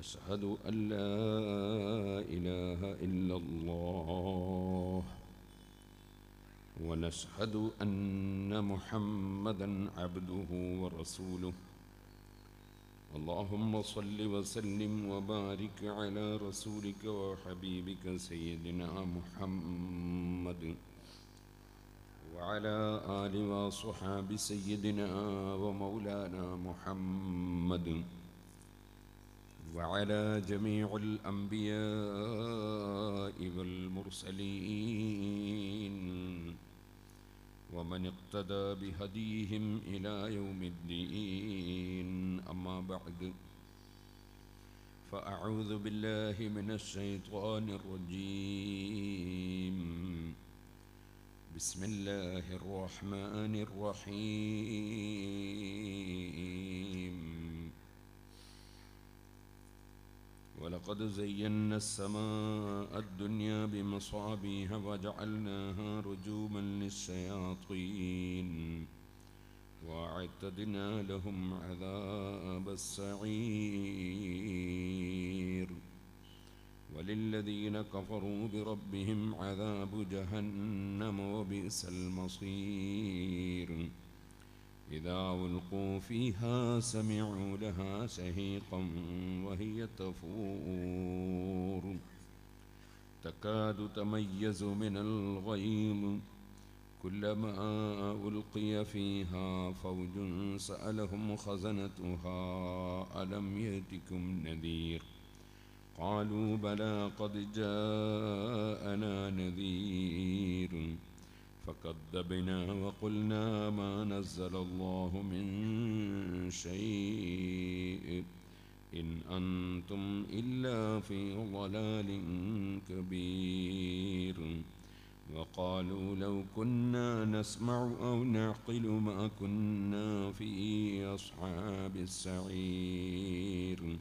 يشهد أن لا إله إلا الله ونشهد أن محمدا عبده ورسوله اللهم صل وسلم وبارك على رسولك وحبيبك سيدنا محمد وعلى آل وصحاب سيدنا ومولانا محمد وعلى جميع الأنبياء والمرسلين ومن اقتدى بهديهم إلى يوم الدين أما بعد فأعوذ بالله من الشيطان الرجيم بسم الله الرحمن الرحيم ولقد زينا السماء الدنيا بمصابيها وجعلناها رجوما للشياطين واعتدنا لهم عذاب السعير وللذين كفروا بربهم عذاب جهنم وبئس المصير إذا ألقوا فيها سمعوا لها شهيقا وهي تفور تكاد تميز من الغيظ كلما ألقي فيها فوج سألهم خزنتها ألم يأتكم نذير قالوا بلى قد جاءنا نذير فكذبنا وقلنا ما نزل الله من شيء إن أنتم إلا في ضلال كبير وقالوا لو كنا نسمع أو نعقل ما كنا في أصحاب السعير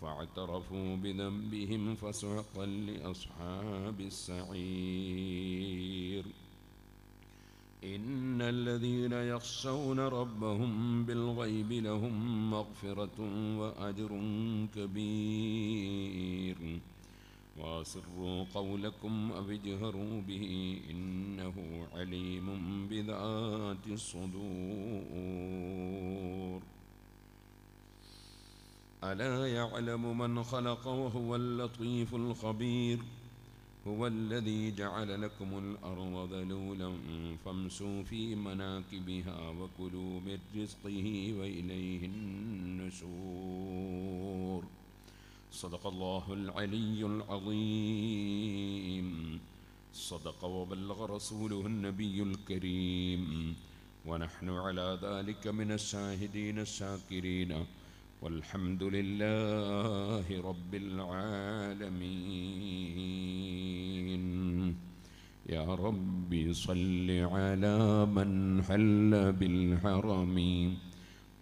فاعترفوا بذنبهم فسحقا لأصحاب السعير إن الذين يخشون ربهم بالغيب لهم مغفرة وأجر كبير واسروا قولكم أبجهروا به إنه عليم بذات الصدور ألا يعلم من خلق وهو اللطيف الخبير هو الذي جعل لكم الأرض ذلولا فامسوا في مناكبها وكلوا من رزقه وإليه النشور صدق الله العلي العظيم صدق وبلغ رسوله النبي الكريم ونحن على ذلك من الشاهدين الشاكرين والحمد لله رب العالمين يا رب صل على من حل بالحرم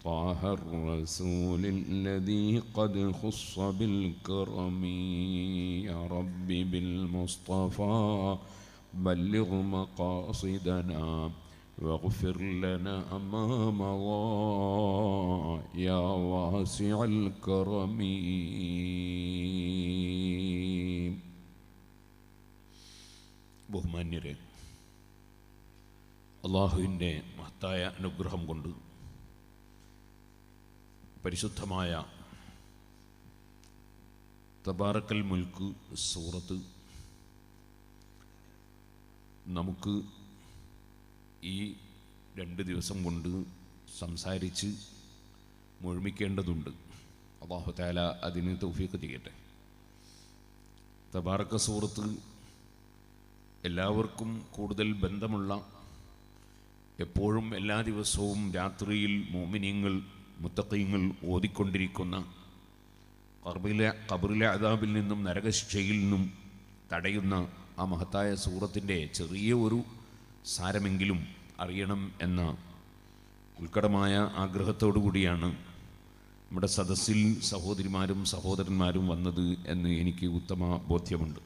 طه الرسول الذي قد خص بالكرم يا رب بالمصطفى بلغ مقاصدنا واغفر لنا ما مضى يا واسع الكرم ബഹുമാന്യരെ അള്ളാഹുവിൻ്റെ മഹത്തായ അനുഗ്രഹം കൊണ്ട് പരിശുദ്ധമായ തബാറക്കൽ മുൽക്ക് സൂറത്ത് നമുക്ക് ഈ രണ്ട് ദിവസം കൊണ്ട് സംസാരിച്ച് മുഴുമിക്കേണ്ടതുണ്ട് അള്ളാഹു താല അതിന് തൗഫീക്ക് ചെയ്യട്ടെ തബാറക്ക സൂറത്ത് എല്ലാവർക്കും കൂടുതൽ ബന്ധമുള്ള എപ്പോഴും എല്ലാ ദിവസവും രാത്രിയിൽ മോമിനിയങ്ങൾ മുത്തക്കയങ്ങൾ ഓതിക്കൊണ്ടിരിക്കുന്ന കർബിലെ കബറിലെ അതാബിൽ നിന്നും നരകശിക്ഷയിൽ നിന്നും തടയുന്ന ആ മഹത്തായ സൂറത്തിൻ്റെ ചെറിയ ഒരു സാരമെങ്കിലും അറിയണം എന്ന ഉത്കടമായ ആഗ്രഹത്തോടു കൂടിയാണ് നമ്മുടെ സദസ്സിൽ സഹോദരിമാരും സഹോദരന്മാരും വന്നത് എന്ന് എനിക്ക് ഉത്തമ ബോധ്യമുണ്ട്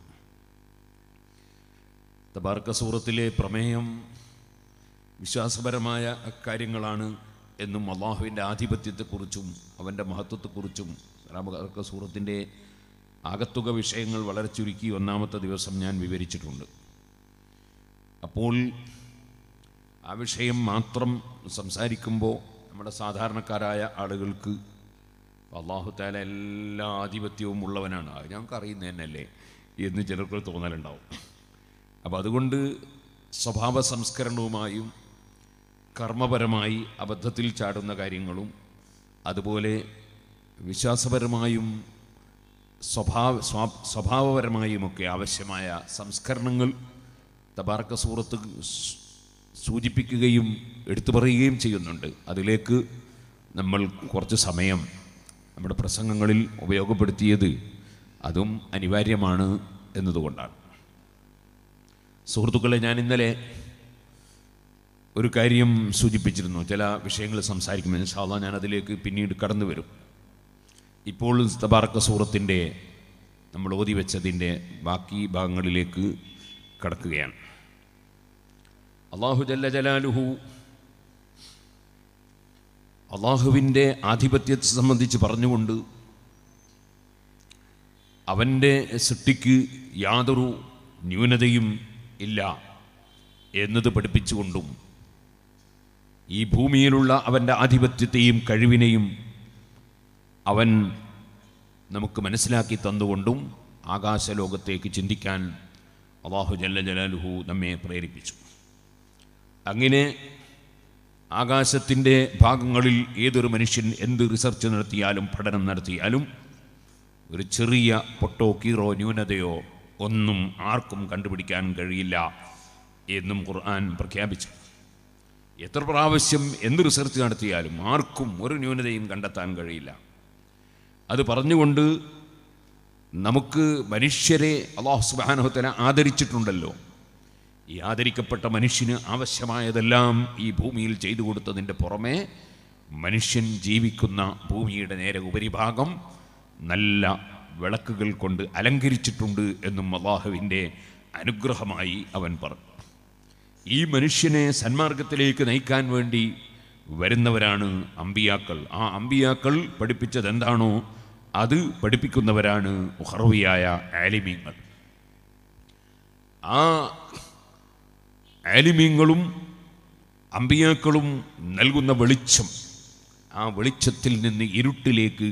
തബാർക്ക സൂറത്തിലെ പ്രമേയം വിശ്വാസപരമായ കാര്യങ്ങളാണ് എന്നും അള്ളാഹുവിൻ്റെ ആധിപത്യത്തെക്കുറിച്ചും അവൻ്റെ മഹത്വത്തെക്കുറിച്ചും തബാർക്ക സൂറത്തിൻ്റെ ആകത്തുക വിഷയങ്ങൾ വളരെ ചുരുക്കി ഒന്നാമത്തെ ദിവസം ഞാൻ വിവരിച്ചിട്ടുണ്ട് അപ്പോൾ ആ വിഷയം മാത്രം സംസാരിക്കുമ്പോൾ നമ്മുടെ സാധാരണക്കാരായ ആളുകൾക്ക് അള്ളാഹു താല എല്ലാ ആധിപത്യവും ഉള്ളവനാണ് അത് ഞങ്ങൾക്ക് അറിയുന്നത് എന്ന് ചിലർക്ക് തോന്നലുണ്ടാവും അപ്പം അതുകൊണ്ട് സ്വഭാവ സംസ്കരണവുമായും കർമ്മപരമായി അബദ്ധത്തിൽ ചാടുന്ന കാര്യങ്ങളും അതുപോലെ വിശ്വാസപരമായും സ്വഭാവ സ്വഭാവപരമായുമൊക്കെ ആവശ്യമായ സംസ്കരണങ്ങൾ തബാർക്ക സൂറത്ത് സൂചിപ്പിക്കുകയും എടുത്തു പറയുകയും ചെയ്യുന്നുണ്ട് അതിലേക്ക് നമ്മൾ കുറച്ച് സമയം നമ്മുടെ പ്രസംഗങ്ങളിൽ ഉപയോഗപ്പെടുത്തിയത് അതും അനിവാര്യമാണ് എന്നതുകൊണ്ടാണ് സുഹൃത്തുക്കളെ ഞാൻ ഇന്നലെ ഒരു കാര്യം സൂചിപ്പിച്ചിരുന്നു ചില വിഷയങ്ങൾ സംസാരിക്കുമ്പോൾ സാധാരണ ഞാൻ അതിലേക്ക് പിന്നീട് കടന്നു വരും ഇപ്പോൾ തബാർക്ക സുഹൃത്തിൻ്റെ നമ്മൾ ഓതി വെച്ചതിൻ്റെ ബാക്കി ഭാഗങ്ങളിലേക്ക് കടക്കുകയാണ് അള്ളാഹു ജല്ല ജലാലുഹു അള്ളാഹുവിൻ്റെ ആധിപത്യത്തെ സംബന്ധിച്ച് പറഞ്ഞുകൊണ്ട് അവൻ്റെ സൃഷ്ടിക്ക് യാതൊരു ന്യൂനതയും ഇല്ല എന്നത് പഠിപ്പിച്ചുകൊണ്ടും ഈ ഭൂമിയിലുള്ള അവൻ്റെ ആധിപത്യത്തെയും കഴിവിനെയും അവൻ നമുക്ക് മനസ്സിലാക്കി തന്നുകൊണ്ടും ആകാശലോകത്തേക്ക് ചിന്തിക്കാൻ അള്ളാഹു ജല്ല ജലാലുഹു നമ്മെ പ്രേരിപ്പിച്ചു അങ്ങനെ ആകാശത്തിൻ്റെ ഭാഗങ്ങളിൽ ഏതൊരു മനുഷ്യൻ എന്ത് റിസർച്ച് നടത്തിയാലും പഠനം നടത്തിയാലും ഒരു ചെറിയ പൊട്ടോ കീറോ ന്യൂനതയോ ഒന്നും ആർക്കും കണ്ടുപിടിക്കാൻ കഴിയില്ല എന്നും ഖുർആൻ പ്രഖ്യാപിച്ചു എത്ര പ്രാവശ്യം എന്ത് റിസർച്ച് നടത്തിയാലും ആർക്കും ഒരു ന്യൂനതയും കണ്ടെത്താൻ കഴിയില്ല അത് പറഞ്ഞുകൊണ്ട് നമുക്ക് മനുഷ്യരെ അള്ളാഹു സുബാനഹത്തിനെ ആദരിച്ചിട്ടുണ്ടല്ലോ ഈ ആദരിക്കപ്പെട്ട മനുഷ്യന് ആവശ്യമായതെല്ലാം ഈ ഭൂമിയിൽ ചെയ്തു കൊടുത്തതിൻ്റെ പുറമേ മനുഷ്യൻ ജീവിക്കുന്ന ഭൂമിയുടെ നേരെ ഉപരിഭാഗം നല്ല വിളക്കുകൾ കൊണ്ട് അലങ്കരിച്ചിട്ടുണ്ട് എന്നും അള്ളാഹുവിൻ്റെ അനുഗ്രഹമായി അവൻ പറഞ്ഞു ഈ മനുഷ്യനെ സന്മാർഗത്തിലേക്ക് നയിക്കാൻ വേണ്ടി വരുന്നവരാണ് അമ്പിയാക്കൾ ആ അമ്പിയാക്കൾ പഠിപ്പിച്ചത് എന്താണോ അത് പഠിപ്പിക്കുന്നവരാണ് ഉഹർവിയായ ആലിമീങ്ങൾ ആ ആലിമീങ്ങളും അമ്പിയാക്കളും നൽകുന്ന വെളിച്ചം ആ വെളിച്ചത്തിൽ നിന്ന് ഇരുട്ടിലേക്ക്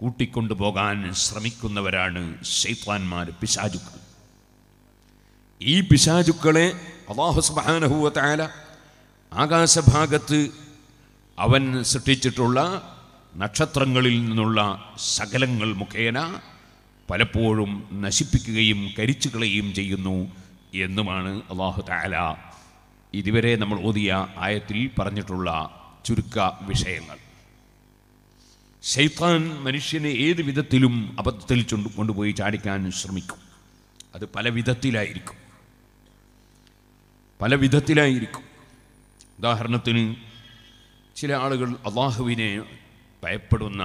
കൂട്ടിക്കൊണ്ടുപോകാൻ ശ്രമിക്കുന്നവരാണ് ശൈത്വാന്മാർ പിശാചുക്കൾ ഈ പിശാചുക്കളെ അള്ളാഹുസ്ബാനഹുവത്തായ ആകാശഭാഗത്ത് അവൻ സൃഷ്ടിച്ചിട്ടുള്ള നക്ഷത്രങ്ങളിൽ നിന്നുള്ള സകലങ്ങൾ മുഖേന പലപ്പോഴും നശിപ്പിക്കുകയും കരിച്ചുകളയും ചെയ്യുന്നു എന്നുമാണ് അള്ളാഹു താല ഇതുവരെ നമ്മൾ ഓതിയ ആയത്തിൽ പറഞ്ഞിട്ടുള്ള ചുരുക്ക വിഷയങ്ങൾ ശൈത്താൻ മനുഷ്യനെ ഏത് വിധത്തിലും അബദ്ധത്തിൽ കൊണ്ടുപോയി ചാടിക്കാൻ ശ്രമിക്കും അത് പല വിധത്തിലായിരിക്കും പല വിധത്തിലായിരിക്കും ഉദാഹരണത്തിന് ചില ആളുകൾ അള്ളാഹുവിനെ ഭയപ്പെടുന്ന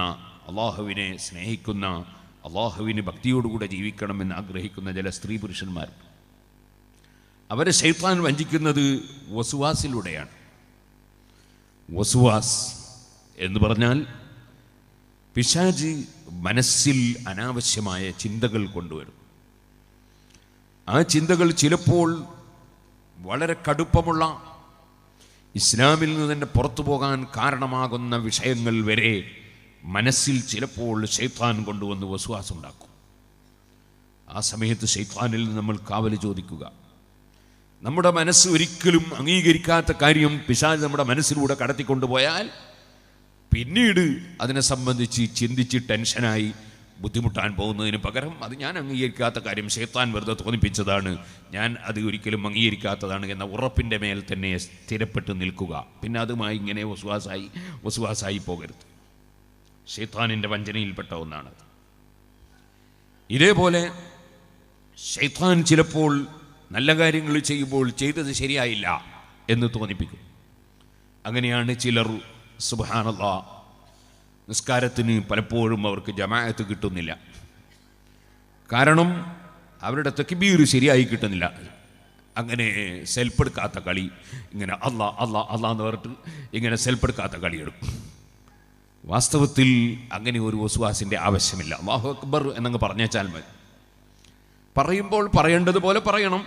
അള്ളാഹുവിനെ സ്നേഹിക്കുന്ന അള്ളാഹുവിന് ഭക്തിയോടുകൂടെ ജീവിക്കണമെന്ന് ആഗ്രഹിക്കുന്ന ചില സ്ത്രീ പുരുഷന്മാർ അവരെ ശൈത്താൻ വഞ്ചിക്കുന്നത് വസുവാസിലൂടെയാണ് വസുവാസ് എന്ന് പറഞ്ഞാൽ പിശാജി മനസ്സിൽ അനാവശ്യമായ ചിന്തകൾ കൊണ്ടുവരും ആ ചിന്തകൾ ചിലപ്പോൾ വളരെ കടുപ്പമുള്ള ഇസ്ലാമിൽ നിന്ന് തന്നെ പുറത്തു പോകാൻ കാരണമാകുന്ന വിഷയങ്ങൾ വരെ മനസ്സിൽ ചിലപ്പോൾ ഷെയ്ത്താൻ കൊണ്ടുവന്ന് വസുവാസമുണ്ടാക്കും ആ സമയത്ത് ഷെയ്ത്താനിൽ നിന്ന് നമ്മൾ കാവൽ ചോദിക്കുക നമ്മുടെ മനസ്സ് ഒരിക്കലും അംഗീകരിക്കാത്ത കാര്യം പിശാജ് നമ്മുടെ മനസ്സിലൂടെ കടത്തിക്കൊണ്ടുപോയാൽ പിന്നീട് അതിനെ സംബന്ധിച്ച് ചിന്തിച്ച് ടെൻഷനായി ബുദ്ധിമുട്ടാൻ പോകുന്നതിന് പകരം അത് ഞാൻ അംഗീകരിക്കാത്ത കാര്യം ശേത്താൻ വെറുതെ തോന്നിപ്പിച്ചതാണ് ഞാൻ അത് ഒരിക്കലും അംഗീകരിക്കാത്തതാണ് എന്ന ഉറപ്പിൻ്റെ മേൽ തന്നെ സ്ഥിരപ്പെട്ട് നിൽക്കുക പിന്നെ അതുമായി ഇങ്ങനെ വസുവാസായി വസുവാസായി പോകരുത് ഷെയ്ത്താനിൻ്റെ വഞ്ചനയിൽപ്പെട്ട ഒന്നാണ് ഇതേപോലെ ഷെയ്ത്താൻ ചിലപ്പോൾ നല്ല കാര്യങ്ങൾ ചെയ്യുമ്പോൾ ചെയ്തത് ശരിയായില്ല എന്ന് തോന്നിപ്പിക്കും അങ്ങനെയാണ് ചിലർ സുബാനല്ലാ നിസ്കാരത്തിന് പലപ്പോഴും അവർക്ക് ജമാഅത്ത് കിട്ടുന്നില്ല കാരണം അവരുടെ തെക്കിബീർ ശരിയായി കിട്ടുന്നില്ല അങ്ങനെ സെൽപ്പെടുക്കാത്ത കളി ഇങ്ങനെ അല്ലാ അല്ലാ അല്ല എന്ന് പറഞ്ഞിട്ട് ഇങ്ങനെ സെൽപ്പെടുക്കാത്ത കളിയെടുക്കും വാസ്തവത്തിൽ അങ്ങനെ ഒരു വസുവാസിൻ്റെ ആവശ്യമില്ല വാഹു അക്ബർ എന്നങ്ങ് പറഞ്ഞാൽ മതി പറയുമ്പോൾ പറയേണ്ടതുപോലെ പറയണം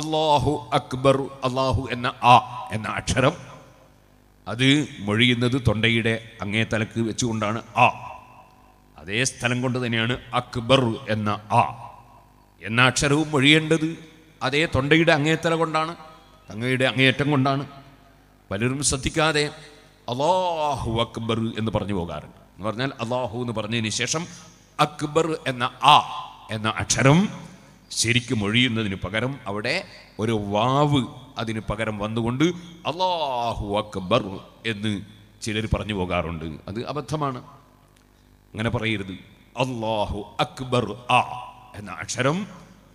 അള്ളാഹു അക്ബർ അള്ളാഹു എന്ന ആ എന്ന അക്ഷരം അത് മൊഴിയുന്നത് തൊണ്ടയുടെ അങ്ങേ തലക്ക് വെച്ചുകൊണ്ടാണ് ആ അതേ സ്ഥലം കൊണ്ട് തന്നെയാണ് അക്ബർ എന്ന ആ എന്ന അക്ഷരവും മൊഴിയേണ്ടത് അതേ തൊണ്ടയുടെ അങ്ങേത്തല കൊണ്ടാണ് തങ്ങയുടെ അങ്ങേയറ്റം കൊണ്ടാണ് പലരും ശ്രദ്ധിക്കാതെ അള്ളാഹു അക്ബർ എന്ന് പറഞ്ഞു പോകാറുണ്ട് എന്ന് പറഞ്ഞാൽ അള്ളാഹു എന്ന് പറഞ്ഞതിന് ശേഷം അക്ബർ എന്ന ആ എന്ന അക്ഷരം ശരിക്കും ഒഴിയുന്നതിന് പകരം അവിടെ ഒരു വാവ് അതിന് പകരം വന്നുകൊണ്ട് അള്ളാഹു അക്ബർ എന്ന് ചിലർ പറഞ്ഞു പോകാറുണ്ട് അത് അബദ്ധമാണ് അങ്ങനെ പറയരുത് അള്ളാഹു അക്ബർ ആ എന്ന അക്ഷരം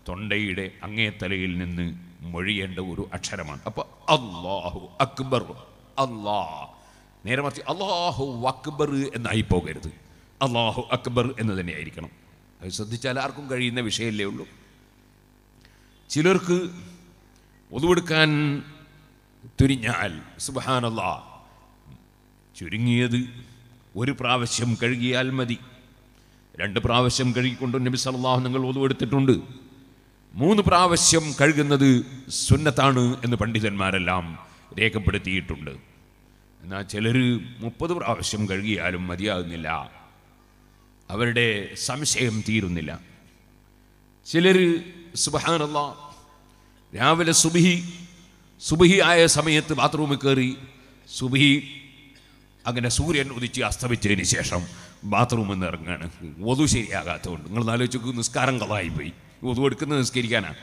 തൊണ്ടയുടെ അങ്ങേ തലയിൽ നിന്ന് മൊഴിയേണ്ട ഒരു അക്ഷരമാണ് അപ്പോൾ അള്ളാഹു അക്ബർ അള്ളാ നേരെ മറിച്ച് അള്ളാഹു അക്ബർ എന്നായി പോകരുത് അള്ളാഹു അക്ബർ എന്ന് ആയിരിക്കണം അത് ശ്രദ്ധിച്ചാൽ ആർക്കും കഴിയുന്ന വിഷയമല്ലേ ഉള്ളൂ ചിലർക്ക് ഒതുവെടുക്കാൻ തുരിഞ്ഞാൽ സുബഹാനല്ല ചുരുങ്ങിയത് ഒരു പ്രാവശ്യം കഴുകിയാൽ മതി രണ്ട് പ്രാവശ്യം കഴുകിക്കൊണ്ട് നബി സല്ലാഹു നിങ്ങൾ ഒതുവെടുത്തിട്ടുണ്ട് മൂന്ന് പ്രാവശ്യം കഴുകുന്നത് സുന്നത്താണ് എന്ന് പണ്ഡിതന്മാരെല്ലാം രേഖപ്പെടുത്തിയിട്ടുണ്ട് എന്നാൽ ചിലർ മുപ്പത് പ്രാവശ്യം കഴുകിയാലും മതിയാകുന്നില്ല അവരുടെ സംശയം തീരുന്നില്ല ചിലർ സുബ്ഹാനല്ലാഹ് രാവിലെ സുബിഹി സുബിഹി ആയ സമയത്ത് ബാത്റൂമിൽ കയറി സുബിഹി അങ്ങനെ സൂര്യൻ ഉദിച്ച് അസ്തമിച്ചതിന് ശേഷം ബാത്റൂമിൽ നിന്ന് ഇറങ്ങുകയാണ് വധു ശരിയാകാത്തതുകൊണ്ട് നിങ്ങൾ നാലോചിച്ച് നിസ്കാരം കളായിപ്പോയി വധു എടുക്കുന്നത് നിസ്കരിക്കാനാണ്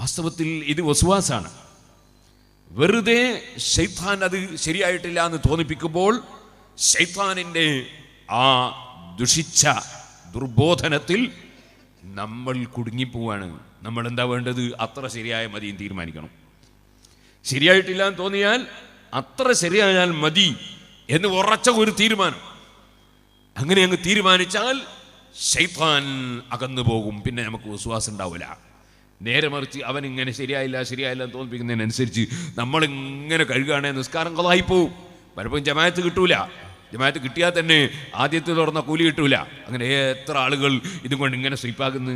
വാസ്തവത്തിൽ ഇത് വസുവാസാണ് വെറുതെ ഷെയ്ഫാൻ അത് ശരിയായിട്ടില്ല എന്ന് തോന്നിപ്പിക്കുമ്പോൾ ഷെയ്ഫാനിൻ്റെ ആ ദുഷിച്ച ദുർബോധനത്തിൽ നമ്മൾ കുടുങ്ങിപ്പോവാണ് നമ്മൾ എന്താ വേണ്ടത് അത്ര ശരിയായ മതിയും തീരുമാനിക്കണം ശരിയായിട്ടില്ല എന്ന് തോന്നിയാൽ അത്ര ശരിയായാൽ മതി എന്ന് ഉറച്ച ഒരു തീരുമാനം അങ്ങനെ അങ്ങ് തീരുമാനിച്ചാൽ ശൈത്താൻ അകന്നു പോകും പിന്നെ നമുക്ക് വിശ്വാസം ഉണ്ടാവില്ല നേരെ മറിച്ച് അവൻ ഇങ്ങനെ ശരിയായില്ല ശരിയായില്ല എന്ന് തോന്നിപ്പിക്കുന്നതിനനുസരിച്ച് നമ്മളിങ്ങനെ കഴുകുകയാണെങ്കിൽ നിസ്കാരം കൊളായിപ്പോവും പലപ്പോഴും ജമായത്ത് കിട്ടൂല ജമാഅത്ത് കിട്ടിയാൽ തന്നെ ആദ്യത്തെ തുറന്ന കൂലി കിട്ടൂല അങ്ങനെ എത്ര ആളുകൾ ഇതും കൊണ്ട് ഇങ്ങനെ സ്വീപ്പാകുന്നു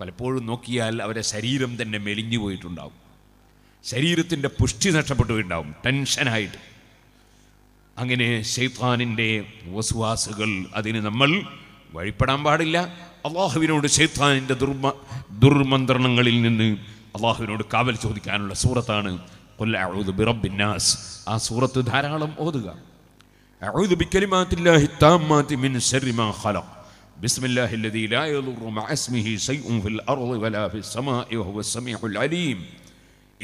പലപ്പോഴും നോക്കിയാൽ അവരെ ശരീരം തന്നെ മെലിഞ്ഞു പോയിട്ടുണ്ടാവും ശരീരത്തിൻ്റെ പുഷ്ടി നഷ്ടപ്പെട്ടുണ്ടാവും ടെൻഷനായിട്ട് അങ്ങനെ ഷെയ്ഫാനിൻ്റെ വസുവാസുകൾ അതിന് നമ്മൾ വഴിപ്പെടാൻ പാടില്ല അള്ളാഹുവിനോട് ഷെയ്ഫാനിൻ്റെ ദുർമ ദുർമന്ത്രണങ്ങളിൽ നിന്ന് അള്ളാഹുവിനോട് കാവൽ ചോദിക്കാനുള്ള സൂറത്താണ് കൊല്ലാ ബിറബിന്നാസ് ആ സൂറത്ത് ധാരാളം ഓതുക أعوذ بكلمات الله التامات من شر ما خلق بسم الله الذي لا يضر مع اسمه شيء في الأرض ولا في السماء وهو السميع العليم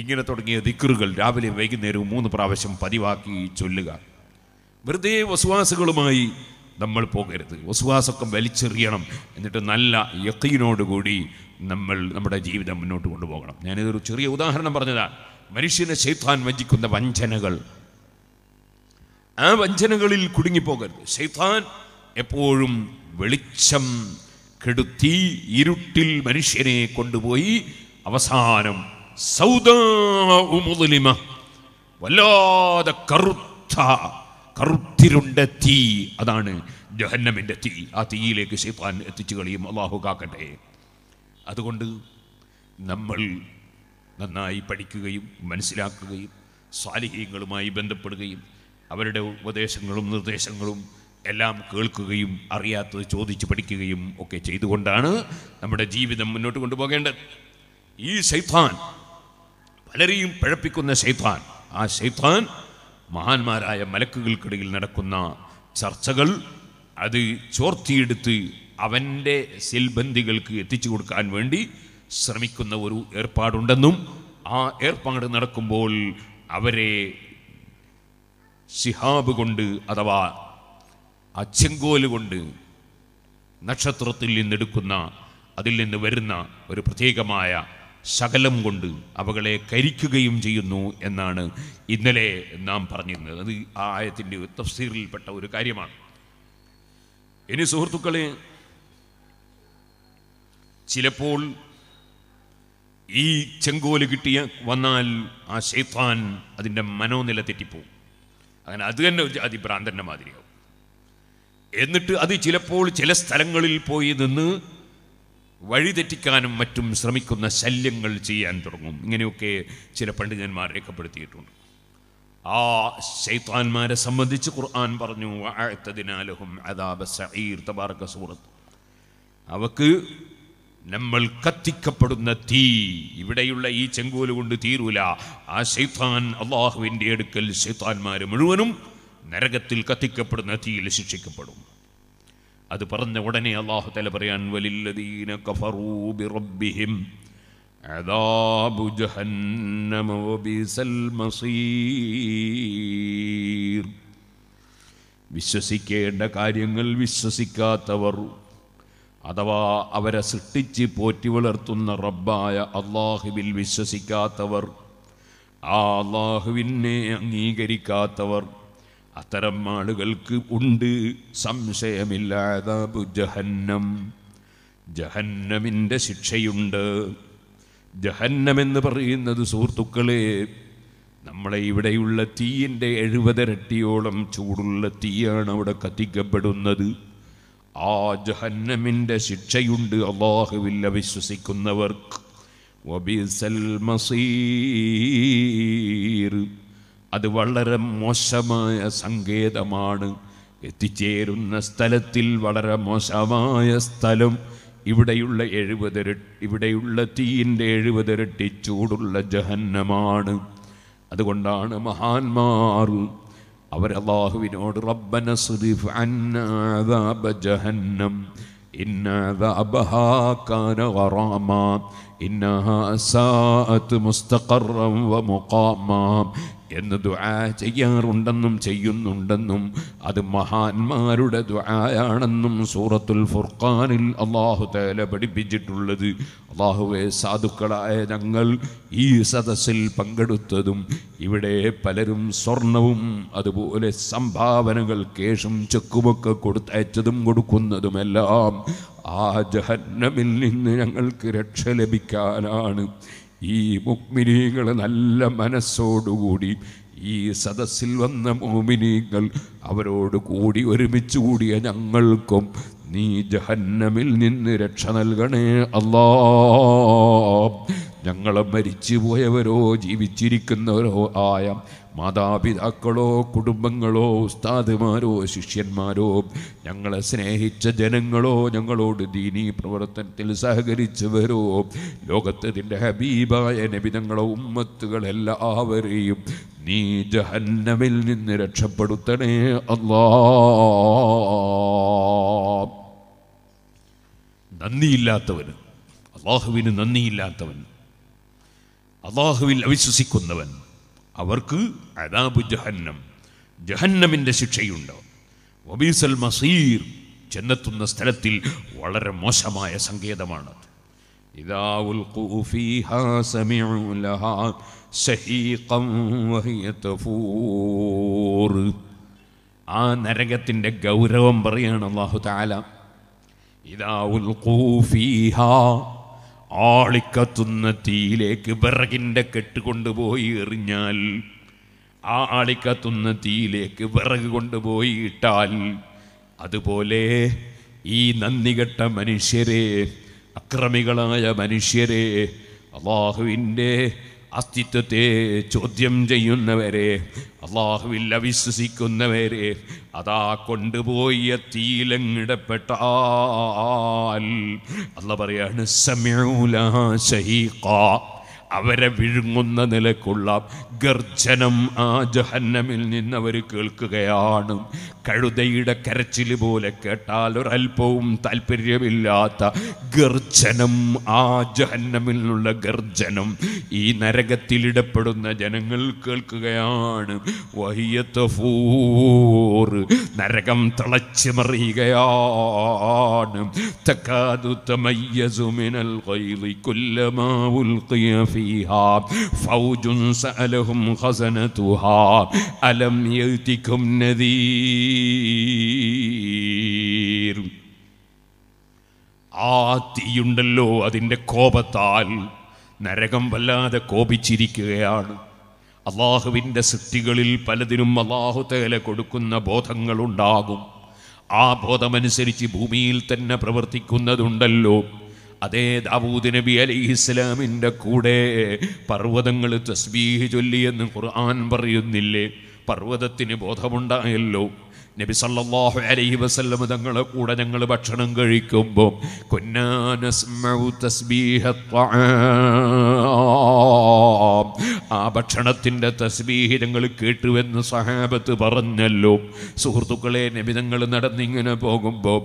ഇങ്ങനെ തുടങ്ങിയ ദിക്കറുകൾ രാവിലെയും വൈകുന്നേരവും മൂന്ന് പ്രാവശ്യം പതിവാക്കി ചൊല്ലുക വെറുതെ വസുവാസുകളുമായി നമ്മൾ പോകരുത് വസുവാസൊക്കെ വലിച്ചെറിയണം എന്നിട്ട് നല്ല യക്കീനോടുകൂടി നമ്മൾ നമ്മുടെ ജീവിതം മുന്നോട്ട് കൊണ്ടുപോകണം ഞാനിതൊരു ചെറിയ ഉദാഹരണം പറഞ്ഞതാണ് മനുഷ്യനെ ശൈത്താൻ വഞ്ചിക്കുന്ന വഞ്ചനകൾ ആ വഞ്ചനകളിൽ കുടുങ്ങിപ്പോകരുത് ശൈത്താൻ എപ്പോഴും വെളിച്ചം കെടുത്തി ഇരുട്ടിൽ മനുഷ്യനെ കൊണ്ടുപോയി അവസാനം സൗദാലിമ വല്ലാതെ കറുത്ത കറുത്തിരുണ്ട തീ അതാണ് ജഹന്നമിൻ്റെ തീ ആ തീയിലേക്ക് ശൈത്താൻ എത്തിച്ചു കളിയും അള്ളാഹു കാക്കട്ടെ അതുകൊണ്ട് നമ്മൾ നന്നായി പഠിക്കുകയും മനസ്സിലാക്കുകയും സ്വാലിഹ്യങ്ങളുമായി ബന്ധപ്പെടുകയും അവരുടെ ഉപദേശങ്ങളും നിർദ്ദേശങ്ങളും എല്ലാം കേൾക്കുകയും അറിയാത്തത് ചോദിച്ച് പഠിക്കുകയും ഒക്കെ ചെയ്തുകൊണ്ടാണ് നമ്മുടെ ജീവിതം മുന്നോട്ട് കൊണ്ടുപോകേണ്ടത് ഈ ശൈത്താൻ പലരെയും പിഴപ്പിക്കുന്ന ശൈത്താൻ ആ ശൈത്താൻ മഹാന്മാരായ മലക്കുകൾക്കിടയിൽ നടക്കുന്ന ചർച്ചകൾ അത് ചോർത്തിയെടുത്ത് അവൻ്റെ സിൽബന്ധികൾക്ക് എത്തിച്ചു കൊടുക്കാൻ വേണ്ടി ശ്രമിക്കുന്ന ഒരു ഏർപ്പാടുണ്ടെന്നും ആ ഏർപ്പാട് നടക്കുമ്പോൾ അവരെ ശിഹാബ് കൊണ്ട് അഥവാ ആ കൊണ്ട് നക്ഷത്രത്തിൽ നിന്നെടുക്കുന്ന അതിൽ നിന്ന് വരുന്ന ഒരു പ്രത്യേകമായ ശകലം കൊണ്ട് അവകളെ കരിക്കുകയും ചെയ്യുന്നു എന്നാണ് ഇന്നലെ നാം പറഞ്ഞിരുന്നത് അത് ആ ആയത്തിൻ്റെ തഫ്സീറിൽപ്പെട്ട ഒരു കാര്യമാണ് ഇനി സുഹൃത്തുക്കളെ ചിലപ്പോൾ ഈ ചെങ്കോല് കിട്ടിയ വന്നാൽ ആ ഷെയ്ഫാൻ അതിൻ്റെ മനോനില തെറ്റിപ്പോവും അങ്ങനെ അത് തന്നെ അതിഭ്രാന്തൻ്റെ മാതിരിയാവും എന്നിട്ട് അത് ചിലപ്പോൾ ചില സ്ഥലങ്ങളിൽ പോയി നിന്ന് വഴിതെറ്റിക്കാനും മറ്റും ശ്രമിക്കുന്ന ശല്യങ്ങൾ ചെയ്യാൻ തുടങ്ങും ഇങ്ങനെയൊക്കെ ചില പണ്ഡിതന്മാർ രേഖപ്പെടുത്തിയിട്ടുണ്ട് ആ ശൈത്താന്മാരെ സംബന്ധിച്ച് ഖുർആൻ പറഞ്ഞു അതാബ സഈർ തബാർക്ക സൂറത്ത് അവക്ക് നമ്മൾ കത്തിക്കപ്പെടുന്ന തീ ഇവിടെയുള്ള ഈ ചെങ്കോല് കൊണ്ട് തീരൂല ആ ശൈത്താൻ അള്ളാഹുവിൻ്റെ അടുക്കൽ ശൈത്താന്മാർ മുഴുവനും നരകത്തിൽ കത്തിക്കപ്പെടുന്ന തീയിൽ ശിക്ഷിക്കപ്പെടും അത് പറഞ്ഞ ഉടനെ അള്ളാഹു തല പറയാൻ വലില്ലദീന കഫറൂബി റബ്ബിഹിം അദാബു ജഹന്നമ മസീർ വിശ്വസിക്കേണ്ട കാര്യങ്ങൾ വിശ്വസിക്കാത്തവർ അഥവാ അവരെ സൃഷ്ടിച്ച് പോറ്റി വളർത്തുന്ന റബ്ബായ അള്ളാഹുവിൽ വിശ്വസിക്കാത്തവർ ആ അള്ളാഹുവിനെ അംഗീകരിക്കാത്തവർ അത്തരം ആളുകൾക്ക് ഉണ്ട് സംശയമില്ലാതെ ജഹന്നം ജഹന്നമിൻ്റെ ശിക്ഷയുണ്ട് ജഹന്നമെന്ന് പറയുന്നത് സുഹൃത്തുക്കളെ നമ്മളെ ഇവിടെയുള്ള തീയിൻ്റെ എഴുപതിരട്ടിയോളം ചൂടുള്ള തീയാണ് അവിടെ കത്തിക്കപ്പെടുന്നത് ആ ജഹന്നമിൻ്റെ ശിക്ഷയുണ്ട് അള്ളാഹുവിൽ വിശ്വസിക്കുന്നവർക്ക് അത് വളരെ മോശമായ സങ്കേതമാണ് എത്തിച്ചേരുന്ന സ്ഥലത്തിൽ വളരെ മോശമായ സ്ഥലം ഇവിടെയുള്ള എഴുപതിര ഇവിടെയുള്ള തീയിൻ്റെ എഴുപതിരട്ടി ചൂടുള്ള ജഹന്നമാണ് അതുകൊണ്ടാണ് മഹാന്മാർ അവർ അള്ളാഹുവിനോട് റബ്ബന സുരിഫ് അന്നാദാബ ജഹന്നം ഇന്നാദാബഹാക്കാന ഇന്നഹാ സാഅത്ത് മുസ്തഖറം വ മുഖാമാം എന്ന് ദുആ ചെയ്യാറുണ്ടെന്നും ചെയ്യുന്നുണ്ടെന്നും അത് മഹാന്മാരുടെ ദുആയാണെന്നും സൂറത്തുൽ ഫുർഖാനിൽ അള്ളാഹു തേല പഠിപ്പിച്ചിട്ടുള്ളത് അള്ളാഹുവെ സാധുക്കളായ ഞങ്ങൾ ഈ സദസ്സിൽ പങ്കെടുത്തതും ഇവിടെ പലരും സ്വർണവും അതുപോലെ സംഭാവനകൾ കേശും ചെക്കുമൊക്കെ കൊടുത്തയച്ചതും കൊടുക്കുന്നതുമെല്ലാം ആ ജഹന്നമിൽ നിന്ന് ഞങ്ങൾക്ക് രക്ഷ ലഭിക്കാനാണ് ഈ മുഗ്മിനീകൾ നല്ല മനസ്സോടുകൂടി ഈ സദസ്സിൽ വന്ന മോമിനീങ്ങൾ അവരോട് കൂടി ഒരുമിച്ച് കൂടിയ ഞങ്ങൾക്കും നീ ജഹന്നമിൽ നിന്ന് രക്ഷ നൽകണേ അല്ലാ ഞങ്ങൾ മരിച്ചു പോയവരോ ജീവിച്ചിരിക്കുന്നവരോ ആയ മാതാപിതാക്കളോ കുടുംബങ്ങളോ ഉസ്താദുമാരോ ശിഷ്യന്മാരോ ഞങ്ങളെ സ്നേഹിച്ച ജനങ്ങളോ ഞങ്ങളോട് ദീനീ പ്രവർത്തനത്തിൽ സഹകരിച്ചവരോ നിന്റെ ഹബീബായ നബിതങ്ങളെ ഉമ്മത്തുകളെല്ലാവരെയും നീ ജഹന്നമിൽ നിന്ന് രക്ഷപ്പെടുത്തണേ അല്ലാ നന്ദിയില്ലാത്തവന് അള്ളാഹുവിന് നന്ദിയില്ലാത്തവൻ അള്ളാഹുവിൽ അവിശ്വസിക്കുന്നവൻ അവർക്ക് അതാബു ജഹന്നം ജഹന്നമിൻ്റെ ശിക്ഷയുണ്ട് വബീസൽ മസീർ ചെന്നെത്തുന്ന സ്ഥലത്തിൽ വളരെ മോശമായ സങ്കേതമാണ് ആ നരകത്തിൻ്റെ ഗൗരവം പറയാണ് അള്ളാഹു താല ഇതാ ഉൽ ആളിക്കത്തുന്ന തീയിലേക്ക് വിറകിൻ്റെ കെട്ട് കൊണ്ടുപോയി എറിഞ്ഞാൽ ആ ആളിക്കത്തുന്ന തീയിലേക്ക് വിറക് കൊണ്ടുപോയി ഇട്ടാൽ അതുപോലെ ഈ നന്ദികെട്ട മനുഷ്യരെ അക്രമികളായ മനുഷ്യരെ അള്ളാഹുവിൻ്റെ അസ്തിത്വത്തെ ചോദ്യം ചെയ്യുന്നവരെ അള്ളാഹുവിൽ അവിശ്വസിക്കുന്നവരെ അതാ കൊണ്ടുപോയി തീലങ്ങിടപ്പെട്ടാൽ അല്ല പറയാണ് സമയൂല ശഹീഖ അവരെ വിഴുങ്ങുന്ന നിലക്കുള്ള ഗർജനം ആ ജഹന്നമിൽ നിന്ന് അവർ കേൾക്കുകയാണ് കഴുതയുടെ കരച്ചിൽ പോലെ കേട്ടാൽ ഒരല്പവും താല്പര്യമില്ലാത്ത ഗർജനം ആ ജഹന്നമിൽ നിന്നുള്ള ഗർജനം ഈ നരകത്തിലിടപ്പെടുന്ന ജനങ്ങൾ കേൾക്കുകയാണ് നരകം തിളച്ചു മറിയുകയാണ് فيها فوج سألهم خزنتها ألم يأتكم نذير ആ തീയുണ്ടല്ലോ അതിൻ്റെ കോപത്താൽ നരകം വല്ലാതെ കോപിച്ചിരിക്കുകയാണ് അള്ളാഹുവിൻ്റെ സൃഷ്ടികളിൽ പലതിനും അള്ളാഹു തേല കൊടുക്കുന്ന ബോധങ്ങളുണ്ടാകും ആ ബോധമനുസരിച്ച് ഭൂമിയിൽ തന്നെ പ്രവർത്തിക്കുന്നതുണ്ടല്ലോ അതേ ദാവൂദ് നബി അലൈഹി ഇസ്ലാമിൻ്റെ കൂടെ പർവ്വതങ്ങൾ തസ്ബീഹ് ചൊല്ലിയെന്ന് ഖുർആൻ പറയുന്നില്ലേ പർവ്വതത്തിന് ബോധമുണ്ടായല്ലോ നബി സല്ലല്ലാഹു അലൈഹി വസല്ലം തങ്ങളെ കൂടെ ഞങ്ങൾ ഭക്ഷണം കഴിക്കുമ്പോൾ ആ ഭക്ഷണത്തിൻ്റെ തസ്ബീഹ് ഞങ്ങൾ കേട്ടുവെന്ന് സഹാബത്ത് പറഞ്ഞല്ലോ സുഹൃത്തുക്കളെ തങ്ങൾ നടന്നിങ്ങനെ പോകുമ്പോൾ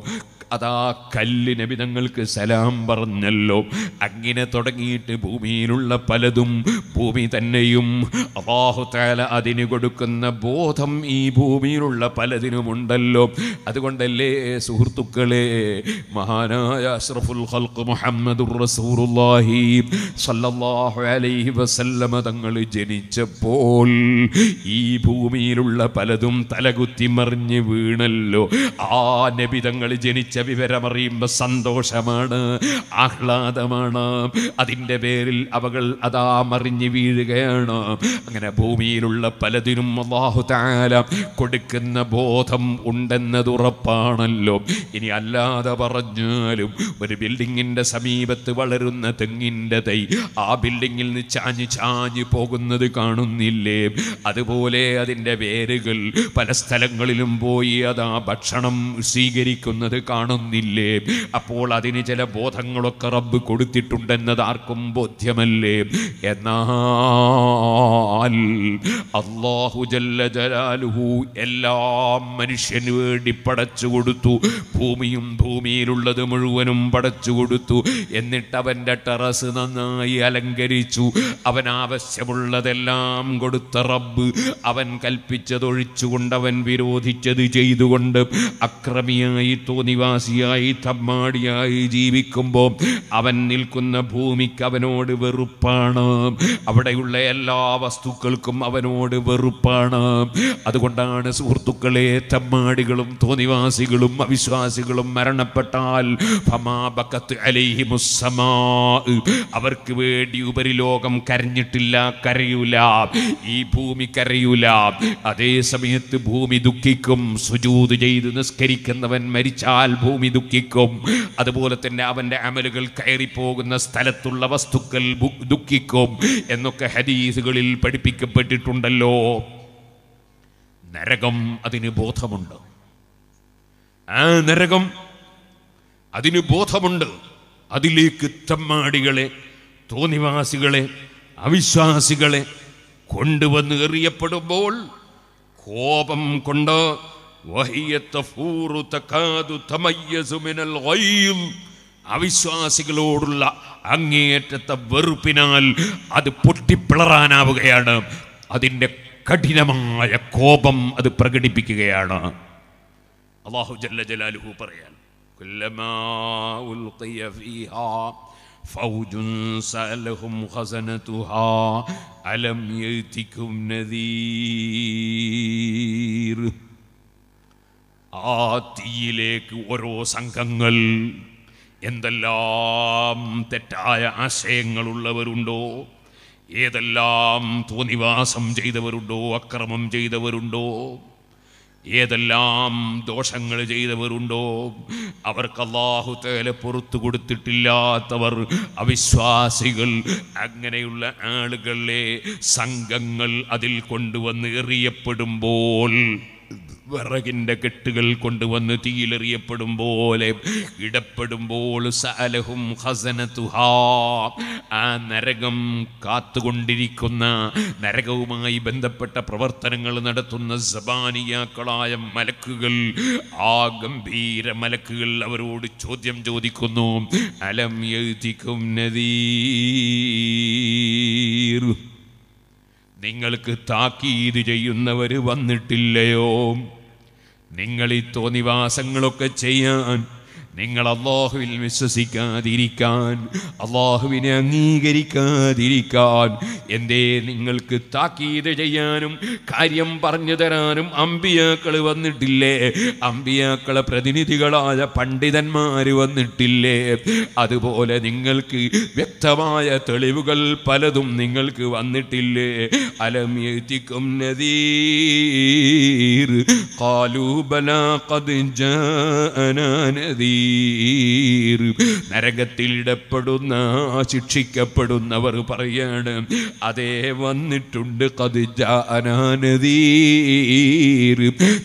അതാ കല്ല് നബിതങ്ങൾക്ക് സലാം പറഞ്ഞല്ലോ അങ്ങനെ തുടങ്ങിയിട്ട് ഭൂമിയിലുള്ള പലതും ഭൂമി തന്നെയും അള്ളാഹു തആല അതിന് കൊടുക്കുന്ന ബോധം ഈ ഭൂമിയിലുള്ള പലതിനും സ്നേഹമുണ്ടല്ലോ അതുകൊണ്ടല്ലേ സുഹൃത്തുക്കളെ മഹാനായ അഷ്റഫുൽ ഖൽഖ് മുഹമ്മദുർ റസൂലുള്ളാഹി സല്ലല്ലാഹു അലൈഹി വസല്ലമ തങ്ങൾ ജനിച്ചപ്പോൾ ഈ ഭൂമിയിലുള്ള പലതും തലകുത്തി മറിഞ്ഞ് വീണല്ലോ ആ നബി തങ്ങൾ ജനിച്ച വിവരം അറിയുമ്പോൾ സന്തോഷമാണ് ആഹ്ലാദമാണ് അതിൻ്റെ പേരിൽ അവകൾ അതാ മറിഞ്ഞ് വീഴുകയാണ് അങ്ങനെ ഭൂമിയിലുള്ള പലതിനും അള്ളാഹു താല കൊടുക്കുന്ന ബോധ ബോധം ഉറപ്പാണല്ലോ ഇനി അല്ലാതെ പറഞ്ഞാലും ഒരു ബിൽഡിങ്ങിൻ്റെ സമീപത്ത് വളരുന്ന തെങ്ങിൻ്റെ തൈ ആ ബിൽഡിങ്ങിൽ നിന്ന് ചാഞ്ഞ് ചാഞ്ഞ് പോകുന്നത് കാണുന്നില്ലേ അതുപോലെ അതിൻ്റെ വേരുകൾ പല സ്ഥലങ്ങളിലും പോയി അത് ആ ഭക്ഷണം സ്വീകരിക്കുന്നത് കാണുന്നില്ലേ അപ്പോൾ അതിന് ചില ബോധങ്ങളൊക്കെ റബ്ബ് കൊടുത്തിട്ടുണ്ടെന്നത് ആർക്കും ബോധ്യമല്ലേ എന്നാൽ അള്ളാഹു ജല്ല ജലാലുഹു എല്ലാം മനുഷ്യന് വേണ്ടി പടച്ചു കൊടുത്തു ഭൂമിയും ഭൂമിയിലുള്ളത് മുഴുവനും പടച്ചു കൊടുത്തു എന്നിട്ട് അവൻ്റെ ടെറസ് നന്നായി അലങ്കരിച്ചു അവൻ ആവശ്യമുള്ളതെല്ലാം കൊടുത്ത റബ്ബ് അവൻ കൽപ്പിച്ചതൊഴിച്ചുകൊണ്ടവൻ വിരോധിച്ചത് ചെയ്തുകൊണ്ട് അക്രമിയായി തോന്നിവാസിയായി തമ്മാടിയായി ജീവിക്കുമ്പോൾ അവൻ നിൽക്കുന്ന ഭൂമിക്ക് അവനോട് വെറുപ്പാണ് അവിടെയുള്ള എല്ലാ വസ്തുക്കൾക്കും അവനോട് വെറുപ്പാണ് അതുകൊണ്ടാണ് സുഹൃത്തുക്കളെ തമ്മാടികളും തോന്നിവാസികളും അവിശ്വാസികളും മരണപ്പെട്ടാൽ അവർക്ക് വേണ്ടി ഉപരിലോകം കരഞ്ഞിട്ടില്ല കരയൂല ഈ ഭൂമി കരയൂല അതേ സമയത്ത് ഭൂമി ദുഃഖിക്കും സുജൂത് ചെയ്ത് നിസ്കരിക്കുന്നവൻ മരിച്ചാൽ ഭൂമി ദുഃഖിക്കും അതുപോലെ തന്നെ അവൻ്റെ അമലുകൾ കയറിപ്പോകുന്ന സ്ഥലത്തുള്ള വസ്തുക്കൾ ദുഃഖിക്കും എന്നൊക്കെ ഹദീസുകളിൽ പഠിപ്പിക്കപ്പെട്ടിട്ടുണ്ടല്ലോ നരകം അതിന് ബോധമുണ്ട് ആ നരകം അതിന് ബോധമുണ്ട് അതിലേക്ക് തമ്മാടികളെ തോന്നിവാസികളെ അവിശ്വാസികളെ കൊണ്ടുവന്ന് എറിയപ്പെടുമ്പോൾ കോപം കൊണ്ട് അവിശ്വാസികളോടുള്ള അങ്ങേയറ്റത്തെ വെറുപ്പിനാൽ അത് പൊട്ടിപ്പിളറാനാവുകയാണ് അതിൻ്റെ കഠിനമായ കോപം അത് പ്രകടിപ്പിക്കുകയാണ് അള്ളാഹു ജല്ല ജലാലുഹു പറയാൻ فوج سألهم خزنتها ألم يأتكم نذير ആ തീയിലേക്ക് ഓരോ സംഘങ്ങൾ എന്തെല്ലാം തെറ്റായ ആശയങ്ങളുള്ളവരുണ്ടോ ഏതെല്ലാം തോന്നിവാസം ചെയ്തവരുണ്ടോ അക്രമം ചെയ്തവരുണ്ടോ ഏതെല്ലാം ദോഷങ്ങൾ ചെയ്തവരുണ്ടോ അവർക്ക് അള്ളാഹു തേല പുറത്തു കൊടുത്തിട്ടില്ലാത്തവർ അവിശ്വാസികൾ അങ്ങനെയുള്ള ആളുകളെ സംഘങ്ങൾ അതിൽ കൊണ്ടുവന്ന് എറിയപ്പെടുമ്പോൾ വിറകിൻ്റെ കെട്ടുകൾ കൊണ്ടുവന്ന് തീയിലെറിയപ്പെടും പോലെ ഇടപ്പെടുമ്പോൾ സഅലഹും ഹസനതുഹാ ആ നരകം കാത്തുകൊണ്ടിരിക്കുന്ന നരകവുമായി ബന്ധപ്പെട്ട പ്രവർത്തനങ്ങൾ നടത്തുന്ന സബാനിയാക്കളായ മലക്കുകൾ ആ ഗംഭീര മലക്കുകൾ അവരോട് ചോദ്യം ചോദിക്കുന്നു അലം എഴുതിക്കും നദീർ നിങ്ങൾക്ക് താക്കീത് ചെയ്യുന്നവർ വന്നിട്ടില്ലയോ നിങ്ങൾ ഈ തോന്നിവാസങ്ങളൊക്കെ ചെയ്യാൻ നിങ്ങൾ അള്ളാഹുവിൽ വിശ്വസിക്കാതിരിക്കാൻ അള്ളാഹുവിനെ അംഗീകരിക്കാതിരിക്കാൻ എന്തേ നിങ്ങൾക്ക് താക്കീത് ചെയ്യാനും കാര്യം പറഞ്ഞു തരാനും അമ്പിയാക്കൾ വന്നിട്ടില്ലേ അമ്പിയാക്കളെ പ്രതിനിധികളായ പണ്ഡിതന്മാർ വന്നിട്ടില്ലേ അതുപോലെ നിങ്ങൾക്ക് വ്യക്തമായ തെളിവുകൾ പലതും നിങ്ങൾക്ക് വന്നിട്ടില്ലേ അലമ്യത്തിക്കും നദീർ കാലൂബല കത് നദീർ നരകത്തിൽ നരകത്തിലിടപ്പെടുന്ന ശിക്ഷിക്കപ്പെടുന്നവർ പറയാണ് അതേ വന്നിട്ടുണ്ട് കതിജ അനാനദീർ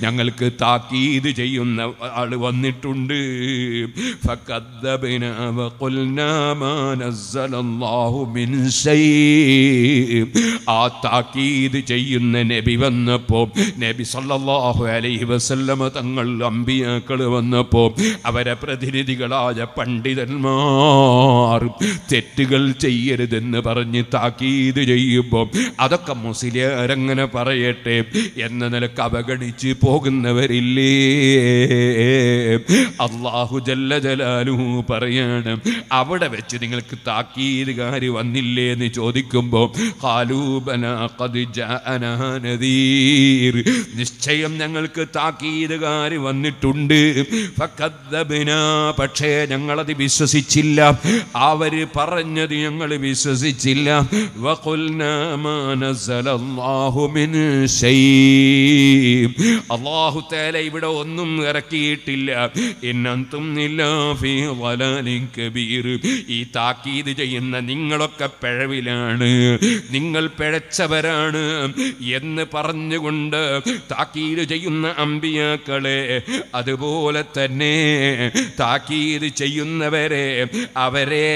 ഞങ്ങൾക്ക് താക്കീത് ചെയ്യുന്ന ആൾ വന്നിട്ടുണ്ട് ആ താക്കീത് ചെയ്യുന്ന നബി വന്നപ്പോൾ നബി സല്ലാഹു അലൈഹി വസല്ലമ തങ്ങൾ അമ്പിയാക്കൾ വന്നപ്പോൾ അവരെ പ്രതിനിധികളായ പണ്ഡിതന്മാർ തെറ്റുകൾ ചെയ്യരുതെന്ന് പറഞ്ഞ് താക്കീത് ചെയ്യുമ്പോൾ അതൊക്കെ മുസ്ലിയാരങ്ങനെ പറയട്ടെ എന്ന നിലക്ക് അവഗണിച്ച് പോകുന്നവരില്ലേ അള്ളാഹു ജല്ല ജലാലു പറയാണ് അവിടെ വെച്ച് നിങ്ങൾക്ക് താക്കീതുകാർ വന്നില്ലേ എന്ന് ചോദിക്കുമ്പോൾ നിശ്ചയം ഞങ്ങൾക്ക് താക്കീതുകാർ വന്നിട്ടുണ്ട് ഫക്കദ്ദബിനാ പക്ഷേ ഞങ്ങളത് വിശ്വസിച്ചില്ല അവർ പറഞ്ഞത് ഞങ്ങൾ വിശ്വസിച്ചില്ല അള്ളാഹു തേല ഇവിടെ ഒന്നും ഇറക്കിയിട്ടില്ല ഇന്നും ഈ താക്കീത് ചെയ്യുന്ന നിങ്ങളൊക്കെ പിഴവിലാണ് നിങ്ങൾ പിഴച്ചവരാണ് എന്ന് പറഞ്ഞുകൊണ്ട് താക്കീത് ചെയ്യുന്ന അമ്പിയാക്കളെ അതുപോലെ തന്നെ താക്കീത് ചെയ്യുന്നവരെ അവരെ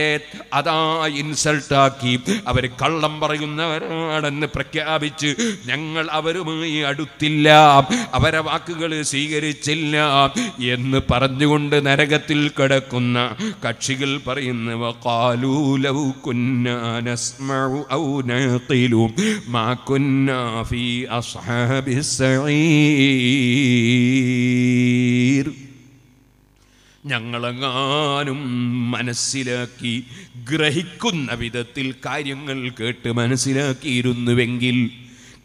അതാ ഇൻസൾട്ടാക്കി അവർ കള്ളം പറയുന്നവരാണെന്ന് പ്രഖ്യാപിച്ച് ഞങ്ങൾ അവരുമായി അടുത്തില്ല അവരെ വാക്കുകൾ സ്വീകരിച്ചില്ല എന്ന് പറഞ്ഞുകൊണ്ട് നരകത്തിൽ കിടക്കുന്ന കക്ഷികൾ പറയുന്നവ കാലൂലവു കുന്നാനസ്മു ഔ മാ ഫീ അസ്ഹാബിസ് സഈർ ഞങ്ങളെങ്ങാനും മനസ്സിലാക്കി ഗ്രഹിക്കുന്ന വിധത്തിൽ കാര്യങ്ങൾ കേട്ട് മനസ്സിലാക്കിയിരുന്നുവെങ്കിൽ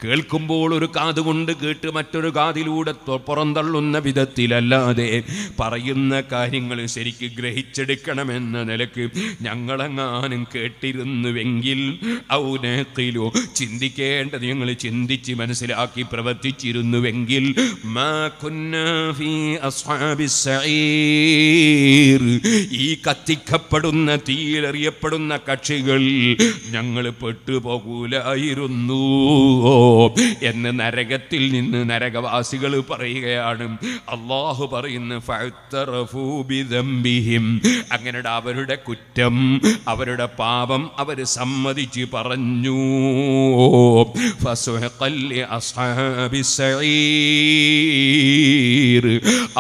കേൾക്കുമ്പോൾ ഒരു കാതുകൊണ്ട് കേട്ട് മറ്റൊരു കാതിലൂടെ പുറന്തള്ളുന്ന വിധത്തിലല്ലാതെ പറയുന്ന കാര്യങ്ങൾ ശരിക്ക് ഗ്രഹിച്ചെടുക്കണമെന്ന നിലക്ക് ഞങ്ങളെങ്ങാനും കേട്ടിരുന്നുവെങ്കിൽ ഔനത്തിലോ ചിന്തിക്കേണ്ടത് ഞങ്ങൾ ചിന്തിച്ച് മനസ്സിലാക്കി പ്രവർത്തിച്ചിരുന്നുവെങ്കിൽ ഈ കത്തിക്കപ്പെടുന്ന തീയിലറിയപ്പെടുന്ന കക്ഷികൾ ഞങ്ങൾ പെട്ടുപോകൂലായിരുന്നു ഓ എന്ന് നരകത്തിൽ നിന്ന് നരകവാസികൾ പറയുകയാണ് അള്ളാഹു പറയുന്നു അങ്ങനെയുടെ അവരുടെ കുറ്റം അവരുടെ പാപം അവർ സമ്മതിച്ച് പറഞ്ഞു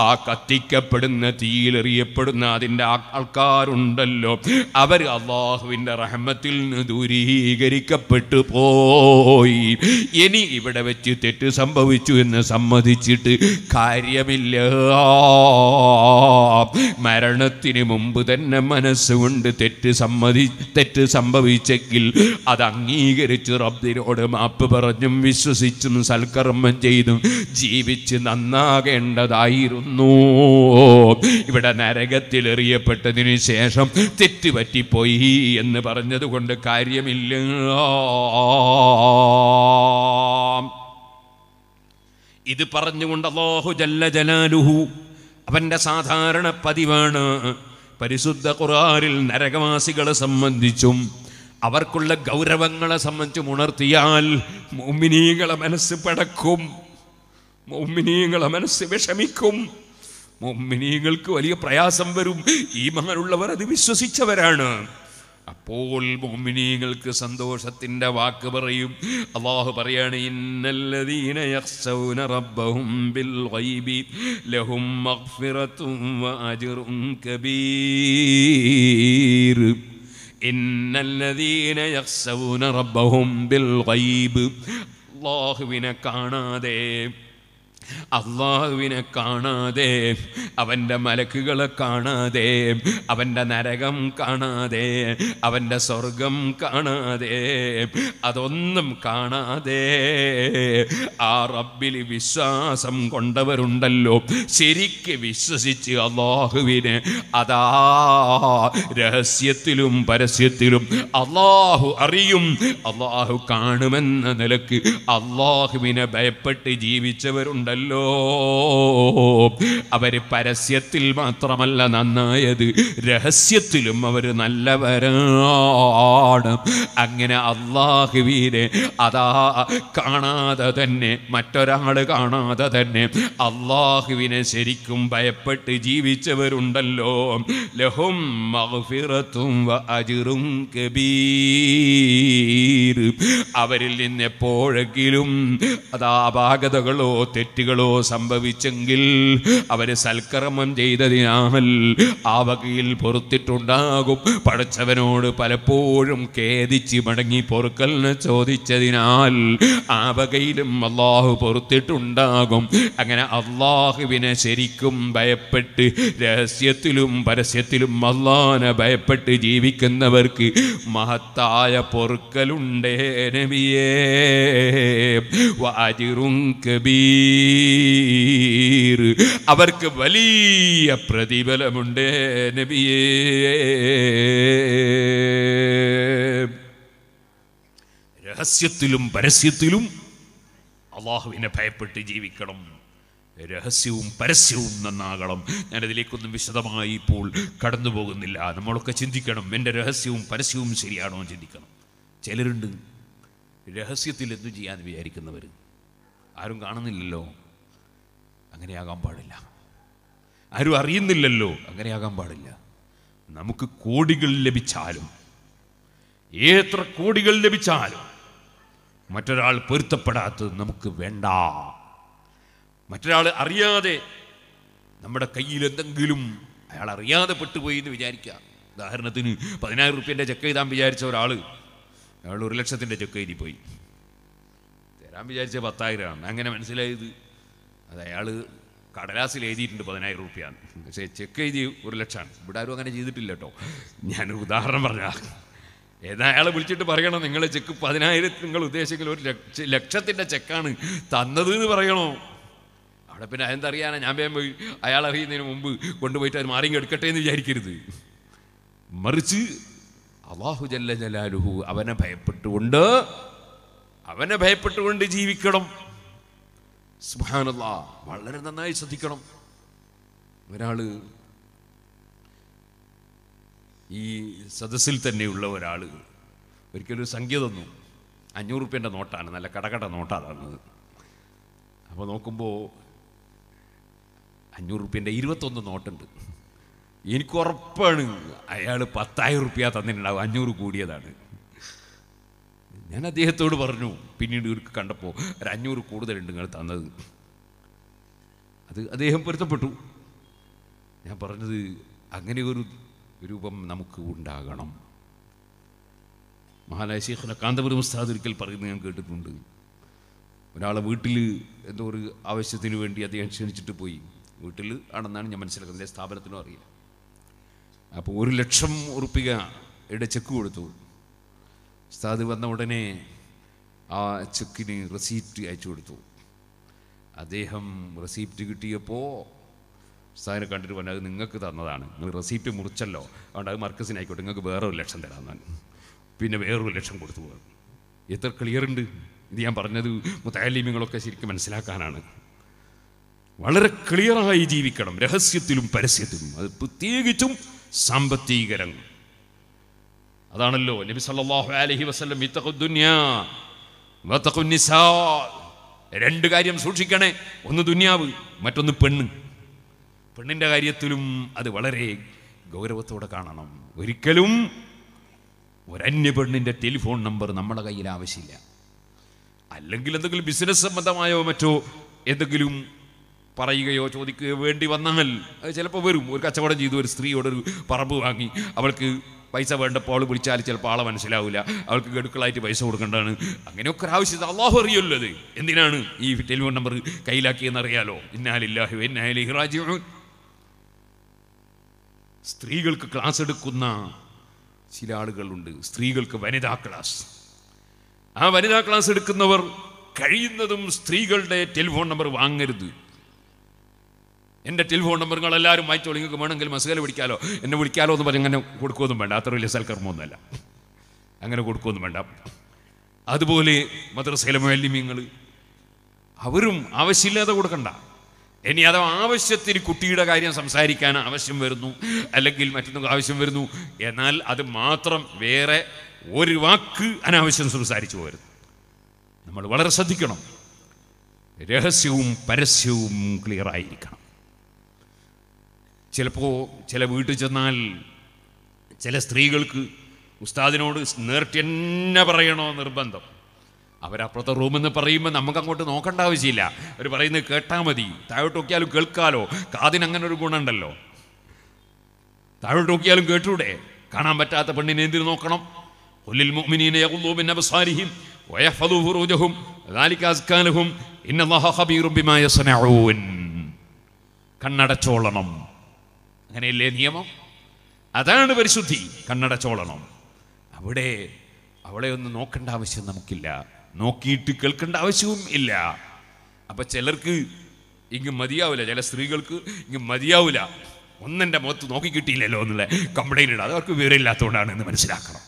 ആ കത്തിക്കപ്പെടുന്ന തീയിലെറിയപ്പെടുന്ന അതിൻ്റെ ആൾക്കാരുണ്ടല്ലോ അവർ അള്ളാഹുവിൻ്റെ റഹ്മത്തിൽ നിന്ന് ദൂരീകരിക്കപ്പെട്ടു പോയി ഇനി ഇവിടെ വെച്ച് തെറ്റ് സംഭവിച്ചു എന്ന് സമ്മതിച്ചിട്ട് കാര്യമില്ല മരണത്തിന് മുമ്പ് തന്നെ മനസ്സുകൊണ്ട് തെറ്റ് സമ്മതി തെറ്റ് സംഭവിച്ചെങ്കിൽ അത് അംഗീകരിച്ച് റബ്ബിനോട് മാപ്പ് പറഞ്ഞും വിശ്വസിച്ചും സൽക്കർമ്മം ചെയ്തും ജീവിച്ച് നന്നാകേണ്ടതായിരുന്നു ഇവിടെ നരകത്തിലെറിയപ്പെട്ടതിന് ശേഷം തെറ്റ് പറ്റിപ്പോയി എന്ന് പറഞ്ഞതുകൊണ്ട് കാര്യമില്ല ഇത് പറഞ്ഞുകൊണ്ട് അള്ളാഹു ജല്ല ജലാലുഹു അവൻ്റെ സാധാരണ പതിവാണ് പരിശുദ്ധ ഖുർആനിൽ നരകവാസികളെ സംബന്ധിച്ചും അവർക്കുള്ള ഗൗരവങ്ങളെ സംബന്ധിച്ചും ഉണർത്തിയാൽ മുഅ്മിനീകളെ മനസ്സ് പടക്കും മൗമിനീകളെ മനസ്സ് വിഷമിക്കും മുഅ്മിനീകൾക്ക് വലിയ പ്രയാസം വരും ഈ മകനുള്ളവർ അത് വിശ്വസിച്ചവരാണ് അപ്പോൾ മോമിനീകൾക്ക് സന്തോഷത്തിൻ്റെ വാക്ക് പറയും അള്ളാഹു പറയാണ് ഇന്നല്ലദീന യഖ്സൗന റബ്ബഹും ബിൽ ഗൈബി ലഹും മഗ്ഫിറത്തും വഅജ്റും കബീർ ഇന്നല്ലദീന യഖ്സൗന റബ്ബഹും ബിൽ ഗൈബ് അള്ളാഹുവിനെ കാണാതെ അള്ളാഹുവിനെ കാണാതെ അവൻ്റെ മലക്കുകളെ കാണാതെ അവൻ്റെ നരകം കാണാതെ അവൻ്റെ സ്വർഗം കാണാതെ അതൊന്നും കാണാതെ ആ റബ്ബിൽ വിശ്വാസം കൊണ്ടവരുണ്ടല്ലോ ശരിക്ക് വിശ്വസിച്ച് അള്ളാഹുവിനെ അതാ രഹസ്യത്തിലും പരസ്യത്തിലും അള്ളാഹു അറിയും അള്ളാഹു കാണുമെന്ന നിലക്ക് അള്ളാഹുവിനെ ഭയപ്പെട്ട് ജീവിച്ചവരുണ്ടല്ലോ ഉണ്ടല്ലോ അവർ പരസ്യത്തിൽ മാത്രമല്ല നന്നായത് രഹസ്യത്തിലും അവർ നല്ലവരാണ് അങ്ങനെ അള്ളാഹുവിനെ അതാ കാണാതെ തന്നെ മറ്റൊരാള് കാണാതെ തന്നെ അള്ളാഹുവിനെ ശരിക്കും ഭയപ്പെട്ട് ജീവിച്ചവരുണ്ടല്ലോ ലഹും കബീർ അവരിൽ നിന്ന് എപ്പോഴെങ്കിലും അതാ അപാകതകളോ തെറ്റുകൾ തെറ്റുകളോ സംഭവിച്ചെങ്കിൽ അവരെ സൽക്കർമ്മം ചെയ്തതിനാൽ ആ വകയിൽ പൊറത്തിട്ടുണ്ടാകും പഠിച്ചവനോട് പലപ്പോഴും ഖേദിച്ച് മടങ്ങി പൊറുക്കലിന് ചോദിച്ചതിനാൽ ആ വകയിലും അള്ളാഹു പൊറത്തിട്ടുണ്ടാകും അങ്ങനെ അള്ളാഹുവിനെ ശരിക്കും ഭയപ്പെട്ട് രഹസ്യത്തിലും പരസ്യത്തിലും അള്ളാനെ ഭയപ്പെട്ട് ജീവിക്കുന്നവർക്ക് മഹത്തായ പൊറുക്കലുണ്ടേ നബിയേ വാജിറും കബീ അവർക്ക് വലിയ പ്രതിഫലമുണ്ട് നബിയേ രഹസ്യത്തിലും പരസ്യത്തിലും അള്ളാഹുവിനെ ഭയപ്പെട്ട് ജീവിക്കണം രഹസ്യവും പരസ്യവും നന്നാകണം ഞാനതിലേക്കൊന്നും വിശദമായി ഇപ്പോൾ കടന്നു പോകുന്നില്ല നമ്മളൊക്കെ ചിന്തിക്കണം എൻ്റെ രഹസ്യവും പരസ്യവും ശരിയാണോ ചിന്തിക്കണം ചിലരുണ്ട് രഹസ്യത്തിൽ എന്തു ചെയ്യാൻ വിചാരിക്കുന്നവർ ആരും കാണുന്നില്ലല്ലോ അങ്ങനെയാകാൻ പാടില്ല ആരും അറിയുന്നില്ലല്ലോ അങ്ങനെയാകാൻ പാടില്ല നമുക്ക് കോടികൾ ലഭിച്ചാലും എത്ര കോടികൾ ലഭിച്ചാലും മറ്റൊരാൾ പൊരുത്തപ്പെടാത്തത് നമുക്ക് വേണ്ട മറ്റൊരാൾ അറിയാതെ നമ്മുടെ കയ്യിൽ എന്തെങ്കിലും അയാൾ അറിയാതെ പെട്ടുപോയി എന്ന് വിചാരിക്കുക ഉദാഹരണത്തിന് പതിനായിരം റുപ്യൻ്റെ ചെക്ക് എഴുതാൻ വിചാരിച്ച ഒരാൾ അയാൾ ഒരു ലക്ഷത്തിൻ്റെ ചെക്ക് എഴുതി പോയി തരാൻ വിചാരിച്ച പത്തായിരമാണ് അങ്ങനെ മനസ്സിലായത് അത് അയാൾ കടലാസിൽ എഴുതിയിട്ടുണ്ട് പതിനായിരം റുപ്യാണ് പക്ഷേ ചെക്ക് എഴുതി ഒരു ലക്ഷമാണ് ഇവിടെ ആരും അങ്ങനെ ചെയ്തിട്ടില്ല കേട്ടോ ഞാൻ ഉദാഹരണം പറഞ്ഞാൽ ഏതാ അയാൾ വിളിച്ചിട്ട് പറയണോ നിങ്ങളെ ചെക്ക് പതിനായിരത്തി നിങ്ങൾ ഉദ്ദേശിക്കുന്ന ഒരു ലക്ഷ ലക്ഷത്തിൻ്റെ ചെക്കാണ് തന്നത് എന്ന് പറയണോ അവിടെ പിന്നെ അതെന്തറിയാനാ ഞാൻ വേഗം പോയി അയാൾ അറിയുന്നതിന് മുമ്പ് കൊണ്ടുപോയിട്ട് അത് മാറിയും എടുക്കട്ടെ എന്ന് വിചാരിക്കരുത് മറിച്ച് അള്ളാഹു ജല്ല ജലാലുഹു അവനെ ഭയപ്പെട്ടുകൊണ്ട് അവനെ ഭയപ്പെട്ടുകൊണ്ട് ജീവിക്കണം വളരെ നന്നായി ശ്രദ്ധിക്കണം ഒരാള് ഈ സദസ്സിൽ തന്നെയുള്ള ഒരാൾ ഒരിക്കലൊരു സംഖ്യ തന്നു അഞ്ഞൂറ് റുപ്യൻ്റെ നോട്ടാണ് നല്ല കടകട നോട്ടാണ് തന്നത് അപ്പോൾ നോക്കുമ്പോൾ അഞ്ഞൂറ് റുപ്യൻ്റെ ഇരുപത്തൊന്ന് നോട്ടുണ്ട് എനിക്ക് ഉറപ്പാണ് അയാൾ പത്തായിരം റുപ്യ തന്നിട്ടുണ്ടാവും അഞ്ഞൂറ് കൂടിയതാണ് ഞാൻ അദ്ദേഹത്തോട് പറഞ്ഞു പിന്നീട് ഇവർക്ക് കണ്ടപ്പോൾ ഒരു അഞ്ഞൂറ് ഉണ്ട് നിങ്ങൾ തന്നത് അത് അദ്ദേഹം പൊരുത്തപ്പെട്ടു ഞാൻ പറഞ്ഞത് അങ്ങനെ ഒരു രൂപം നമുക്ക് ഉണ്ടാകണം മഹാനായ ശേഖന കാന്തപുരം ഉസ്താദ് ഒരിക്കൽ പറയുന്നത് ഞാൻ കേട്ടിട്ടുണ്ട് ഒരാളെ വീട്ടിൽ എന്തോ ഒരു ആവശ്യത്തിന് വേണ്ടി അദ്ദേഹം ക്ഷണിച്ചിട്ട് പോയി വീട്ടിൽ ആണെന്നാണ് ഞാൻ മനസ്സിലാക്കുന്നത് സ്ഥാപനത്തിനും അറിയില്ല അപ്പോൾ ഒരു ലക്ഷം ഉറുപ്പിക ഇട ചെക്ക് കൊടുത്തു ഉസ്താദ് വന്ന ഉടനെ ആ ചെക്കിന് റെസീപ്റ്റ് അയച്ചു കൊടുത്തു അദ്ദേഹം റെസീപ്റ്റ് കിട്ടിയപ്പോൾ ഉസ്താദിനെ കണ്ടിട്ട് പറഞ്ഞു അത് നിങ്ങൾക്ക് തന്നതാണ് നിങ്ങൾ റെസീപ്റ്റ് മുറിച്ചല്ലോ അതുകൊണ്ട് അത് മർക്കസിനായിക്കോട്ടെ നിങ്ങൾക്ക് വേറൊരു ലക്ഷം തരാം ഞാൻ പിന്നെ വേറൊരു ലക്ഷം കൊടുത്തു എത്ര ക്ലിയർ ഉണ്ട് ഇത് ഞാൻ പറഞ്ഞത് മുത്താലിമ്യങ്ങളൊക്കെ ശരിക്കും മനസ്സിലാക്കാനാണ് വളരെ ക്ലിയറായി ജീവിക്കണം രഹസ്യത്തിലും പരസ്യത്തിലും അത് പ്രത്യേകിച്ചും സാമ്പത്തിക അതാണല്ലോ നബി സല്ലാഹു അലഹി വസ്ലം രണ്ട് കാര്യം സൂക്ഷിക്കണേ ഒന്ന് ദുന്യാവ് മറ്റൊന്ന് പെണ്ണ് പെണ്ണിൻ്റെ കാര്യത്തിലും അത് വളരെ ഗൗരവത്തോടെ കാണണം ഒരിക്കലും ഒരന്യ പെണ്ണിൻ്റെ ടെലിഫോൺ നമ്പർ നമ്മളെ കയ്യിൽ ആവശ്യമില്ല അല്ലെങ്കിൽ എന്തെങ്കിലും ബിസിനസ് സംബന്ധമായോ മറ്റോ എന്തെങ്കിലും പറയുകയോ ചോദിക്കുകയോ വേണ്ടി വന്നാൽ ചിലപ്പോൾ വരും ഒരു കച്ചവടം ചെയ്തു ഒരു സ്ത്രീയോടൊരു പറമ്പ് വാങ്ങി അവൾക്ക് പൈസ വേണ്ടപ്പോൾ അവൾ വിളിച്ചാൽ ചിലപ്പോൾ ആളെ മനസ്സിലാവില്ല അവൾക്ക് ഗഡുക്കളായിട്ട് പൈസ കൊടുക്കേണ്ടതാണ് അങ്ങനെയൊക്കെ ഒരു ആവശ്യത അള്ളാഹു അറിയുമല്ലോ എന്തിനാണ് ഈ ടെലിഫോൺ നമ്പർ അറിയാലോ ഇന്നാലില്ലാഹു ഇന്നാലിഹിറാജി സ്ത്രീകൾക്ക് ക്ലാസ് എടുക്കുന്ന ചില ആളുകളുണ്ട് സ്ത്രീകൾക്ക് വനിതാ ക്ലാസ് ആ വനിതാ ക്ലാസ് എടുക്കുന്നവർ കഴിയുന്നതും സ്ത്രീകളുടെ ടെലിഫോൺ നമ്പർ വാങ്ങരുത് എൻ്റെ ടെലിഫോൺ നമ്പറുകൾ എല്ലാവരും വായിച്ചോളൂ നിങ്ങൾക്ക് വേണമെങ്കിൽ മെസ്സേജ് വിളിക്കാലോ എന്നെ വിളിക്കാലോ എന്ന് പറഞ്ഞ് അങ്ങനെ കൊടുക്കുമെന്നും വേണ്ട അത്ര വലിയ സൽക്കർമ്മമൊന്നുമല്ല അങ്ങനെ കൊടുക്കുമെന്നും വേണ്ട അതുപോലെ മദ്രസയിലെ മാലിന്യങ്ങൾ അവരും ആവശ്യമില്ലാതെ കൊടുക്കണ്ട ഇനി അത് ആവശ്യത്തിന് കുട്ടിയുടെ കാര്യം സംസാരിക്കാൻ ആവശ്യം വരുന്നു അല്ലെങ്കിൽ മറ്റൊന്നും ആവശ്യം വരുന്നു എന്നാൽ അത് മാത്രം വേറെ ഒരു വാക്ക് അനാവശ്യം സംസാരിച്ചു പോരുന്നു നമ്മൾ വളരെ ശ്രദ്ധിക്കണം രഹസ്യവും പരസ്യവും ക്ലിയർ ആയിരിക്കണം ചിലപ്പോൾ ചില വീട്ടിൽ ചെന്നാൽ ചില സ്ത്രീകൾക്ക് ഉസ്താദിനോട് എന്നെ പറയണോ നിർബന്ധം അവരപ്പുറത്തെ റൂമെന്ന് പറയുമ്പോൾ നമുക്ക് അങ്ങോട്ട് നോക്കേണ്ട ആവശ്യമില്ല അവർ പറയുന്നത് കേട്ടാൽ മതി താഴോട്ട് നോക്കിയാലും കേൾക്കാലോ കാതിന് അങ്ങനെ ഒരു ഗുണമുണ്ടല്ലോ താഴോട്ട് നോക്കിയാലും കേട്ടൂടെ കാണാൻ പറ്റാത്ത പെണ്ണിനെ എന്തിനു നോക്കണം ഒല്ലിൽ മുഅ്മിനീനെ അബ്സാരിഹിം ഫുറൂജഹും ഇന്നല്ലാഹ ബിമാ യസ്നഊൻ കണ്ണടച്ചോളണം അങ്ങനെയല്ലേ നിയമം അതാണ് പരിശുദ്ധി കണ്ണടച്ചോളണം അവിടെ അവളെ ഒന്ന് നോക്കേണ്ട ആവശ്യം നമുക്കില്ല നോക്കിയിട്ട് കേൾക്കേണ്ട ആവശ്യവും ഇല്ല അപ്പം ചിലർക്ക് ഇങ്ങ് മതിയാവില്ല ചില സ്ത്രീകൾക്ക് ഇങ്ങ് മതിയാവില്ല ഒന്നെൻ്റെ മുഖത്ത് നോക്കിക്കിട്ടിയില്ലല്ലോ എന്നുള്ള കംപ്ലൈൻ്റ് ഇടാതെ അവർക്ക് വിവരമില്ലാത്തതുകൊണ്ടാണ് എന്ന് മനസ്സിലാക്കണം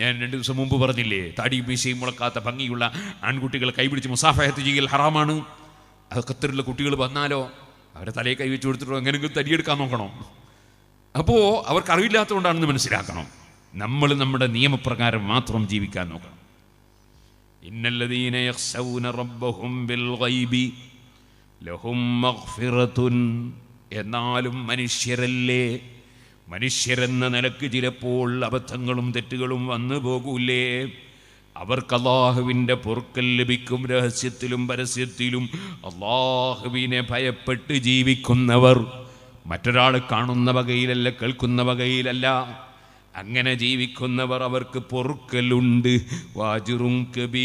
ഞാൻ രണ്ട് ദിവസം മുമ്പ് പറഞ്ഞില്ലേ താടിയും മീശയും മുളക്കാത്ത ഭംഗിയുള്ള ആൺകുട്ടികളെ കൈപിടിച്ച് മുസാഫഹത്ത് ചെയ്യൽ ഹറാമാണ് അതൊക്കെ കുട്ടികൾ വന്നാലോ അവരെ തലയിൽ കൈ വെച്ച് കൊടുത്തിട്ടോ എങ്ങനെയെങ്കിലും തടിയെടുക്കാൻ നോക്കണം അപ്പോൾ അവർക്ക് അറിവില്ലാത്തതുകൊണ്ടാണെന്ന് മനസ്സിലാക്കണം നമ്മൾ നമ്മുടെ നിയമപ്രകാരം മാത്രം ജീവിക്കാൻ നോക്കണം എന്നാലും മനുഷ്യരല്ലേ മനുഷ്യരെന്ന നിലക്ക് ചിലപ്പോൾ അബദ്ധങ്ങളും തെറ്റുകളും വന്നു പോകൂലേ അവർക്ക് അള്ളാഹുവിൻ്റെ പൊറുക്കൽ ലഭിക്കും രഹസ്യത്തിലും പരസ്യത്തിലും അള്ളാഹുവിനെ ഭയപ്പെട്ട് ജീവിക്കുന്നവർ മറ്റൊരാൾ കാണുന്ന വകയിലല്ല കേൾക്കുന്ന വകയിലല്ല അങ്ങനെ ജീവിക്കുന്നവർ അവർക്ക് പൊറുക്കലുണ്ട് വാജുറും കബീർ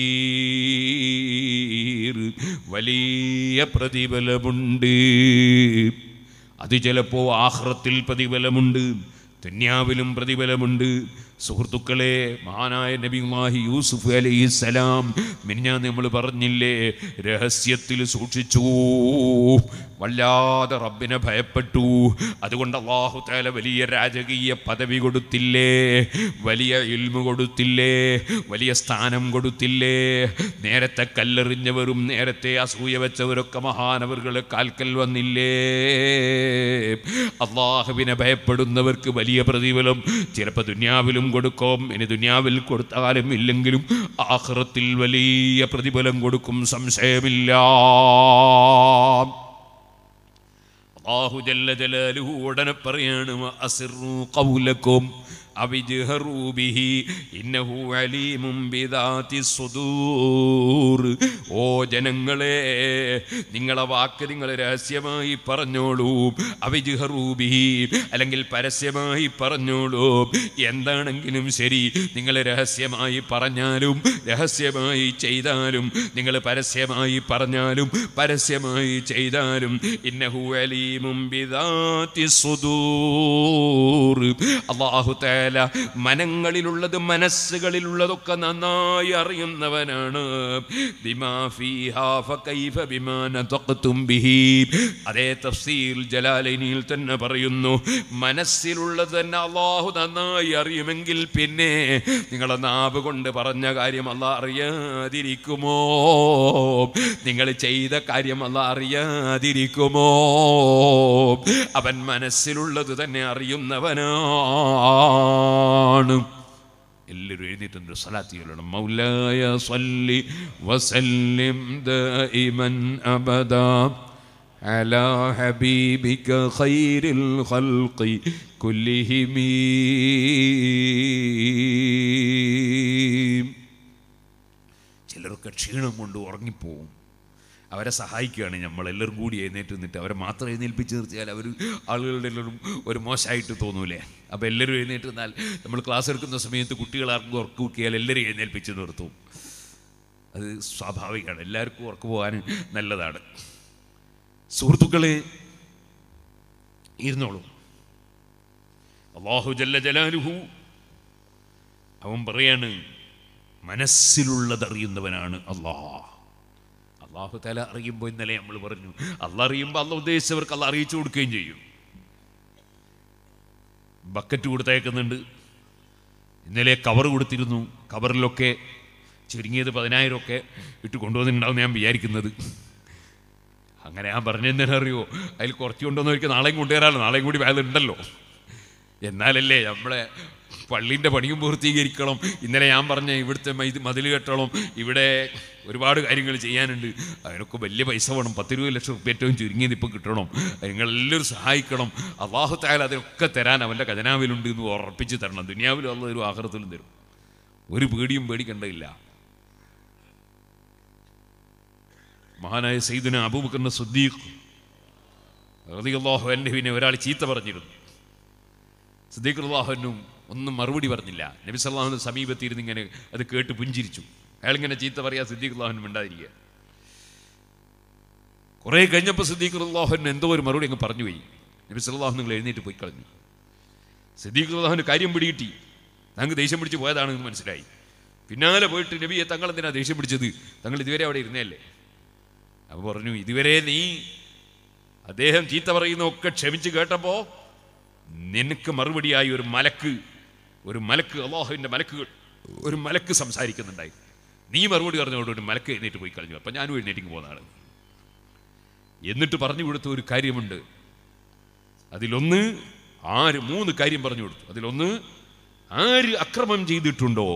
വലിയ പ്രതിഫലമുണ്ട് അത് ചിലപ്പോൾ ആഹ്റത്തിൽ പ്രതിഫലമുണ്ട് തന്യാവിലും പ്രതിഫലമുണ്ട് സുഹൃത്തുക്കളെ മഹാനായ നബിമാഹി യൂസുഫ് അലൈഹി സലാം മിന്ന നമ്മൾ പറഞ്ഞില്ലേ രഹസ്യത്തിൽ സൂക്ഷിച്ചു വല്ലാതെ റബ്ബിനെ ഭയപ്പെട്ടു അതുകൊണ്ട് അള്ളാഹു താല വലിയ രാജകീയ പദവി കൊടുത്തില്ലേ വലിയ ഇൽമ കൊടുത്തില്ലേ വലിയ സ്ഥാനം കൊടുത്തില്ലേ നേരത്തെ കല്ലെറിഞ്ഞവരും നേരത്തെ അസൂയ വെച്ചവരൊക്കെ മഹാനവറുകളെ കാൽക്കൽ വന്നില്ലേ അള്ളാഹുവിനെ ഭയപ്പെടുന്നവർക്ക് വലിയ പ്രതിഫലം ചിലപ്പോൾ ദുന്യാവിലും കൊടുക്കും ഇനി ദുനിയാവിൽ കൊടുത്താലും ഇല്ലെങ്കിലും ആഹ്റത്തിൽ വലിയ പ്രതിഫലം കൊടുക്കും സംശയമില്ല അല്ലാഹു ജല്ല ജലാലുഹു ഉടനെ പറയാണ് അസിറു കൗലക്കും ഓ ജനങ്ങളെ നിങ്ങളെ വാക്ക് നിങ്ങൾ രഹസ്യമായി പറഞ്ഞോളൂ അവിജിഹറൂബിഹി അല്ലെങ്കിൽ പരസ്യമായി പറഞ്ഞോളൂ എന്താണെങ്കിലും ശരി നിങ്ങൾ രഹസ്യമായി പറഞ്ഞാലും രഹസ്യമായി ചെയ്താലും നിങ്ങൾ പരസ്യമായി പറഞ്ഞാലും പരസ്യമായി ചെയ്താലും ഇന്നഹു അലീമും അള്ളാഹു തേ താല മനങ്ങളിലുള്ളത് മനസ്സുകളിലുള്ളതൊക്കെ നന്നായി അറിയുന്നവനാണ് അതേ തഫ്സീൽ ജലാലിനിയിൽ തന്നെ പറയുന്നു മനസ്സിലുള്ളത് തന്നെ അള്ളാഹു നന്നായി അറിയുമെങ്കിൽ പിന്നെ നിങ്ങളെ നാവ് കൊണ്ട് പറഞ്ഞ കാര്യം അല്ല അറിയാതിരിക്കുമോ നിങ്ങൾ ചെയ്ത കാര്യം അല്ല അറിയാതിരിക്കുമോ അവൻ മനസ്സിലുള്ളത് തന്നെ അറിയുന്നവനാ ആണ് എല്ലാവരും എഴുതിയിട്ടുണ്ട് സലാത്തി ചൊല്ലണം മൗലായ സല്ലി വസല്ലിം ദൈമൻ അബദ على حبيبك خير الخلق كلهم ചിലർക്ക് ക്ഷീണം കൊണ്ട് ഉറങ്ങിപ്പോവും അവരെ സഹായിക്കുകയാണ് നമ്മളെല്ലാവരും കൂടി എഴുന്നേറ്റ് നിന്നിട്ട് അവരെ മാത്രം എഴുന്നേൽപ്പിച്ച് നിർത്തിയാൽ അവർ ആളുകളുടെ എല്ലാവരും ഒരു മോശമായിട്ട് തോന്നൂലേ അപ്പോൾ എല്ലാവരും എഴുന്നേറ്റ് നിന്നാൽ നമ്മൾ ക്ലാസ് എടുക്കുന്ന സമയത്ത് കുട്ടികൾ ആർക്കും ഉറക്കം മുക്കിയാൽ എല്ലാവരും എഴുന്നേൽപ്പിച്ച് നിർത്തും അത് സ്വാഭാവികമാണ് എല്ലാവർക്കും ഉറക്കു പോകാൻ നല്ലതാണ് സുഹൃത്തുക്കളെ ഇരുന്നോളൂ അള്ളാഹു ജല്ല ജലാലുഹു അവൻ പറയാണ് മനസ്സിലുള്ളതറിയുന്നവനാണ് അള്ളാഹ് അള്ളാഹു തല അറിയുമ്പോൾ ഇന്നലെ നമ്മൾ പറഞ്ഞു അള്ള അറിയുമ്പോൾ അള്ള ഉദ്ദേശിച്ചവർക്ക് അള്ള അറിയിച്ചു കൊടുക്കുകയും ചെയ്യും ബക്കറ്റ് കൊടുത്തേക്കുന്നുണ്ട് ഇന്നലെ കവർ കൊടുത്തിരുന്നു കവറിലൊക്കെ ചുരുങ്ങിയത് ഒക്കെ ഇട്ട് കൊണ്ടുവന്നിട്ടുണ്ടാവും ഞാൻ വിചാരിക്കുന്നത് അങ്ങനെ ഞാൻ പറഞ്ഞെന്തിനാ അറിയോ അതിൽ കുറച്ച് കൊണ്ടുവന്നവർക്ക് നാളെയും കൊണ്ടുവരാമല്ലോ നാളെയും കൂടി വേദന ഉണ്ടല്ലോ എന്നാലല്ലേ നമ്മളെ പള്ളിൻ്റെ പണിയും പൂർത്തീകരിക്കണം ഇന്നലെ ഞാൻ പറഞ്ഞ ഇവിടുത്തെ മതിൽ കെട്ടണം ഇവിടെ ഒരുപാട് കാര്യങ്ങൾ ചെയ്യാനുണ്ട് അതിനൊക്കെ വലിയ പൈസ വേണം ഇരുപത് ലക്ഷം റുപ്യ ഏറ്റവും ചുരുങ്ങിയത് ഇപ്പം കിട്ടണം നിങ്ങളെല്ലാവരും സഹായിക്കണം അള്ളാഹു അതിനൊക്കെ തരാൻ അവൻ്റെ ഖജനാവിലുണ്ട് എന്ന് ഉറപ്പിച്ച് തരണം ദുനിയാവിലും അള്ള തരും തരും ഒരു പേടിയും കണ്ടില്ല മഹാനായ സൈദുന അബൂബക്കറിന് സുദ്ദീഖ് റതിയല്ലാഹു എൻ്റെ പിന്നെ ഒരാൾ ചീത്ത പറഞ്ഞിരുന്നു സുദ്ദീഖ് അള്ളാഹുവിനും ഒന്നും മറുപടി പറഞ്ഞില്ല നബി സല്ലാഹു സമീപത്തിരുന്ന് ഇങ്ങനെ അത് കേട്ട് പുഞ്ചിരിച്ചു അയാളിങ്ങനെ ചീത്ത പറയാ സിദ്ദീഖ് അള്ളാഹുൻ ഉണ്ടായിരിക്കുക കുറേ കഴിഞ്ഞപ്പോൾ സിദ്ദീഖ് അള്ളാഹുൻ എന്തോ ഒരു മറുപടി അങ്ങ് പറഞ്ഞു പോയി നബി സല്ലാഹു നിങ്ങൾ എഴുന്നേറ്റ് പോയി കളഞ്ഞു സിദ്ദീഖ് അള്ളാഹുവിന് കാര്യം പിടികിട്ടി ഞങ്ങൾക്ക് ദേഷ്യം പിടിച്ച് പോയതാണെന്ന് മനസ്സിലായി പിന്നാലെ പോയിട്ട് നബിയെ തങ്ങൾ എന്തിനാണ് ദേഷ്യം പിടിച്ചത് തങ്ങൾ ഇതുവരെ അവിടെ ഇരുന്നേല്ലേ അപ്പോൾ പറഞ്ഞു ഇതുവരെ നീ അദ്ദേഹം ചീത്ത പറയുന്നതൊക്കെ ക്ഷമിച്ച് കേട്ടപ്പോൾ നിനക്ക് മറുപടിയായി ഒരു മലക്ക് ഒരു മലക്ക് അള്ളാഹുവിൻ്റെ മലക്കുകൾ ഒരു മലക്ക് സംസാരിക്കുന്നുണ്ടായി നീ മറുപടി പറഞ്ഞുകൊണ്ട് ഒരു മലക്ക് എഴുന്നേറ്റ് പോയി കളഞ്ഞു അപ്പം ഞാനും എഴുന്നേറ്റിങ് പോകുന്നതാണ് എന്നിട്ട് പറഞ്ഞു കൊടുത്ത ഒരു കാര്യമുണ്ട് അതിലൊന്ന് ആര് മൂന്ന് കാര്യം പറഞ്ഞു കൊടുത്തു അതിലൊന്ന് ആര് അക്രമം ചെയ്തിട്ടുണ്ടോ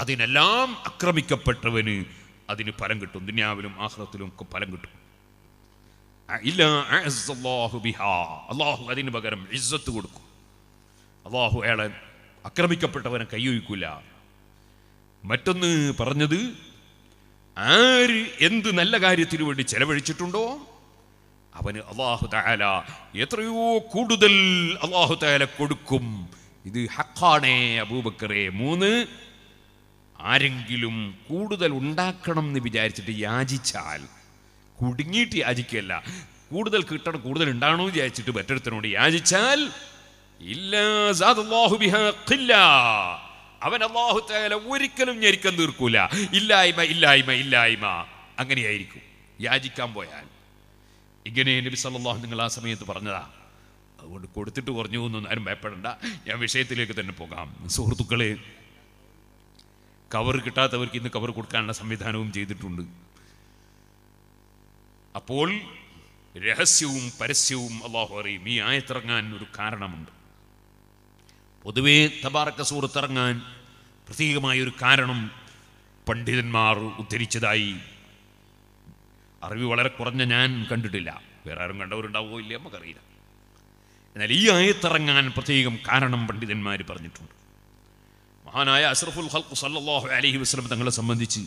അതിനെല്ലാം അക്രമിക്കപ്പെട്ടവന് അതിന് ഫലം കിട്ടും ദുനിയാവിലും ആഹ്ലത്തിലും ഒക്കെ ഫലം കിട്ടും ഇല്ല അള്ളാഹു അതിന് പകരം ഇസ്സത്ത് കൊടുക്കും അള്ളാഹു അയാളെ ആക്രമിക്കപ്പെട്ടവനെ കൈയൊഴിക്കില്ല മറ്റൊന്ന് പറഞ്ഞത് ആര് എന്ത് നല്ല കാര്യത്തിനു വേണ്ടി ചെലവഴിച്ചിട്ടുണ്ടോ അവന് അള്ളാഹു താല എത്രയോ കൂടുതൽ അള്ളാഹു താല കൊടുക്കും ഇത് ഹക്കാണേ അബൂബക്കറേ മൂന്ന് ആരെങ്കിലും കൂടുതൽ ഉണ്ടാക്കണം എന്ന് വിചാരിച്ചിട്ട് യാചിച്ചാൽ കുടുങ്ങിയിട്ട് യാചിക്കല്ല കൂടുതൽ കിട്ടണം കൂടുതൽ ഉണ്ടാകണമെന്ന് വിചാരിച്ചിട്ട് മറ്റൊരുത്തനോട് യാചിച്ചാൽ അവൻ അള്ളാഹു തേല ഒരിക്കലും ഞെരിക്കം തീർക്കൂല ഇല്ലായ്മ ഇല്ലായ്മ ഇല്ലായ്മ അങ്ങനെയായിരിക്കും യാചിക്കാൻ പോയാൽ ഇങ്ങനെ നബി സല്ലാഹു നിങ്ങൾ ആ സമയത്ത് പറഞ്ഞതാ അതുകൊണ്ട് കൊടുത്തിട്ട് കുറഞ്ഞു എന്നൊന്നും ആരും ഭയപ്പെടണ്ട ഞാൻ വിഷയത്തിലേക്ക് തന്നെ പോകാം സുഹൃത്തുക്കളെ കവർ കിട്ടാത്തവർക്ക് ഇന്ന് കവർ കൊടുക്കാനുള്ള സംവിധാനവും ചെയ്തിട്ടുണ്ട് അപ്പോൾ രഹസ്യവും പരസ്യവും അള്ളാഹു അറിയും ഈ ആയത്തിറങ്ങാൻ ഒരു കാരണമുണ്ട് പൊതുവേ തബാറക്ക സൂറത്തിറങ്ങാൻ പ്രത്യേകമായൊരു കാരണം പണ്ഡിതന്മാർ ഉദ്ധരിച്ചതായി അറിവ് വളരെ കുറഞ്ഞ ഞാൻ കണ്ടിട്ടില്ല വേറെ ആരും കണ്ടവരുണ്ടാവോ ഇല്ല നമുക്കറിയില്ല എന്നാൽ ഈ ആയത്തിറങ്ങാൻ പ്രത്യേകം കാരണം പണ്ഡിതന്മാർ പറഞ്ഞിട്ടുണ്ട് മഹാനായ അഷ്റഫുൽ ഹൽക്കു സല്ലാഹു അലഹി വസ്ലം തങ്ങളെ സംബന്ധിച്ച്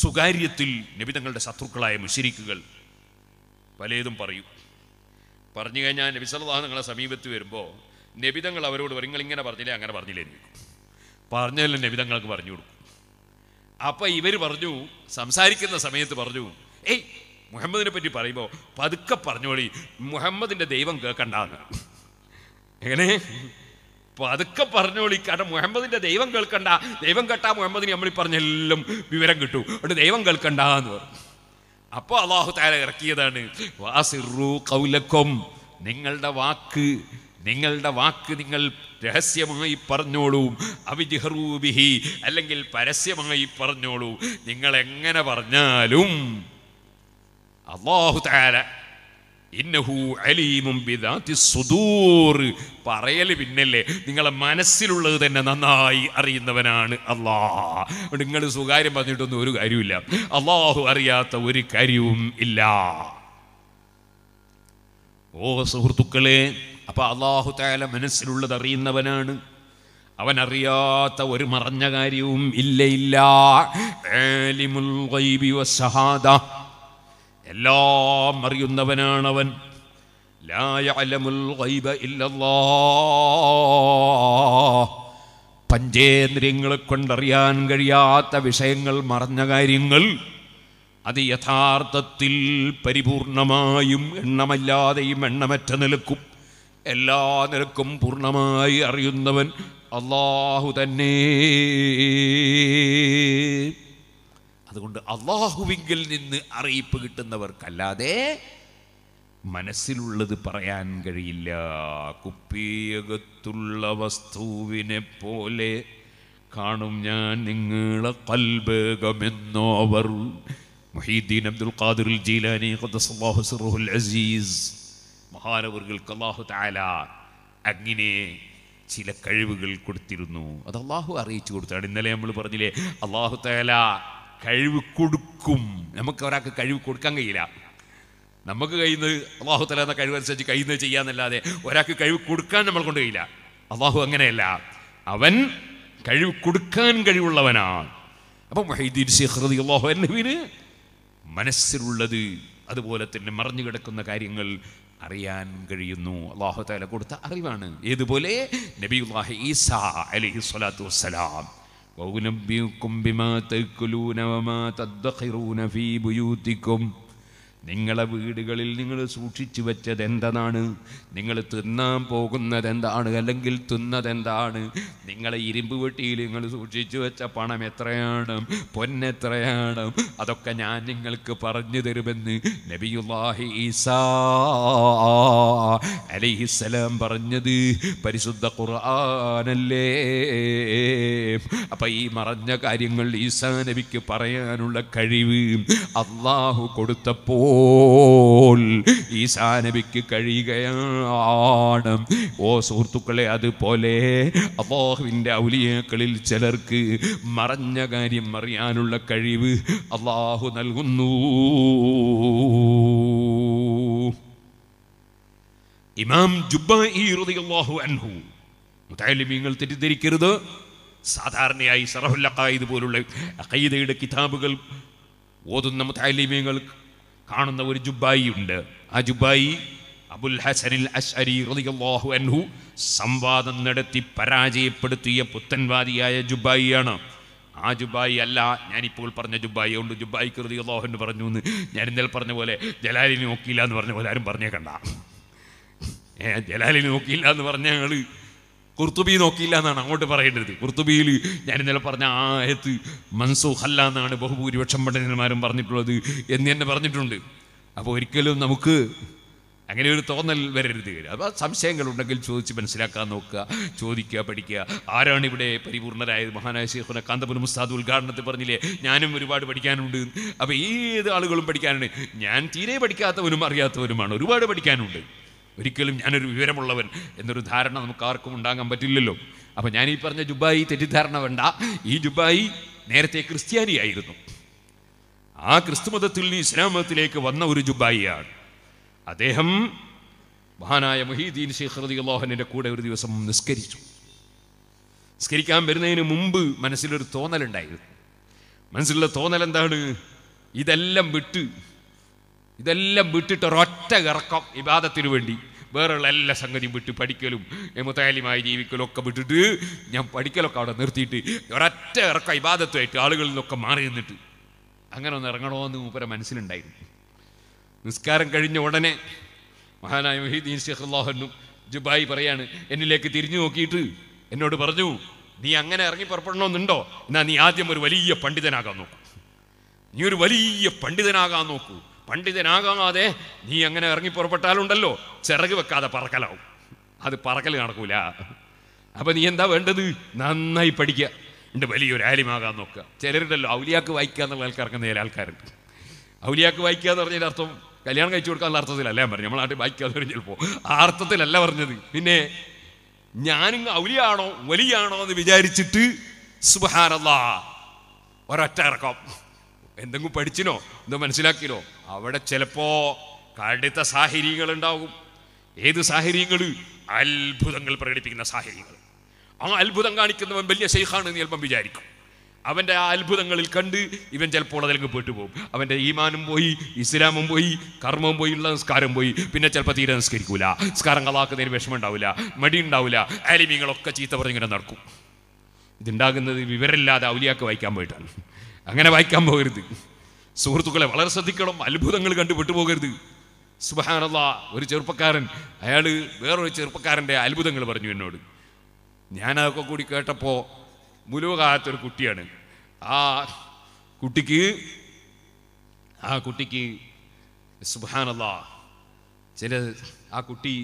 സ്വകാര്യത്തിൽ നബി തങ്ങളുടെ ശത്രുക്കളായ മുഷരിക്കുകൾ പലതും പറയും പറഞ്ഞു കഴിഞ്ഞാൽ നബി സല്ലാഹു തങ്ങളെ സമീപത്ത് വരുമ്പോൾ നബിതങ്ങൾ അവരോട് പറഞ്ഞു നിങ്ങൾ ഇങ്ങനെ പറഞ്ഞില്ലേ അങ്ങനെ പറഞ്ഞില്ലേ എന്ന് പറഞ്ഞതല്ലേ നബിതങ്ങൾക്ക് പറഞ്ഞു കൊടുക്കും അപ്പം ഇവർ പറഞ്ഞു സംസാരിക്കുന്ന സമയത്ത് പറഞ്ഞു ഏയ് മുഹമ്മദിനെ പറ്റി പറയുമ്പോൾ പതുക്കെ പറഞ്ഞോളി മുഹമ്മദിൻ്റെ ദൈവം കേൾക്കണ്ടാന്ന് എങ്ങനെ പതുക്കെ പറഞ്ഞോളി കാരണം മുഹമ്മദിൻ്റെ ദൈവം കേൾക്കണ്ട ദൈവം കേട്ടാ മുഹമ്മദിന് നമ്മൾ പറഞ്ഞെല്ലാം വിവരം കിട്ടും അവിടെ ദൈവം കേൾക്കണ്ട എന്ന് പറഞ്ഞു അപ്പോൾ അള്ളാഹു താര ഇറക്കിയതാണ് വാസിറു കൗലക്കും നിങ്ങളുടെ വാക്ക് നിങ്ങളുടെ വാക്ക് നിങ്ങൾ രഹസ്യമായി പറഞ്ഞോളൂ അവിജിഹറൂബിഹി അല്ലെങ്കിൽ പരസ്യമായി പറഞ്ഞോളൂ നിങ്ങൾ എങ്ങനെ പറഞ്ഞാലും അള്ളാഹു താര ഇന്നഹു അലീമും സുദൂർ പറയൽ പിന്നല്ലേ നിങ്ങളെ മനസ്സിലുള്ളത് തന്നെ നന്നായി അറിയുന്നവനാണ് അള്ളാഹ് നിങ്ങൾ സ്വകാര്യം പറഞ്ഞിട്ടൊന്നും ഒരു കാര്യമില്ല അള്ളാഹു അറിയാത്ത ഒരു കാര്യവും ഇല്ല ഓ സുഹൃത്തുക്കളെ അപ്പോൾ അള്ളാഹു താല മനസ്സിലുള്ളത് അറിയുന്നവനാണ് അവൻ അറിയാത്ത ഒരു മറഞ്ഞ കാര്യവും ഇല്ലയില്ല എല്ലാം അറിയുന്നവനാണ് അവൻ പഞ്ചേന്ദ്രിയങ്ങളെ കൊണ്ടറിയാൻ കഴിയാത്ത വിഷയങ്ങൾ മറഞ്ഞ കാര്യങ്ങൾ അത് യഥാർത്ഥത്തിൽ പരിപൂർണമായും എണ്ണമല്ലാതെയും എണ്ണമറ്റ നിലക്കും എല്ലാ നിരക്കും പൂർണ്ണമായി അറിയുന്നവൻ അള്ളാഹു തന്നെ അതുകൊണ്ട് അള്ളാഹുവിങ്കിൽ നിന്ന് അറിയിപ്പ് കിട്ടുന്നവർക്കല്ലാതെ മനസ്സിലുള്ളത് പറയാൻ കഴിയില്ല കുപ്പിയകത്തുള്ള വസ്തുവിനെ പോലെ കാണും ഞാൻ നിങ്ങളെ അവർ മുഹീദ്ദീൻ അബ്ദുൽ ഖാദിർ ജീലാനി അസീസ് മഹാനവറുകൾക്ക് അള്ളാഹു താല അങ്ങനെ ചില കഴിവുകൾ കൊടുത്തിരുന്നു അത് അള്ളാഹു അറിയിച്ചു കൊടുത്താണ് ഇന്നലെ നമ്മൾ പറഞ്ഞില്ലേ അള്ളാഹു താല കഴിവ് കൊടുക്കും നമുക്ക് ഒരാൾക്ക് കഴിവ് കൊടുക്കാൻ കഴിയില്ല നമുക്ക് കഴിയുന്നത് അള്ളാഹു തല എന്ന കഴിവനുസരിച്ച് കഴിയുന്നത് ചെയ്യാന്നല്ലാതെ ഒരാൾക്ക് കഴിവ് കൊടുക്കാൻ നമ്മൾ കൊണ്ട് കഴിയില്ല അള്ളാഹു അങ്ങനെയല്ല അവൻ കഴിവ് കൊടുക്കാൻ കഴിവുള്ളവനാണ് അപ്പം അള്ളാഹു അല്ലവിന് മനസ്സിലുള്ളത് അതുപോലെ തന്നെ മറിഞ്ഞു കിടക്കുന്ന കാര്യങ്ങൾ അറിയാൻ കഴിയുന്നു അള്ളാഹു താല കൊടുത്ത അറിവാണ് ഇതുപോലെ നബിഹി ഈസാ അലഹി സ്വലാത്തു വസ്സലാം وأنبئكم بما تأكلون وما تدخرون في بيوتكم നിങ്ങളെ വീടുകളിൽ നിങ്ങൾ സൂക്ഷിച്ചു വെച്ചത് എന്താണ് നിങ്ങൾ തിന്നാൻ പോകുന്നത് എന്താണ് അല്ലെങ്കിൽ തിന്നത് എന്താണ് നിങ്ങളെ ഇരുമ്പ് വെട്ടിയിൽ നിങ്ങൾ സൂക്ഷിച്ചു വെച്ച പണം എത്രയാണ് പൊന്നെത്രയാണ് അതൊക്കെ ഞാൻ നിങ്ങൾക്ക് പറഞ്ഞു തരുമെന്ന് നബിയുല്ലാഹി ഈസാ അലൈഹിസ്സലാം പറഞ്ഞത് പരിശുദ്ധ ഖുർആാനല്ലേ അപ്പം ഈ മറഞ്ഞ കാര്യങ്ങൾ ഈസാ നബിക്ക് പറയാനുള്ള കഴിവ് അള്ളാഹു കൊടുത്തപ്പോൾ പോൽ ഈസാ നബിക്ക് കഴിയുകയാണ് ഓ സുഹൃത്തുക്കളെ അതുപോലെ അള്ളാഹുവിൻ്റെ ഔലിയാക്കളിൽ ചിലർക്ക് മറഞ്ഞ കാര്യം അറിയാനുള്ള കഴിവ് അള്ളാഹു നൽകുന്നു ഇമാം ജുബാഹു മുതാലിമീങ്ങൾ തെറ്റിദ്ധരിക്കരുത് സാധാരണയായി സറഹുല്ലക്കായത് പോലുള്ള അഖീദയുടെ കിതാബുകൾ ഓതുന്ന മുതാലിമീങ്ങൾ കാണുന്ന ഒരു ജുബായി ഉണ്ട് ആ ജുബായി അബുൽ ഹസനിൽ അഷ്അരി റളിയല്ലാഹു അൻഹു സംവാദം നടത്തി പരാജയപ്പെടുത്തിയ പുത്തൻവാദിയായ ജുബായിയാണ് ആ ജുബായി അല്ല ഞാനിപ്പോൾ പറഞ്ഞ ജുബായി കൊണ്ട് ജുബായി കൃതി അള്ളാഹുവിന് പറഞ്ഞു എന്ന് ഞാൻ ഇന്നലെ പറഞ്ഞ പോലെ ജലാലിനെ നോക്കിയില്ല എന്ന് പറഞ്ഞ പോലെ ആരും പറഞ്ഞേക്കണ്ട ഏ ജലാലിനെ നോക്കിയില്ല എന്ന് പറഞ്ഞ ഞങ്ങൾ കുർത്തുബി നോക്കിയില്ല എന്നാണ് അങ്ങോട്ട് പറയേണ്ടത് കുർത്തുബിയിൽ ഞാൻ ഇന്നലെ പറഞ്ഞ ആ ആയത്ത് മൻസൂഹ് അല്ല എന്നാണ് ബഹുഭൂരിപക്ഷം പണ്ഡിതന്മാരും പറഞ്ഞിട്ടുള്ളത് എന്ന് തന്നെ പറഞ്ഞിട്ടുണ്ട് അപ്പോൾ ഒരിക്കലും നമുക്ക് അങ്ങനെ ഒരു തോന്നൽ വരരുത് അപ്പോൾ സംശയങ്ങളുണ്ടെങ്കിൽ ചോദിച്ച് മനസ്സിലാക്കാൻ നോക്കുക ചോദിക്കുക പഠിക്കുക ആരാണ് ഇവിടെ പരിപൂർണരായത് മഹാനായ ശേഖുന കാന്തപുരം മുസ്താദ് ഉദ്ഘാടനത്തിൽ പറഞ്ഞില്ലേ ഞാനും ഒരുപാട് പഠിക്കാനുണ്ട് അപ്പോൾ ഏത് ആളുകളും പഠിക്കാനുണ്ട് ഞാൻ തീരെ പഠിക്കാത്തവനും അറിയാത്തവനുമാണ് ഒരുപാട് പഠിക്കാനുണ്ട് ഒരിക്കലും ഞാനൊരു വിവരമുള്ളവൻ എന്നൊരു ധാരണ നമുക്ക് ആർക്കും ഉണ്ടാകാൻ പറ്റില്ലല്ലോ അപ്പം ഞാൻ ഈ പറഞ്ഞ ജുബായി തെറ്റിദ്ധാരണ വേണ്ട ഈ ജുബായി നേരത്തെ ക്രിസ്ത്യാനിയായിരുന്നു ആ ക്രിസ്തുമതത്തിൽ ഇസ്ലാം മതത്തിലേക്ക് വന്ന ഒരു ജുബായിയാണ് അദ്ദേഹം മഹാനായ മൊഹീദ്ദീൻ ഷെയ്ഖ് റതി അള്ളാഹനിൻ്റെ കൂടെ ഒരു ദിവസം നിസ്കരിച്ചു നിസ്കരിക്കാൻ വരുന്നതിന് മുമ്പ് മനസ്സിലൊരു തോന്നലുണ്ടായിരുന്നു മനസ്സിലുള്ള തോന്നൽ എന്താണ് ഇതെല്ലാം വിട്ട് ഇതെല്ലാം വിട്ടിട്ട് ഒരൊറ്റ ഇറക്കം വിവാദത്തിനു വേണ്ടി വേറെയുള്ള എല്ലാ സംഗതിയും വിട്ട് പഠിക്കലും എമുതാലിമായി ജീവിക്കലും ഒക്കെ വിട്ടിട്ട് ഞാൻ പഠിക്കലൊക്കെ അവിടെ നിർത്തിയിട്ട് ഒരൊറ്റ ഇറക്കം ഇബാദത്തുമായിട്ട് ആളുകളിൽ നിന്നൊക്കെ മാറി നിന്നിട്ട് അങ്ങനെ ഒന്ന് ഇറങ്ങണമെന്ന് മൂപ്പര മനസ്സിലുണ്ടായിരുന്നു നിസ്കാരം കഴിഞ്ഞ ഉടനെ മഹാനായ മൊഹീദ്ദീൻ ഷെഖ് ജുബായി പറയാണ് എന്നിലേക്ക് തിരിഞ്ഞു നോക്കിയിട്ട് എന്നോട് പറഞ്ഞു നീ അങ്ങനെ ഇറങ്ങി പുറപ്പെടണമെന്നുണ്ടോ എന്നാൽ നീ ആദ്യം ഒരു വലിയ പണ്ഡിതനാകാൻ നോക്കൂ നീ ഒരു വലിയ പണ്ഡിതനാകാൻ നോക്കൂ പണ്ഡിതനാകാതെ നീ അങ്ങനെ ഇറങ്ങി പുറപ്പെട്ടാലുണ്ടല്ലോ ചിറക് വെക്കാതെ പറക്കലാവും അത് പറക്കൽ നടക്കൂല അപ്പൊ നീ എന്താ വേണ്ടത് നന്നായി പഠിക്കുക ഉണ്ട് വലിയൊരു ആലിമാകാൻ നോക്കുക ചിലരുണ്ടല്ലോ ഔലിയാക്ക് വായിക്കുക എന്നുള്ള ആൾക്കാർക്ക് നേരെ ആൾക്കാരുണ്ട് ഔലിയാക്ക് വായിക്കുക എന്ന് പറഞ്ഞതിൻ്റെ അർത്ഥം കല്യാണം കഴിച്ചു കൊടുക്കാനുള്ള അർത്ഥത്തിലല്ല ഞാൻ പറഞ്ഞു നമ്മളെ നാട്ടിൽ വായിക്കുക എന്ന് പറഞ്ഞു ചിലപ്പോൾ ആ അർത്ഥത്തിലല്ല പറഞ്ഞത് പിന്നെ ഞാനും ഔലിയാണോ വലിയാണോ എന്ന് വിചാരിച്ചിട്ട് സുബഹാനല്ല ഒരൊറ്റ ഇറക്കം എന്തെങ്കിലും പഠിച്ചിനോ എന്തോ മനസ്സിലാക്കിനോ അവിടെ ചിലപ്പോ കടുത്ത സാഹചര്യങ്ങൾ ഉണ്ടാകും ഏത് സാഹചര്യങ്ങൾ അത്ഭുതങ്ങൾ പ്രകടിപ്പിക്കുന്ന സാഹചര്യങ്ങൾ ആ അത്ഭുതം കാണിക്കുന്നവൻ വലിയ ശൈഖാണ് എന്ന് ചിലപ്പം വിചാരിക്കും അവൻ്റെ ആ അത്ഭുതങ്ങളിൽ കണ്ട് ഇവൻ ചിലപ്പോൾ അതിലേക്ക് പോയിട്ട് പോകും അവൻ്റെ ഈമാനും പോയി ഇസ്ലാമും പോയി കർമ്മവും പോയി ഉള്ള നിസ്കാരം പോയി പിന്നെ ചിലപ്പോൾ തീരെ നിസ്കരിക്കൂല നിസ്കാരം കളാക്കുന്നതിന് വിഷമം ഉണ്ടാവില്ല മടി ഉണ്ടാവില്ല അലിമീങ്ങളൊക്കെ ചീത്ത പറഞ്ഞിങ്ങനെ നടക്കും ഇതുണ്ടാകുന്നത് വിവരമില്ലാതെ ഔലിയാക്ക് വായിക്കാൻ പോയിട്ടാണ് അങ്ങനെ വായിക്കാൻ പോകരുത് സുഹൃത്തുക്കളെ വളരെ ശ്രദ്ധിക്കണം അത്ഭുതങ്ങൾ കണ്ടു വിട്ടുപോകരുത് സുബഹാനല്ല ഒരു ചെറുപ്പക്കാരൻ അയാൾ വേറൊരു ചെറുപ്പക്കാരൻ്റെ അത്ഭുതങ്ങൾ പറഞ്ഞു എന്നോട് ഞാൻ അതൊക്കെ കൂടി കേട്ടപ്പോൾ മുലുവകാലത്തൊരു കുട്ടിയാണ് ആ കുട്ടിക്ക് ആ കുട്ടിക്ക് സുബഹാനല്ല ചില ആ കുട്ടി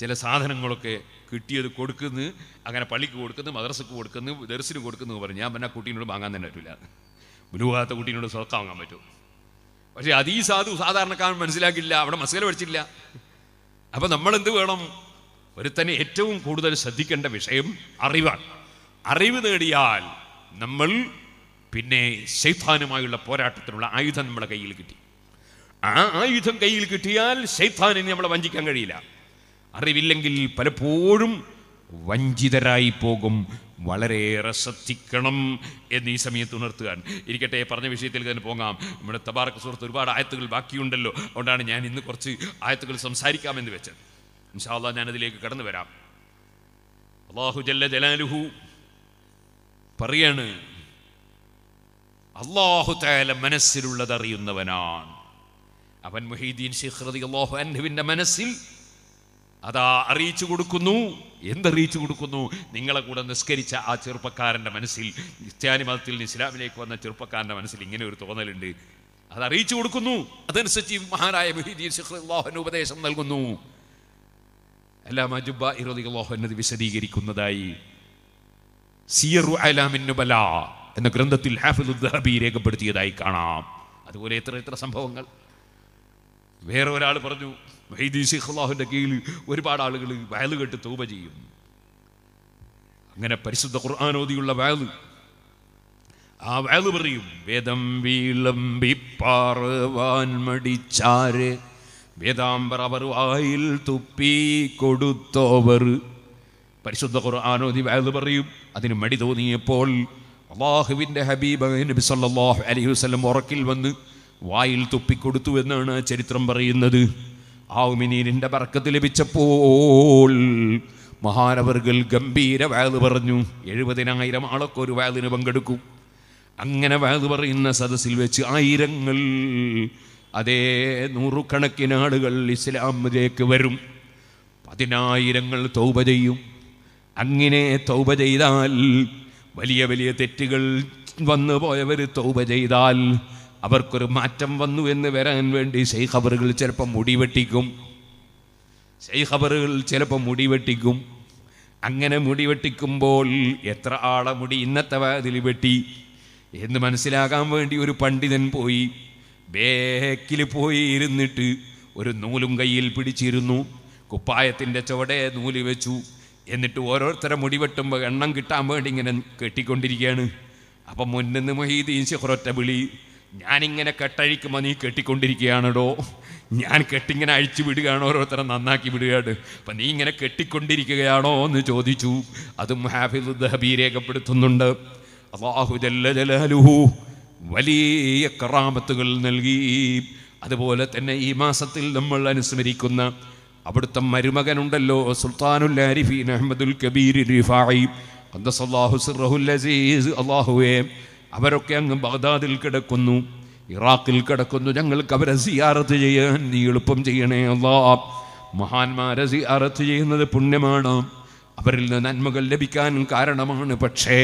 ചില സാധനങ്ങളൊക്കെ കിട്ടിയത് കൊടുക്കുന്നു അങ്ങനെ പള്ളിക്ക് കൊടുക്കുന്നു മദ്രസക്ക് കൊടുക്കുന്നു ദർസിന് കൊടുക്കുന്നു പറഞ്ഞു ഞാൻ പിന്നെ കുട്ടീനോട് വാങ്ങാൻ തന്നെ പറ്റില്ല ബുലുവാത്ത കുട്ടീനോട് സ്വർക്ക വാങ്ങാൻ പറ്റും പക്ഷേ അതീ സാധു സാധാരണക്കാരൻ മനസ്സിലാക്കില്ല അവിടെ മസല പഠിച്ചില്ല അപ്പം നമ്മളെന്ത് വേണം തന്നെ ഏറ്റവും കൂടുതൽ ശ്രദ്ധിക്കേണ്ട വിഷയം അറിവാണ് അറിവ് നേടിയാൽ നമ്മൾ പിന്നെ ശൈത്താനുമായുള്ള പോരാട്ടത്തിനുള്ള ആയുധം നമ്മുടെ കയ്യിൽ കിട്ടി ആ ആയുധം കയ്യിൽ കിട്ടിയാൽ ശൈത്താനിനെ നമ്മളെ വഞ്ചിക്കാൻ കഴിയില്ല അറിവില്ലെങ്കിൽ പലപ്പോഴും വഞ്ചിതരായി പോകും വളരെയേറെ ശ്രദ്ധിക്കണം എന്ന് ഈ സമയത്ത് ഉണർത്തുകയാണ് ഇരിക്കട്ടെ പറഞ്ഞ വിഷയത്തിലേക്ക് തന്നെ പോകാം നമ്മുടെ തബാർക്ക് സുഹൃത്ത് ഒരുപാട് ആയത്തുകൾ ബാക്കിയുണ്ടല്ലോ അതുകൊണ്ടാണ് ഞാൻ ഇന്ന് കുറച്ച് ആയത്തുകൾ സംസാരിക്കാമെന്ന് വെച്ചത് ഇൻഷാല്ല അതിലേക്ക് കടന്നു വരാം അള്ളാഹു ജല്ല ജലാലുഹു പറയാണ് അള്ളാഹു താല മനസ്സിലുള്ളതറിയുന്നവനാണ് അവൻ മൊഹീദ്ദീൻ ഷെഹ്റതി അള്ളാഹു അൻഹുവിൻ്റെ മനസ്സിൽ അതാ അറിയിച്ചു കൊടുക്കുന്നു എന്തറിയിച്ചു കൊടുക്കുന്നു നിങ്ങളെ കൂടെ നിസ്കരിച്ച ആ ചെറുപ്പക്കാരൻ്റെ മനസ്സിൽ ക്രിസ്ത്യാനി മതത്തിൽ ഇസ്ലാമിലേക്ക് വന്ന ചെറുപ്പക്കാരൻ്റെ മനസ്സിൽ ഇങ്ങനെ ഒരു തോന്നലുണ്ട് അത് അറിയിച്ചു കൊടുക്കുന്നു അതനുസരിച്ച് മഹാനായ മുഹീദീൻ ഉപദേശം നൽകുന്നു അല്ലാ മജുബ ഇറദികളോഹു എന്നത് വിശദീകരിക്കുന്നതായി സിയറു അലാമിന്നുബല എന്ന ഗ്രന്ഥത്തിൽ ഹാഫിദുദ്ദഹബി രേഖപ്പെടുത്തിയതായി കാണാം അതുപോലെ എത്ര എത്ര സംഭവങ്ങൾ വേറെ ഒരാൾ പറഞ്ഞു വൈദീസിഖുല്ലാഹുവിൻ്റെ കീഴിൽ ഒരുപാട് ആളുകൾ വയല് കെട്ട് തൂപ ചെയ്യും അങ്ങനെ പരിശുദ്ധ ഖുർആാനോദിയുള്ള വയൽ ആ വയൽ പറയും വേദം വീളമ്പിപ്പാറുവാൻ മടിച്ചാര് വേദാംബർ അവർ വായിൽ തുപ്പി കൊടുത്തോവർ പരിശുദ്ധ ഖുർആാനോദി വയൽ പറയും അതിന് മടി തോന്നിയപ്പോൾ അള്ളാഹുവിൻ്റെ ഹബീബ് നബി സല്ലാഹു അലൈഹി വസ്ലം ഉറക്കിൽ വന്ന് വായിൽ തുപ്പിക്കൊടുത്തു എന്നാണ് ചരിത്രം പറയുന്നത് ആ പറക്കത്ത് ബർക്കത്ത് ലഭിച്ചപ്പോൾ മഹാനവർകൾ ഗംഭീര വാത് പറഞ്ഞു എഴുപതിനായിരം ആളൊക്കെ ഒരു വാതിന് പങ്കെടുക്കും അങ്ങനെ വാത് പറയുന്ന സദസ്സിൽ വെച്ച് ആയിരങ്ങൾ അതേ നൂറുകണക്കിന് ആളുകൾ ഇസ്ലാമിലേക്ക് വരും പതിനായിരങ്ങൾ തൗപ ചെയ്യും അങ്ങനെ തൗപ ചെയ്താൽ വലിയ വലിയ തെറ്റുകൾ വന്നു പോയവർ തൗപ ചെയ്താൽ അവർക്കൊരു മാറ്റം വന്നു എന്ന് വരാൻ വേണ്ടി ഷെയ്ഖബറുകൾ ചിലപ്പോൾ മുടി വെട്ടിക്കും ഷെയ്ഖബറുകൾ ചിലപ്പോൾ മുടി വെട്ടിക്കും അങ്ങനെ മുടി വെട്ടിക്കുമ്പോൾ എത്ര ആളെ മുടി ഇന്നത്തെ വാതിൽ വെട്ടി എന്ന് മനസ്സിലാകാൻ വേണ്ടി ഒരു പണ്ഡിതൻ പോയി ബേക്കിൽ പോയി ഇരുന്നിട്ട് ഒരു നൂലും കയ്യിൽ പിടിച്ചിരുന്നു കുപ്പായത്തിൻ്റെ ചുവടെ നൂല് വെച്ചു എന്നിട്ട് ഓരോരുത്തരെ വെട്ടുമ്പോൾ എണ്ണം കിട്ടാൻ വേണ്ടി ഇങ്ങനെ കെട്ടിക്കൊണ്ടിരിക്കുകയാണ് അപ്പം മുന്നിൽ നിന്ന് മൊഹീദീൻ ശിഖുറൊറ്റ വിളി ഞാനിങ്ങനെ കെട്ടഴിക്കുമ്പോൾ നീ കെട്ടിക്കൊണ്ടിരിക്കുകയാണോ ഞാൻ കെട്ടിങ്ങനെ അഴിച്ചു വിടുകയാണ് ഓരോരുത്തരെ നന്നാക്കി വിടുകയാണ് അപ്പം നീ ഇങ്ങനെ കെട്ടിക്കൊണ്ടിരിക്കുകയാണോ എന്ന് ചോദിച്ചു അതും ഹാഫിദ് ദഹബി രേഖപ്പെടുത്തുന്നുണ്ട് അള്ളാഹു ജല്ല വലിയ കറാമത്തുകൾ നൽകി അതുപോലെ തന്നെ ഈ മാസത്തിൽ നമ്മൾ അനുസ്മരിക്കുന്ന അവിടുത്തെ മരുമകനുണ്ടല്ലോ സുൽത്താനുൽ അഹമ്മദുൽ കബീർ റിഫായി അന്തസല്ലാഹു അസീസ് അള്ളാഹുവേ അവരൊക്കെ അങ്ങ് ബഗ്ദാദിൽ കിടക്കുന്നു ഇറാഖിൽ കിടക്കുന്നു ഞങ്ങൾക്ക് അവരെ സിയാറത്ത് ചെയ്യാൻ നീ എളുപ്പം ചെയ്യണേ അല്ലാ മഹാന്മാരെ സിയാറത്ത് ചെയ്യുന്നത് പുണ്യമാണ് അവരിൽ നിന്ന് നന്മകൾ ലഭിക്കാൻ കാരണമാണ് പക്ഷേ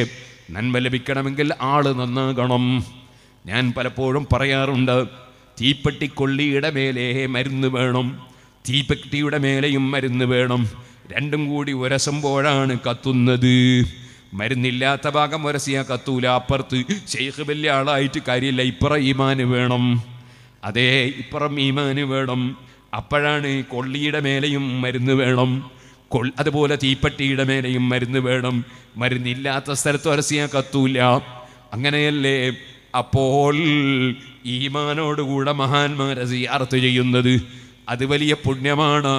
നന്മ ലഭിക്കണമെങ്കിൽ ആള് നന്നാകണം ഞാൻ പലപ്പോഴും പറയാറുണ്ട് തീപ്പെട്ടിക്കൊള്ളിയുടെ മേലെ മരുന്ന് വേണം തീപ്പെട്ടിയുടെ മേലെയും മരുന്ന് വേണം രണ്ടും കൂടി ഉരസുമ്പോഴാണ് കത്തുന്നത് മരുന്നില്ലാത്ത ഭാഗം ഒരസിയാ കത്തൂല അപ്പുറത്ത് ഷെയ്ഖ് വലിയ ആളായിട്ട് കാര്യമില്ല ഇപ്പുറം ഈമാന് വേണം അതേ ഇപ്പുറം ഈമാന് വേണം അപ്പോഴാണ് കൊള്ളിയുടെ മേലെയും മരുന്ന് വേണം കൊൾ അതുപോലെ തീപ്പട്ടിയുടെ മേലെയും മരുന്ന് വേണം മരുന്നില്ലാത്ത സ്ഥലത്ത് ഒരസിയാ കത്തൂല അങ്ങനെയല്ലേ അപ്പോൾ ഈമാനോടുകൂടെ മഹാന്മാരെ സിയാർത്ത് ചെയ്യുന്നത് അത് വലിയ പുണ്യമാണ്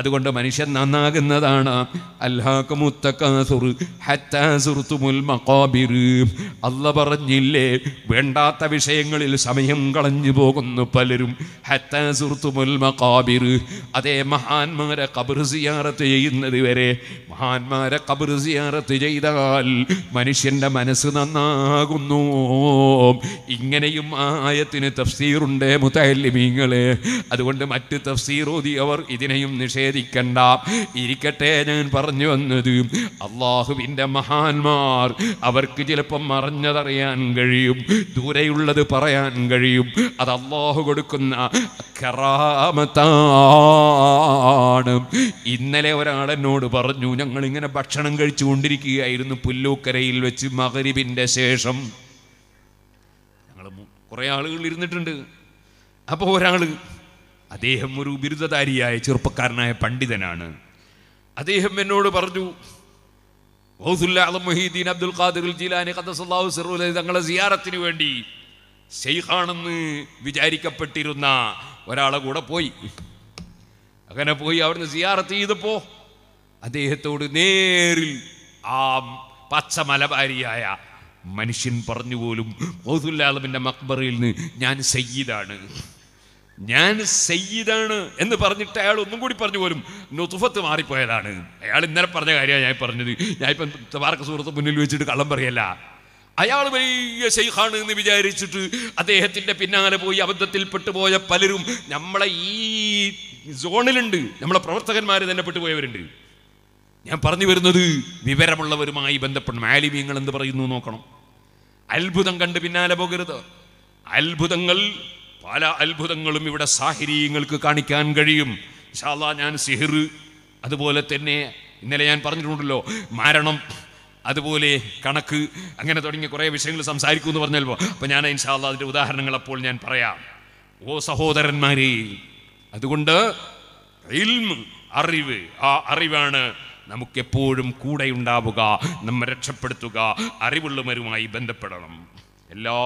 അതുകൊണ്ട് മനുഷ്യൻ നന്നാകുന്നതാണ് അല്ല പറഞ്ഞില്ലേ വേണ്ടാത്ത വിഷയങ്ങളിൽ സമയം കളഞ്ഞു പോകുന്നു പലരും അതേ മഹാന്മാരെ കബർ സിയാറത്ത് ചെയ്യുന്നത് വരെ മഹാന്മാരെ കബർ സിയാറത്ത് ചെയ്താൽ മനുഷ്യൻ്റെ മനസ്സ് നന്നാകുന്നു ഇങ്ങനെയും ആയത്തിന് തഫ്സീറുണ്ട് മുത്തല്ലിമീങ്ങളെ അതുകൊണ്ട് മറ്റ് തഫ്സീർ അവർ ഇതിനെയും നിഷേധിക്കണ്ട ഇരിക്കട്ടെ ഞാൻ പറഞ്ഞു വന്നത് അള്ളാഹുവിൻ്റെ മഹാന്മാർ അവർക്ക് ചിലപ്പം മറഞ്ഞതറിയാൻ കഴിയും ദൂരെയുള്ളത് പറയാൻ കഴിയും അത് അള്ളാഹു കൊടുക്കുന്ന ാണ് ഇന്നലെ ഒരാൾ എന്നോട് പറഞ്ഞു ഇങ്ങനെ ഭക്ഷണം കഴിച്ചു കൊണ്ടിരിക്കുകയായിരുന്നു പുല്ലൂക്കരയിൽ വെച്ച് മകരിവിന്റെ ശേഷം ഞങ്ങൾ കുറേ ആളുകൾ ഇരുന്നിട്ടുണ്ട് അപ്പോൾ ഒരാൾ അദ്ദേഹം ഒരു ബിരുദധാരിയായ ചെറുപ്പക്കാരനായ പണ്ഡിതനാണ് അദ്ദേഹം എന്നോട് പറഞ്ഞു മൊഹീദ്ദീൻ അബ്ദുൽ ഖാദിർ ജീലാനി തങ്ങളെ സിയാറത്തിന് വേണ്ടി ശൈഖാണെന്ന് വിചാരിക്കപ്പെട്ടിരുന്ന ഒരാളെ കൂടെ പോയി അങ്ങനെ പോയി അവിടുന്ന് സിയാറത്ത് ചെയ്തപ്പോ അദ്ദേഹത്തോട് നേരിൽ ആ പച്ച മലബാരിയായ മനുഷ്യൻ പറഞ്ഞു പോലും മക്ബറയിൽ നിന്ന് ഞാൻ സയ്യിദാണ് ഞാൻ സയ്യിദാണ് എന്ന് പറഞ്ഞിട്ട് അയാൾ ഒന്നും കൂടി പറഞ്ഞു പോലും നുതുഫത്ത് മാറിപ്പോയതാണ് അയാൾ ഇന്നലെ പറഞ്ഞ കാര്യമാണ് ഞാൻ പറഞ്ഞത് ഞാൻ ഇപ്പം തബാർക്ക സുഹൃത്ത് മുന്നിൽ വെച്ചിട്ട് കള്ളം പറയല്ല അയാൾ വലിയ ഷെയ്ഖാണ് എന്ന് വിചാരിച്ചിട്ട് അദ്ദേഹത്തിൻ്റെ പിന്നാലെ പോയി അബദ്ധത്തിൽ പോയ പലരും നമ്മളെ ഈ സോണിലുണ്ട് നമ്മളെ പ്രവർത്തകന്മാർ തന്നെ പെട്ടുപോയവരുണ്ട് ഞാൻ പറഞ്ഞു വരുന്നത് വിവരമുള്ളവരുമായി ബന്ധപ്പെടണം മാലിമീങ്ങൾ എന്ന് പറയുന്നു നോക്കണം അത്ഭുതം കണ്ട് പിന്നാലെ പോകരുത് അത്ഭുതങ്ങൾ പല അത്ഭുതങ്ങളും ഇവിടെ സാഹചര്യങ്ങൾക്ക് കാണിക്കാൻ കഴിയും ഇഷാല്ല ഞാൻ സിഹിർ അതുപോലെ തന്നെ ഇന്നലെ ഞാൻ പറഞ്ഞിട്ടുണ്ടല്ലോ മരണം അതുപോലെ കണക്ക് അങ്ങനെ തുടങ്ങിയ കുറേ വിഷയങ്ങൾ സംസാരിക്കും എന്ന് പറഞ്ഞാൽ അപ്പോൾ ഞാൻ ഇൻഷാല്ല അതിൻ്റെ ഉദാഹരണങ്ങൾ അപ്പോൾ ഞാൻ പറയാം ഓ സഹോദരന്മാരെ അതുകൊണ്ട് അറിവ് ആ അറിവാണ് നമുക്കെപ്പോഴും കൂടെ ഉണ്ടാവുക നമ്മെ രക്ഷപ്പെടുത്തുക അറിവുള്ളവരുമായി ബന്ധപ്പെടണം എല്ലാ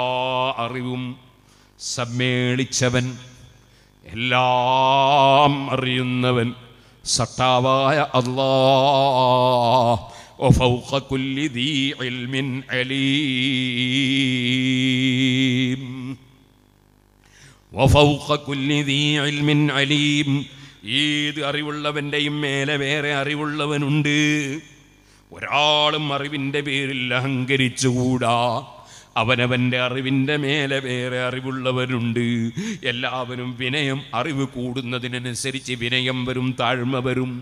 അറിവും സമ്മേളിച്ചവൻ എല്ലാം അറിയുന്നവൻ സട്ടാവായ അള്ളാ ഏത് അറിവുള്ളവൻ്റെയും മേലെ വേറെ അറിവുള്ളവനുണ്ട് ഒരാളും അറിവിൻ്റെ പേരിൽ അഹങ്കരിച്ചുകൂടാ അവനവൻ്റെ അറിവിൻ്റെ മേലെ വേറെ അറിവുള്ളവരുണ്ട് എല്ലാവരും വിനയം അറിവ് കൂടുന്നതിനനുസരിച്ച് വിനയം വരും താഴ്മ വരും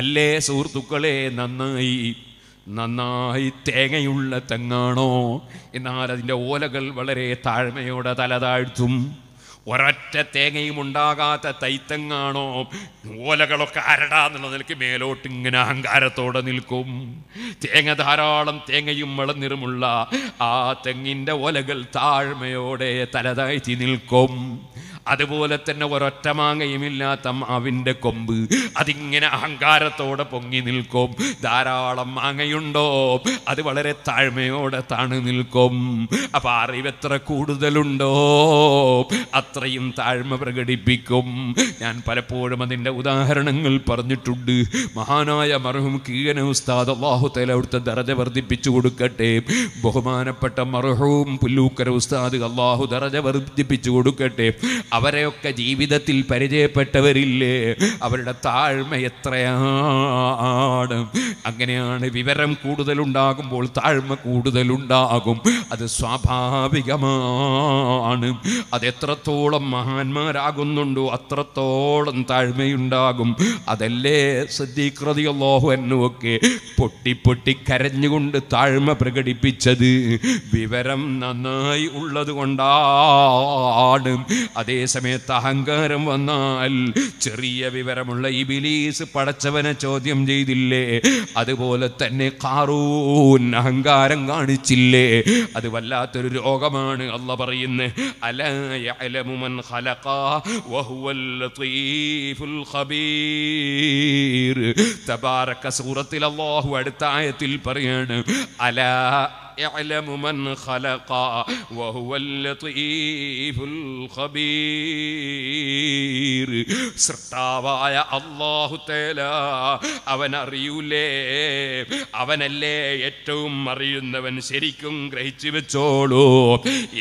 അല്ലേ സുഹൃത്തുക്കളെ നന്നായി നന്നായി തേങ്ങയുള്ള തെങ്ങാണോ എന്നാൽ അതിൻ്റെ ഓലകൾ വളരെ താഴ്മയോടെ തല താഴ്ത്തും ഒരൊറ്റ തേങ്ങയും ഉണ്ടാകാത്ത തൈത്തങ്ങാണോ ഓലകളൊക്കെ അരടാന്നുള്ള എന്നുള്ള നിലയ്ക്ക് മേലോട്ട് ഇങ്ങനെ അഹങ്കാരത്തോടെ നിൽക്കും തേങ്ങ ധാരാളം തേങ്ങയും വളനിറമുള്ള ആ തെങ്ങിൻ്റെ ഓലകൾ താഴ്മയോടെ തലതാഴ്ത്തി നിൽക്കും അതുപോലെ തന്നെ ഒരൊറ്റ മാങ്ങയുമില്ലാത്ത മാവിൻ്റെ കൊമ്പ് അതിങ്ങനെ അഹങ്കാരത്തോടെ പൊങ്ങി നിൽക്കും ധാരാളം മാങ്ങയുണ്ടോ അത് വളരെ താഴ്മയോടെ താണു നിൽക്കും അപ്പം അറിവെത്ര കൂടുതലുണ്ടോ അത്രയും താഴ്മ പ്രകടിപ്പിക്കും ഞാൻ പലപ്പോഴും അതിൻ്റെ ഉദാഹരണങ്ങൾ പറഞ്ഞിട്ടുണ്ട് മഹാനായ മറുഹും കീകന ഉസ്താദ് അള്ളാഹുത്തേല അവിടുത്തെ ദറജ വർദ്ധിപ്പിച്ചു കൊടുക്കട്ടെ ബഹുമാനപ്പെട്ട മറുഹവും പുല്ലൂക്കര ഉസ്താദ് അള്ളാഹു ദറജ വർദ്ധിപ്പിച്ചു കൊടുക്കട്ടെ അവരെയൊക്കെ ജീവിതത്തിൽ പരിചയപ്പെട്ടവരില്ലേ അവരുടെ താഴ്മ എത്രയാണ് അങ്ങനെയാണ് വിവരം കൂടുതലുണ്ടാകുമ്പോൾ താഴ്മ കൂടുതലുണ്ടാകും അത് സ്വാഭാവികമാണ് അതെത്രത്തോളം മഹാന്മാരാകുന്നുണ്ടോ അത്രത്തോളം താഴ്മയുണ്ടാകും അതല്ലേ സദ്യീകൃതി എന്നുമൊക്കെ പൊട്ടി പൊട്ടി കരഞ്ഞുകൊണ്ട് താഴ്മ പ്രകടിപ്പിച്ചത് വിവരം നന്നായി ഉള്ളത് കൊണ്ടാണ് അതേ സമയത്ത് അഹങ്കാരം വന്നാൽ ചെറിയ വിവരമുള്ള ഈ ബിലീസ് പടച്ചവനെ ചോദ്യം ചെയ്തില്ലേ അതുപോലെ തന്നെ കാറൂൻ അഹങ്കാരം കാണിച്ചില്ലേ അത് വല്ലാത്തൊരു രോഗമാണ് അല്ല പറയുന്നത് സൂറത്തിൽ അള്ളാഹു അടുത്തായത്തിൽ പറയാണ് അല يعلم من خلق وهو اللطيف الخبير സൃഷ്ടാവായ അള്ളാഹു തേല അവൻ അറിയൂലേ അവനല്ലേ ഏറ്റവും അറിയുന്നവൻ ശരിക്കും ഗ്രഹിച്ചു വെച്ചോളൂ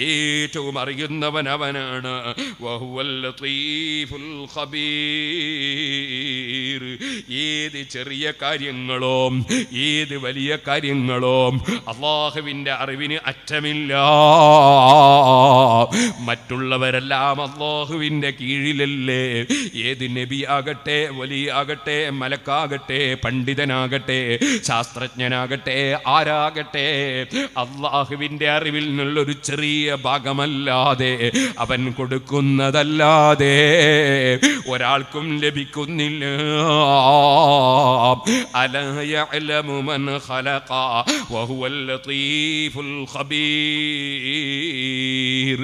ഏറ്റവും അറിയുന്നവൻ അവനാണ് ഏത് ചെറിയ കാര്യങ്ങളോ ഏത് വലിയ കാര്യങ്ങളോ അള്ളാഹു അള്ളാഹുവിന്റെ അറിവിന് അറ്റമില്ല മറ്റുള്ളവരെല്ലാം അള്ളാഹുവിന്റെ കീഴിലല്ലേ ഏത് നബി ആകട്ടെ വലിയ ആകട്ടെ മലക്കാകട്ടെ പണ്ഡിതനാകട്ടെ ശാസ്ത്രജ്ഞനാകട്ടെ ആരാകട്ടെ അള്ളാഹുവിന്റെ അറിവിൽ നിന്നുള്ളൊരു ചെറിയ ഭാഗമല്ലാതെ അവൻ കൊടുക്കുന്നതല്ലാതെ ഒരാൾക്കും ലഭിക്കുന്നില്ല അലയ അലമുമൻ ഖലഖ വഹുവൽ ലത്തീഫുൽ ഖബീർ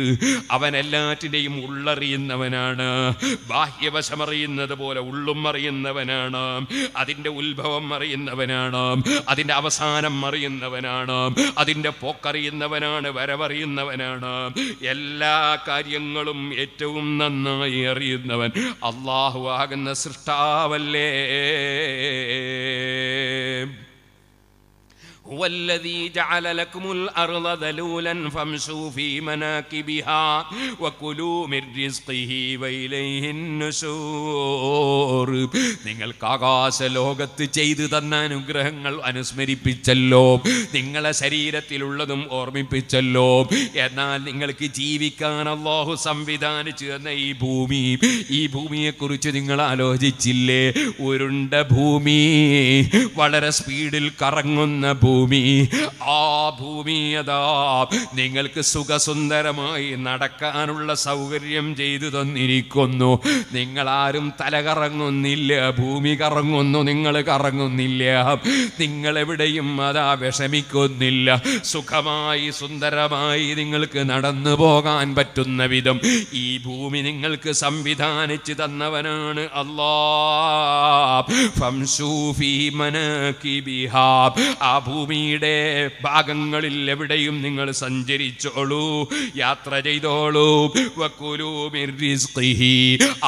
അവൻ എല്ലാറ്റിൻ്റെയും ഉള്ളറിയുന്നവനാണ് അറിയുന്നത് പോലെ ഉള്ളും അറിയുന്നവനാണ് അതിൻ്റെ ഉത്ഭവം അറിയുന്നവനാണ് അതിൻ്റെ അവസാനം അറിയുന്നവനാണ് അതിൻ്റെ പോക്കറിയുന്നവനാണ് വരവറിയുന്നവനാണ് എല്ലാ കാര്യങ്ങളും ഏറ്റവും നന്നായി അറിയുന്നവൻ അള്ളാഹു ആകുന്ന സൃഷ്ടാവല്ലേ هو الذي جعل لكم الأرض ذلولا فامشوا في مناكبها وكلوا من رزقه وإليه النشور നിങ്ങൾക്ക് ആകാശ ലോകത്ത് ചെയ്തു തന്ന അനുഗ്രഹങ്ങൾ അനുസ്മരിപ്പിച്ചല്ലോ നിങ്ങളെ ശരീരത്തിലുള്ളതും ഓർമ്മിപ്പിച്ചല്ലോ എന്നാൽ നിങ്ങൾക്ക് ജീവിക്കാൻ അള്ളാഹു സംവിധാനിച്ചു തന്ന ഈ ഭൂമി ഈ ഭൂമിയെക്കുറിച്ച് നിങ്ങൾ ആലോചിച്ചില്ലേ ഉരുണ്ട ഭൂമി വളരെ സ്പീഡിൽ കറങ്ങുന്ന ഭൂമി ഭൂമി ആ ഭൂമി അതാ നിങ്ങൾക്ക് സുഖസുന്ദരമായി നടക്കാനുള്ള സൗകര്യം ചെയ്തു തന്നിരിക്കുന്നു നിങ്ങളാരും തലകറങ്ങുന്നില്ല ഭൂമി കറങ്ങുന്നു നിങ്ങൾ കറങ്ങുന്നില്ല നിങ്ങളെവിടെയും അതാ വിഷമിക്കുന്നില്ല സുഖമായി സുന്ദരമായി നിങ്ങൾക്ക് നടന്നു പോകാൻ പറ്റുന്ന വിധം ഈ ഭൂമി നിങ്ങൾക്ക് സംവിധാനിച്ചു തന്നവനാണ് അള്ളാ ആ ഭൂമി ഭൂമിയുടെ ഭാഗങ്ങളിൽ എവിടെയും നിങ്ങൾ സഞ്ചരിച്ചോളൂ യാത്ര ചെയ്തോളൂ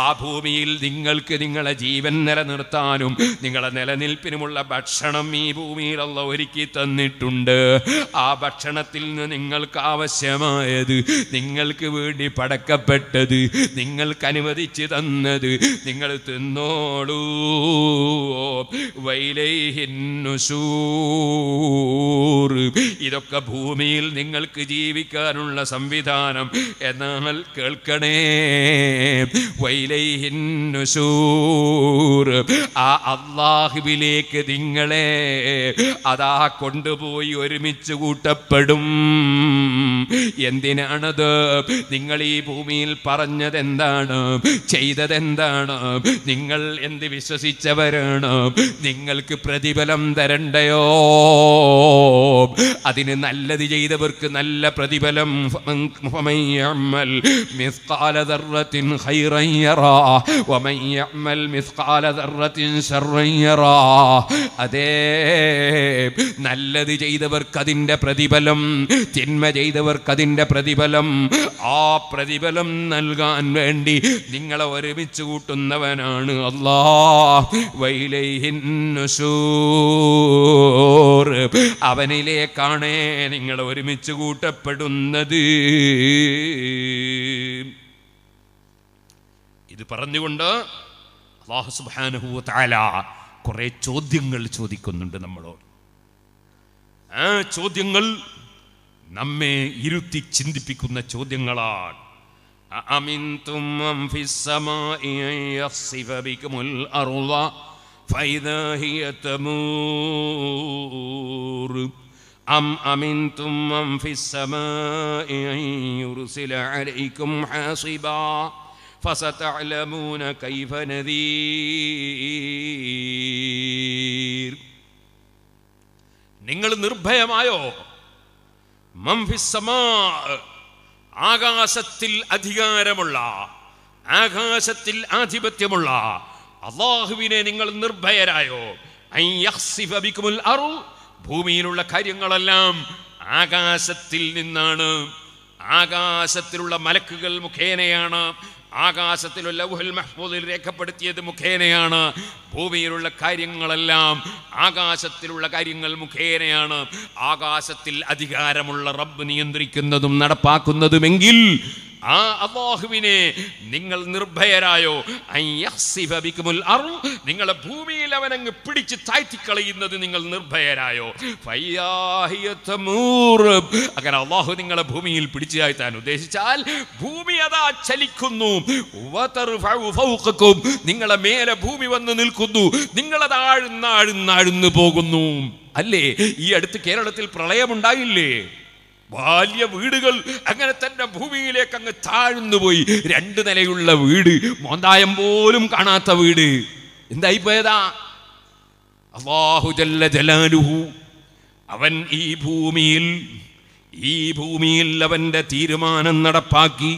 ആ ഭൂമിയിൽ നിങ്ങൾക്ക് നിങ്ങളെ ജീവൻ നിലനിർത്താനും നിങ്ങളെ നിലനിൽപ്പിനുമുള്ള ഭക്ഷണം ഈ ഭൂമിയിലുള്ള ഒരുക്കി തന്നിട്ടുണ്ട് ആ ഭക്ഷണത്തിൽ നിന്ന് നിങ്ങൾക്ക് ആവശ്യമായത് നിങ്ങൾക്ക് വേണ്ടി പടക്കപ്പെട്ടത് നിങ്ങൾക്ക് അനുവദിച്ച് തന്നത് നിങ്ങൾ തിന്നോളൂ വൈലൈഹിന്നുശൂ ഷുഊർ ഇതൊക്കെ ഭൂമിയിൽ നിങ്ങൾക്ക് ജീവിക്കാനുള്ള സംവിധാനം എന്നാൽ കേൾക്കണേ വൈലൈഹിന്നുശൂർ ആ അള്ളാഹുവിലേക്ക് നിങ്ങളെ അതാ കൊണ്ടുപോയി ഒരുമിച്ച് കൂട്ടപ്പെടും എന്തിനാണത് നിങ്ങൾ ഈ ഭൂമിയിൽ പറഞ്ഞത് എന്താണ് ചെയ്തതെന്താണ് നിങ്ങൾ എന്ത് വിശ്വസിച്ചവരാണ് നിങ്ങൾക്ക് പ്രതിഫലം തരണ്ടയോ അതിന് നല്ലത് ചെയ്തവർക്ക് നല്ല പ്രതിഫലം അതേ നല്ലത് ചെയ്തവർക്ക് അതിൻ്റെ പ്രതിഫലം തിന്മ ചെയ്തവർക്ക് അതിൻ്റെ പ്രതിഫലം ആ പ്രതിഫലം നൽകാൻ വേണ്ടി നിങ്ങളെ ഒരുമിച്ച് കൂട്ടുന്നവനാണ് അള്ളാ വൈലൈഹിൻ അവനിലേക്കാണേ നിങ്ങൾ ഒരുമിച്ച് കൂട്ടപ്പെടുന്നത് ഇത് പറഞ്ഞുകൊണ്ട് കുറെ ചോദ്യങ്ങൾ ചോദിക്കുന്നുണ്ട് നമ്മളോട് ആ ചോദ്യങ്ങൾ നമ്മെ ഇരുത്തി ചിന്തിപ്പിക്കുന്ന ചോദ്യങ്ങളാണ് അമിൻ തും فإذا هي تمور أم أمنتم من في السماء أن يرسل عليكم حاصبا فستعلمون كيف نذير നിങ്ങൾ നിർഭയമായോ മംഫിസമാ ആകാശത്തിൽ അധികാരമുള്ള ആകാശത്തിൽ ആധിപത്യമുള്ള അള്ളാഹുവിനെ നിങ്ങൾ നിർഭയരായോ ഭൂമിയിലുള്ള കാര്യങ്ങളെല്ലാം ആകാശത്തിൽ നിന്നാണ് ആകാശത്തിലുള്ള മലക്കുകൾ മുഖേനയാണ് ആകാശത്തിലുള്ള ലൗഹുൽ മഹ്ഫൂദിൽ രേഖപ്പെടുത്തിയത് മുഖേനയാണ് ഭൂമിയിലുള്ള കാര്യങ്ങളെല്ലാം ആകാശത്തിലുള്ള കാര്യങ്ങൾ മുഖേനയാണ് ആകാശത്തിൽ അധികാരമുള്ള റബ്ബ് നിയന്ത്രിക്കുന്നതും നടപ്പാക്കുന്നതുമെങ്കിൽ ആ അള്ളാഹുവിനെ നിങ്ങൾ നിർഭയരായോ നിങ്ങളെ ഭൂമിയിൽ അവനങ്ങ് പിടിച്ച് താഴ്ത്തിക്കളയുന്നത് നിങ്ങൾ നിർഭയരായോ അങ്ങനെ അള്ളാഹു നിങ്ങളെ ഭൂമിയിൽ പിടിച്ചു താഴ്ത്താൻ ഉദ്ദേശിച്ചാൽ ഭൂമി അതാ ചലിക്കുന്നു നിങ്ങളെ മേലെ ഭൂമി വന്ന് നിൽക്കുന്നു നിങ്ങളത് ആഴ്ന്നാഴ്ന്നാഴ്ന്നു പോകുന്നു അല്ലേ ഈ അടുത്ത് കേരളത്തിൽ പ്രളയമുണ്ടായില്ലേ ബാല്യ വീടുകൾ അങ്ങനെ തന്നെ ഭൂമിയിലേക്ക് അങ്ങ് താഴ്ന്നു പോയി രണ്ട് നിലയുള്ള വീട് മോന്തായം പോലും കാണാത്ത വീട് എന്തായി പോയതാ അവാഹുജല്ല ജല്ല അവൻ ഈ ഭൂമിയിൽ ഈ ഭൂമിയിൽ അവൻ്റെ തീരുമാനം നടപ്പാക്കി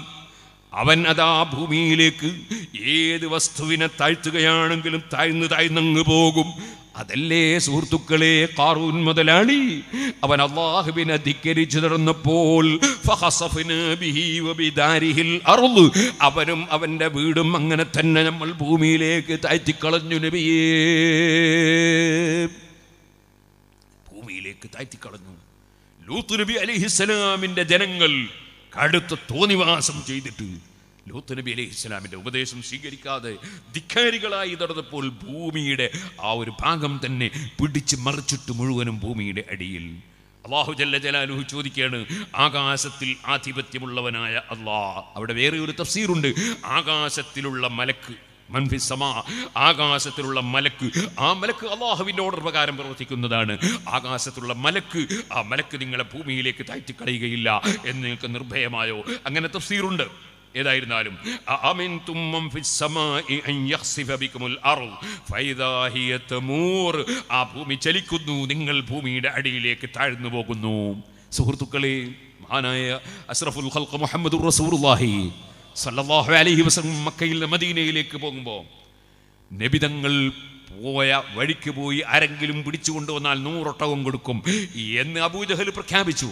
അവൻ അതാ ഭൂമിയിലേക്ക് ഏത് വസ്തുവിനെ താഴ്ത്തുകയാണെങ്കിലും താഴ്ന്നു താഴ്ന്നങ്ങ് പോകും അതല്ലേ സുഹൃത്തുക്കളെ കാറൂൻ മുതലാളി അവൻ അള്ളാഹുവിനെ ധിക്കരിച്ചു നടന്നപ്പോൾ അവനും അവന്റെ വീടും അങ്ങനെ തന്നെ നമ്മൾ ഭൂമിയിലേക്ക് താഴ്ത്തിക്കളഞ്ഞു നബിയേ ഭൂമിയിലേക്ക് താഴ്ത്തിക്കളഞ്ഞു ലൂത്ത് നബി അലിഹിസ്സലാമിന്റെ ജനങ്ങൾ കടുത്ത തോന്നിവാസം ചെയ്തിട്ട് ലോത്ത് നബി അലൈഹി ഇസ്ലാമിൻ്റെ ഉപദേശം സ്വീകരിക്കാതെ ധിക്കാരികളായി നടന്നപ്പോൾ ഭൂമിയുടെ ആ ഒരു ഭാഗം തന്നെ പിടിച്ച് മറിച്ചിട്ട് മുഴുവനും ഭൂമിയുടെ അടിയിൽ അള്ളാഹു ജല്ല ജലാലുഹു ചോദിക്കുകയാണ് ആകാശത്തിൽ ആധിപത്യമുള്ളവനായ അള്ളാഹ് അവിടെ വേറെ ഒരു തഫ്സീറുണ്ട് ആകാശത്തിലുള്ള മലക്ക് മൻഫിസമാ ആകാശത്തിലുള്ള മലക്ക് ആ മലക്ക് അള്ളാഹുവിൻ്റെ ഓർഡർ പ്രകാരം പ്രവർത്തിക്കുന്നതാണ് ആകാശത്തുള്ള മലക്ക് ആ മലക്ക് നിങ്ങളെ ഭൂമിയിലേക്ക് താഴ്ത്തിക്കളയുകയില്ല എന്ന് നിങ്ങൾക്ക് നിർഭയമായോ അങ്ങനെ തഫ്സീറുണ്ട് ഏതായിരുന്നാലും ആ ഭൂമി ചലിക്കുന്നു നിങ്ങൾ ഭൂമിയുടെ അടിയിലേക്ക് താഴ്ന്നു പോകുന്നു സുഹൃത്തുക്കളെ മഹാനായ അസ്രഫുൽ ഹൽക്ക് മുഹമ്മദ് അലഹി വസ്ലം മക്കയിൽ മദീനയിലേക്ക് പോകുമ്പോൾ നബിതങ്ങൾ പോയ വഴിക്ക് പോയി ആരെങ്കിലും പിടിച്ചു കൊണ്ടുവന്നാൽ നൂറൊട്ടവും കൊടുക്കും എന്ന് അബൂജഹൽ പ്രഖ്യാപിച്ചു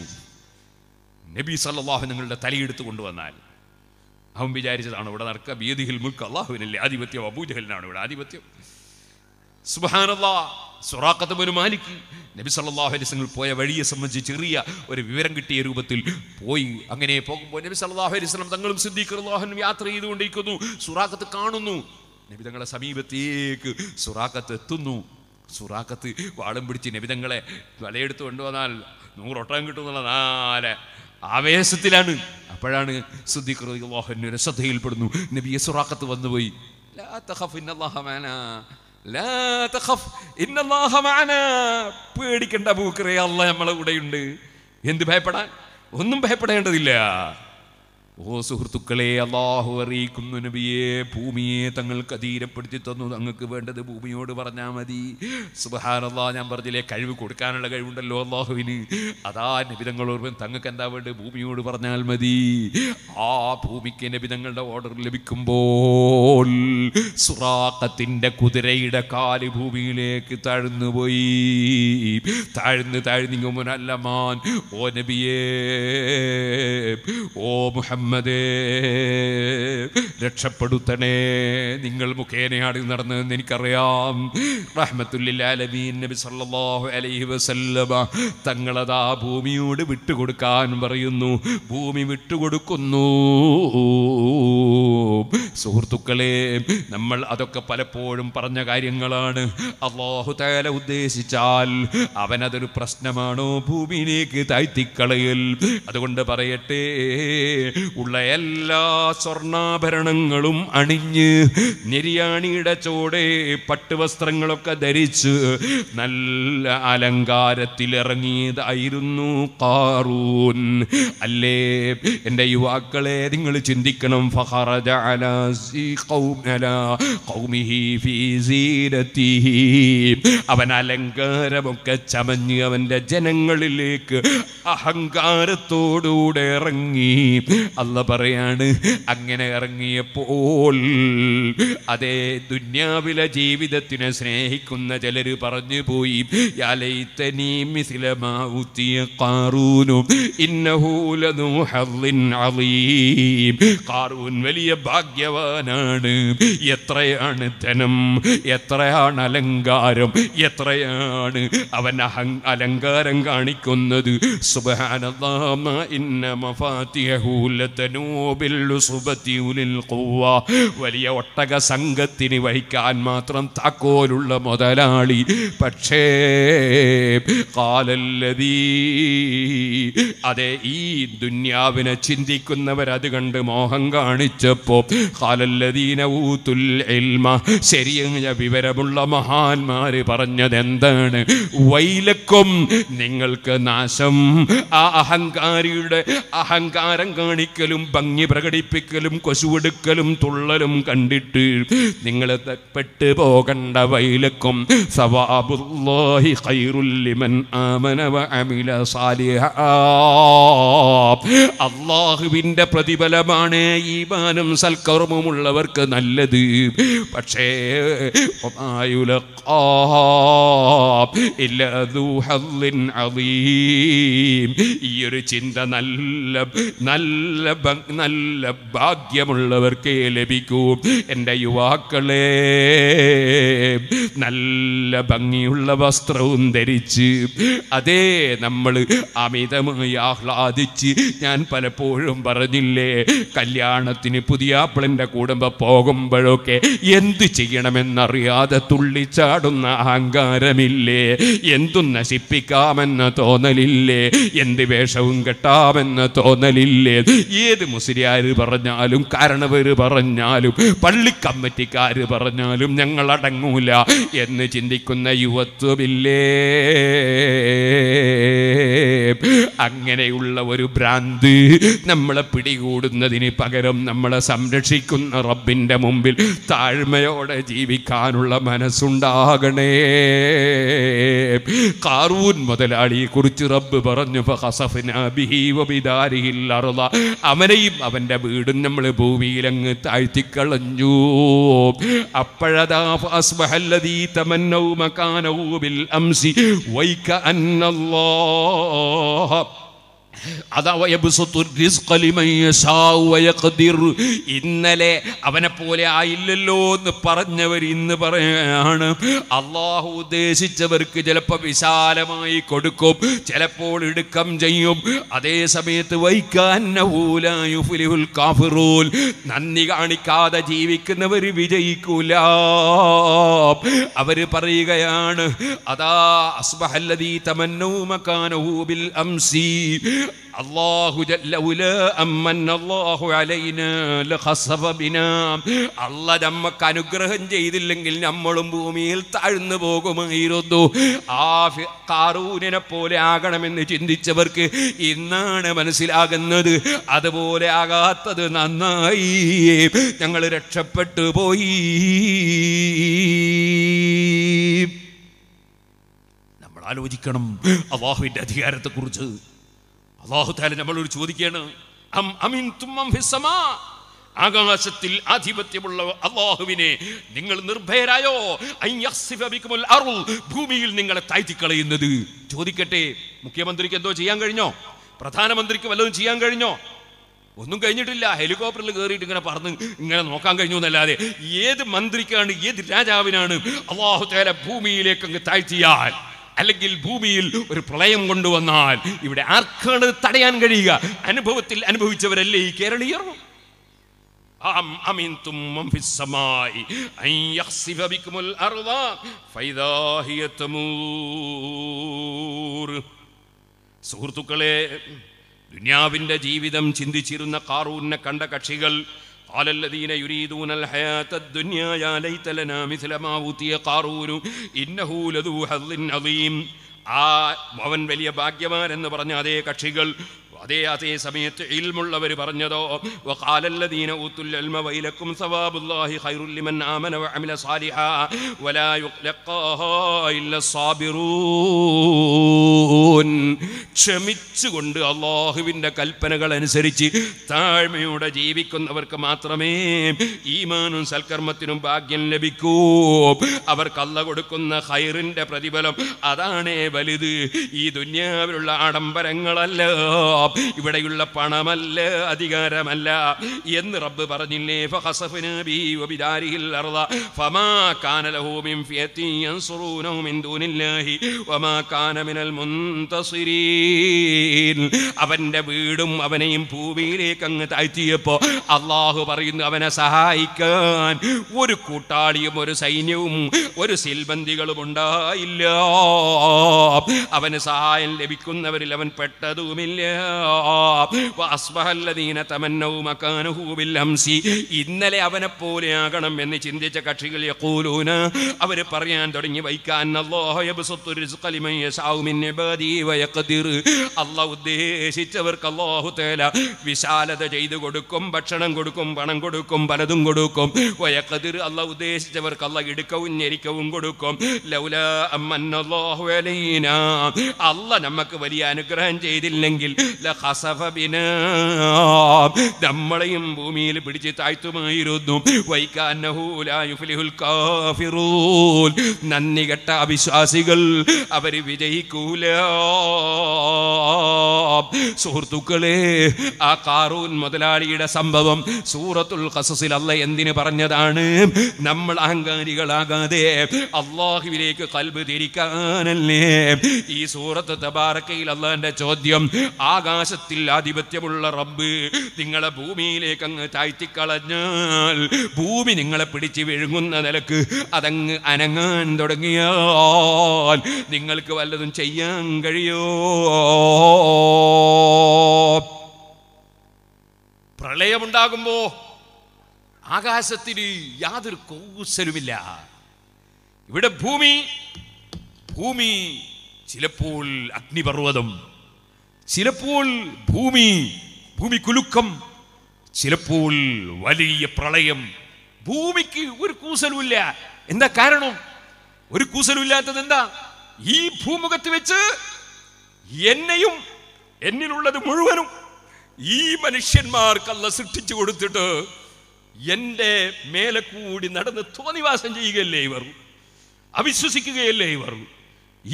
നബി സല്ലാഹു നിങ്ങളുടെ തലയെടുത്ത് കൊണ്ടുവന്നാൽ അവൻ വിചാരിച്ചതാണ് ഇവിടെ നടക്കുക ബീദിഹിൽ മുൽക്ക് അള്ളാഹുവിനല്ലേ ആധിപത്യം അബൂജഹലിനാണ് ഇവിടെ ആധിപത്യം സുബാനല്ലാ സുറാഖത്ത് ഒരു മാലിക്ക് നബി പോയ വഴിയെ സംബന്ധിച്ച് ചെറിയ ഒരു വിവരം കിട്ടിയ രൂപത്തിൽ പോയി അങ്ങനെ പോകുമ്പോൾ നബി സല്ലാഹു അലിസ്ലം തങ്ങളും സിദ്ദീഖ്ലാഹനും യാത്ര ചെയ്തുകൊണ്ടിരിക്കുന്നു സുറാഖത്ത് കാണുന്നു നബി തങ്ങളെ സമീപത്തേക്ക് സുറാഖത്ത് എത്തുന്നു സുറാഖത്ത് വാളും പിടിച്ച് നബി തങ്ങളെ വലയെടുത്ത് കൊണ്ടുവന്നാൽ നൂറൊട്ടം കിട്ടുന്നുള്ള നാല് ആവേശത്തിലാണ് അപ്പോഴാണ് സുദ്ദീഖ് ശ്രദ്ധയിൽപ്പെടുന്നു നബിയെ സുറാഖത്ത് വന്നുപോയി പേടിക്കണ്ട ബൂക്കറേ അല്ല നമ്മളെ കൂടെയുണ്ട് എന്ത് ഭയപ്പെടാൻ ഒന്നും ഭയപ്പെടേണ്ടതില്ല ഓ സുഹൃത്തുക്കളെ അള്ളാഹു അറിയിക്കുന്നു നബിയെ ഭൂമിയെ തങ്ങൾക്ക് അധീരപ്പെടുത്തി തന്നു തങ്ങൾക്ക് വേണ്ടത് ഭൂമിയോട് പറഞ്ഞാൽ മതി സുബഹാനല്ലാ ഞാൻ പറഞ്ഞില്ലേ കഴിവ് കൊടുക്കാനുള്ള കഴിവുണ്ടല്ലോ അള്ളാഹുവിന് അതാ നബിതങ്ങളോട് തങ്ങൾക്ക് എന്താ വേണ്ടത് ഭൂമിയോട് പറഞ്ഞാൽ മതി ആ ഭൂമിക്ക് നബിതങ്ങളുടെ ഓർഡർ ലഭിക്കുമ്പോൾ സുറാക്കത്തിൻ്റെ കുതിരയുടെ കാല് ഭൂമിയിലേക്ക് പോയി താഴ്ന്ന് താഴ്ന്നിങ്ങുമ്പോൾ അല്ലമാൻ ഓ നബിയേ ഓ മുഹമ്മദ് മുഹമ്മദേ രക്ഷപ്പെടുത്തണേ നിങ്ങൾ മുഖേനയാണ് നടന്നതെന്ന് എനിക്കറിയാം റഹ്മത്തുല്ലാലബീൻ നബി അലൈഹി വസല്ലമ തങ്ങളതാ ഭൂമിയോട് വിട്ടുകൊടുക്കാൻ പറയുന്നു ഭൂമി വിട്ടുകൊടുക്കുന്നു സുഹൃത്തുക്കളെ നമ്മൾ അതൊക്കെ പലപ്പോഴും പറഞ്ഞ കാര്യങ്ങളാണ് അള്ളാഹു തേല ഉദ്ദേശിച്ചാൽ അവനതൊരു പ്രശ്നമാണോ ഭൂമിയിലേക്ക് താഴ്ത്തിക്കളയൽ അതുകൊണ്ട് പറയട്ടെ ഉള്ള എല്ലാ സ്വർണ്ണാഭരണങ്ങളും അണിഞ്ഞ് നിര്യാണിയുടെ ചോടെ പട്ടുവസ്ത്രങ്ങളൊക്കെ ധരിച്ച് നല്ല അലങ്കാരത്തിലിറങ്ങിയതായിരുന്നു കാറൂൻ അല്ലേ എൻ്റെ യുവാക്കളെ നിങ്ങൾ ചിന്തിക്കണം ഫഹറജ അവൻ അലങ്കാരമൊക്കെ ചമഞ്ഞ് അവൻ്റെ ജനങ്ങളിലേക്ക് അഹങ്കാരത്തോടുകൂടെ ഇറങ്ങി അല്ല പറയാണ് അങ്ങനെ ഇറങ്ങിയപ്പോൾ അതേ ദുന്യാവിലെ ജീവിതത്തിനെ സ്നേഹിക്കുന്ന ചിലർ പറഞ്ഞു പോയി കാറൂൻ വലിയ ഭാഗ്യവാനാണ് എത്രയാണ് ധനം എത്രയാണ് അലങ്കാരം എത്രയാണ് അവൻ അഹ അലങ്കാരം കാണിക്കുന്നത് സുബാന ഇന്ന വലിയ ഒട്ടക സംഘത്തിന് വഹിക്കാൻ മാത്രം താക്കോലുള്ള മുതലാളി പക്ഷേ അതെ ഈ ദുന്യാവിനെ ചിന്തിക്കുന്നവർ അത് കണ്ട് മോഹം കാണിച്ചപ്പോ ശരിയായ വിവരമുള്ള മഹാന്മാര് പറഞ്ഞത് എന്താണ് വൈലക്കും നിങ്ങൾക്ക് നാശം ആ അഹങ്കാരിയുടെ അഹങ്കാരം കാണിക്കുക കാണിക്കലും ഭംഗി പ്രകടിപ്പിക്കലും കൊശുവെടുക്കലും തുള്ളലും കണ്ടിട്ട് നിങ്ങൾ പെട്ട് പോകണ്ട വൈലക്കും അള്ളാഹുവിന്റെ ഖൈറുല്ലിമൻ ആമന വ അമില സാലിഹ അള്ളാഹുവിൻ്റെ പ്രതിഫലമാണ് ഈമാനും സൽക്കർമ്മമുള്ളവർക്ക് നല്ലത് പക്ഷേ ഈ ഒരു ചിന്ത നല്ല നല്ല നല്ല ഭാഗ്യമുള്ളവർക്കേ ഭാഗ്യമുള്ളവർക്ക് ലഭിക്കൂ എൻ്റെ യുവാക്കളെ നല്ല ഭംഗിയുള്ള വസ്ത്രവും ധരിച്ച് അതേ നമ്മൾ അമിതമായി ആഹ്ലാദിച്ച് ഞാൻ പലപ്പോഴും പറഞ്ഞില്ലേ കല്യാണത്തിന് പുതിയാപ്പിളിൻ്റെ കുടുംബം പോകുമ്പോഴൊക്കെ എന്തു ചെയ്യണമെന്നറിയാതെ തുള്ളിച്ചാടുന്ന അഹങ്കാരമില്ലേ എന്തും നശിപ്പിക്കാമെന്ന തോന്നലില്ലേ എന്ത് വേഷവും കെട്ടാമെന്ന തോന്നലില്ലേ ഈ ഏത് മുസ്ലിയാർ പറഞ്ഞാലും കാരണവർ പറഞ്ഞാലും പള്ളിക്കമ്മിറ്റിക്കാർ പറഞ്ഞാലും ഞങ്ങൾ അടങ്ങൂല എന്ന് ചിന്തിക്കുന്ന യുവത്വമില്ലേ അങ്ങനെയുള്ള ഒരു ഭ്രാന്ത് നമ്മളെ പിടികൂടുന്നതിന് പകരം നമ്മളെ സംരക്ഷിക്കുന്ന റബ്ബിൻ്റെ മുമ്പിൽ താഴ്മയോടെ ജീവിക്കാനുള്ള മനസ്സുണ്ടാകണേ കാറൂൻ മുതലാളിയെ കുറിച്ച് റബ്ബ് പറഞ്ഞു അവനെയും അവൻ്റെ വീടും നമ്മൾ ഭൂമിയിലങ്ങ് താഴ്ത്തിക്കളഞ്ഞു അപ്പോഴതാ ഇന്നലെ അവനെ പോലെ ആയില്ലല്ലോ എന്ന് പറഞ്ഞവർ ഇന്ന് പറയാണ് അള്ളാഹു ഉദ്ദേശിച്ചവർക്ക് ചിലപ്പോൾ വിശാലമായി കൊടുക്കും ചിലപ്പോൾ ഇടുക്കം ചെയ്യും അതേ സമയത്ത് വൈക്കാനുൽ കാഫിറൂൽ നന്ദി കാണിക്കാതെ ജീവിക്കുന്നവർ വിജയിക്കൂല അവര് പറയുകയാണ് അതാ അസ്ബഹല്ലദീ ബിൽ അംസീ അള്ളാഹു അല്ല നമ്മക്ക് അനുഗ്രഹം ചെയ്തില്ലെങ്കിൽ നമ്മളും ഭൂമിയിൽ താഴ്ന്നു പോകുമായിരുന്നു ആ കാറൂനെ പോലെ ആകണമെന്ന് ചിന്തിച്ചവർക്ക് ഇന്നാണ് മനസ്സിലാകുന്നത് അതുപോലെ ആകാത്തത് നന്നായി ഞങ്ങൾ രക്ഷപ്പെട്ടു പോയി നമ്മൾ ആലോചിക്കണം അള്ളാഹുവിൻ്റെ അധികാരത്തെക്കുറിച്ച് അള്ളാഹുത്താല നമ്മളോട് ചോദിക്കുകയാണ് അം ആകാശത്തിൽ ആധിപത്യമുള്ള അള്ളാഹുവിനെ നിങ്ങൾ നിർഭയരായോ ഭൂമിയിൽ നിങ്ങളെ താഴ്ത്തിക്കളയുന്നത് ചോദിക്കട്ടെ മുഖ്യമന്ത്രിക്ക് എന്തോ ചെയ്യാൻ കഴിഞ്ഞോ പ്രധാനമന്ത്രിക്ക് വല്ലതും ചെയ്യാൻ കഴിഞ്ഞോ ഒന്നും കഴിഞ്ഞിട്ടില്ല ഹെലികോപ്റ്ററിൽ കയറിയിട്ട് ഇങ്ങനെ പറന്ന് ഇങ്ങനെ നോക്കാൻ കഴിഞ്ഞു എന്നല്ലാതെ ഏത് മന്ത്രിക്കാണ് ഏത് രാജാവിനാണ് അള്ളാഹു തേല ഭൂമിയിലേക്ക് അങ്ങ് താഴ്ത്തിയാൽ അല്ലെങ്കിൽ ഭൂമിയിൽ ഒരു പ്രളയം കൊണ്ടുവന്നാൽ ഇവിടെ ആർക്കാണ് തടയാൻ കഴിയുക അനുഭവത്തിൽ അനുഭവിച്ചവരല്ലേ ഈ കേരളീയർ സുഹൃത്തുക്കളെ ദുനിയാവിന്റെ ജീവിതം ചിന്തിച്ചിരുന്ന കാറൂനെ കണ്ട കക്ഷികൾ قال الذين يريدون الحياة الدنيا يا ليت لنا مثل ما أوتي قارون إنه لذو حظ عظيم ആ അവൻ വലിയ ഭാഗ്യവാൻ എന്ന് പറഞ്ഞ അതേ കക്ഷികൾ അതേ അതേ സമയത്ത് ഇൽമുള്ളവർ പറഞ്ഞതോ വഖാലല്ലദീന ലിമൻ ആമന വലാ സാബിറൂൻ ക്ഷമിച്ചുകൊണ്ട് അള്ളാഹുവിൻ്റെ കൽപ്പനകൾ അനുസരിച്ച് താഴ്മയോടെ ജീവിക്കുന്നവർക്ക് മാത്രമേ ഈമാനും സൽക്കർമ്മത്തിനും ഭാഗ്യം ലഭിക്കൂ അവർക്ക് അല്ല കൊടുക്കുന്ന ഹൈറിൻ്റെ പ്രതിഫലം അതാണേ വലുത് ഈ ദുന്യാവിലുള്ള ആഡംബരങ്ങളല്ലോ ഇവിടെയുള്ള പണമല്ല അധികാരമല്ല എന്ന് റബ്ബ് പറഞ്ഞില്ലേ അവന്റെ വീടും അവനെയും ഭൂമിയിലേക്ക് അങ്ങ് താഴ്ത്തിയപ്പോ അള്ളാഹു പറയുന്നു അവനെ സഹായിക്കാൻ ഒരു കൂട്ടാളിയും ഒരു സൈന്യവും ഒരു സിൽബന്ധികളും ഉണ്ടായില്ല അവന് സഹായം ലഭിക്കുന്നവരിൽ അവൻ പെട്ടതുമില്ല ഇന്നലെ അവനെ പോലെ ആകണം എന്ന് ചിന്തിച്ച കക്ഷികൾ യക്കൂലൂന അവർ പറയാൻ തുടങ്ങി വൈക്കാൻ ഉദ്ദേശിച്ചവർക്ക് അല്ലാഹു തേല വിശാലത ചെയ്തു കൊടുക്കും ഭക്ഷണം കൊടുക്കും പണം കൊടുക്കും പലതും കൊടുക്കും അല്ല ഉദ്ദേശിച്ചവർക്ക് അല്ല ഇടുക്കവും ഞെരിക്കവും കൊടുക്കും ലൗല അല്ല നമുക്ക് വലിയ അനുഗ്രഹം ചെയ്തില്ലെങ്കിൽ ല നമ്മളെയും ഭൂമിയിൽ പിടിച്ച് താഴ്ത്തുമായിരുന്നു നന്ദി കെട്ട അവിശ്വാസികൾ അവര് വിജയിക്കൂല സുഹൃത്തുക്കളെ ആ കാറൂൻ മുതലാളിയുടെ സംഭവം സൂറത്തുൽ ഖസസിൽ അല്ല എന്തിന് പറഞ്ഞതാണ് നമ്മൾ അഹങ്കാരികളാകാതെ അള്ളാഹുവിലേക്ക് കൽബ് തിരിക്കാനല്ലേ ഈ സൂറത്ത് തബാറക്കയിൽ അള്ളാന്റെ ചോദ്യം ആകാൻ ആകാശത്തിൽ ആധിപത്യമുള്ള റബ്ബ് നിങ്ങളെ ഭൂമിയിലേക്ക് അങ്ങ് താഴ്ത്തിക്കളഞ്ഞാൽ ഭൂമി നിങ്ങളെ പിടിച്ച് വിഴുങ്ങുന്ന നിലക്ക് അതങ്ങ് അനങ്ങാൻ തുടങ്ങിയാൽ നിങ്ങൾക്ക് വല്ലതും ചെയ്യാൻ കഴിയോ പ്രളയമുണ്ടാകുമ്പോ ആകാശത്തിന് യാതൊരു കോസലുമില്ല ഇവിടെ ഭൂമി ഭൂമി ചിലപ്പോൾ അഗ്നിപർവ്വതം ചിലപ്പോൾ ഭൂമി ഭൂമി കുലുക്കം ചിലപ്പോൾ വലിയ പ്രളയം ഭൂമിക്ക് ഒരു കൂസലുമില്ല എന്താ കാരണം ഒരു കൂസലുമില്ലാത്തത് എന്താ ഈ ഭൂമുഖത്ത് വെച്ച് എന്നെയും എന്നിലുള്ളത് മുഴുവനും ഈ മനുഷ്യന്മാർക്ക് അല്ല സൃഷ്ടിച്ചു കൊടുത്തിട്ട് എൻ്റെ മേലെ കൂടി നടന്ന് തോന്നിവാസം ചെയ്യുകയല്ലേ ഇവർ അവിശ്വസിക്കുകയല്ലേ ഇവർ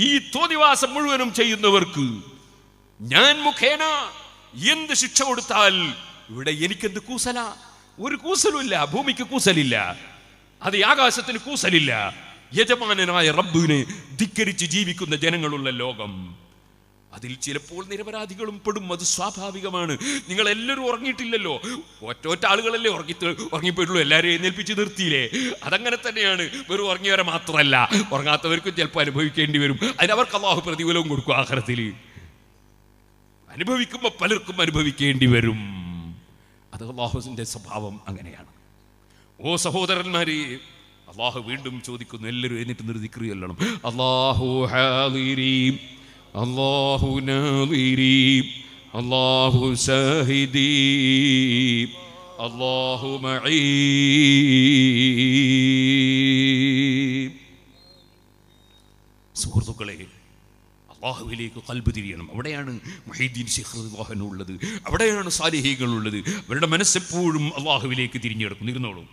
ഈ തോന്നിവാസം മുഴുവനും ചെയ്യുന്നവർക്ക് ഞാൻ മുഖേന എന്ത് ശിക്ഷ കൊടുത്താൽ ഇവിടെ എനിക്കെന്ത് കൂസല ഒരു കൂസലുമില്ല ഭൂമിക്ക് കൂസലില്ല അത് ആകാശത്തിന് കൂസലില്ല യജമാനനായ റബ്ബിനെ ധിക്കരിച്ച് ജീവിക്കുന്ന ജനങ്ങളുള്ള ലോകം അതിൽ ചിലപ്പോൾ നിരപരാധികളും പെടും അത് സ്വാഭാവികമാണ് നിങ്ങൾ എല്ലാവരും ഉറങ്ങിയിട്ടില്ലല്ലോ ഒറ്റ ആളുകളല്ലേ ഉറങ്ങി ഉറങ്ങിപ്പോയിട്ടുള്ളൂ എല്ലാവരും എഴുന്നേൽപ്പിച്ച് നിർത്തിയില്ലേ അതങ്ങനെ തന്നെയാണ് വെറും ഉറങ്ങിയവരെ മാത്രമല്ല ഉറങ്ങാത്തവർക്കും ചിലപ്പോൾ അനുഭവിക്കേണ്ടി വരും അതിനവർക്ക് അള്ളാഹു പ്രതികൂലവും കൊടുക്കും ആഹാരത്തിൽ അനുഭവിക്കുമ്പോൾ പലർക്കും അനുഭവിക്കേണ്ടി വരും അത് അള്ളാഹുസിൻ്റെ സ്വഭാവം അങ്ങനെയാണ് ഓ സഹോദരന്മാരെ അള്ളാഹു വീണ്ടും ചോദിക്കുന്നു എല്ലാവരും എന്നിട്ട് നിർദ്ദിക്കറി ചെല്ലണം അള്ളാഹു ഹാലിരീം അള്ളാഹു നാലിരീം അള്ളാഹു സഹിദീം അള്ളാഹു സുഹൃത്തുക്കളെയും അള്ളാഹുവിലേക്ക് കൽബ് തിരിയണം അവിടെയാണ് മഹീദ്ദീൻ ഷെഹ് ഉള്ളത് അവിടെയാണ് സാലിഹികൾ ഉള്ളത് അവരുടെ മനസ്സെപ്പോഴും അള്ളാഹുവിലേക്ക് തിരിഞ്ഞെടുക്കും ഇരുന്നോളൂ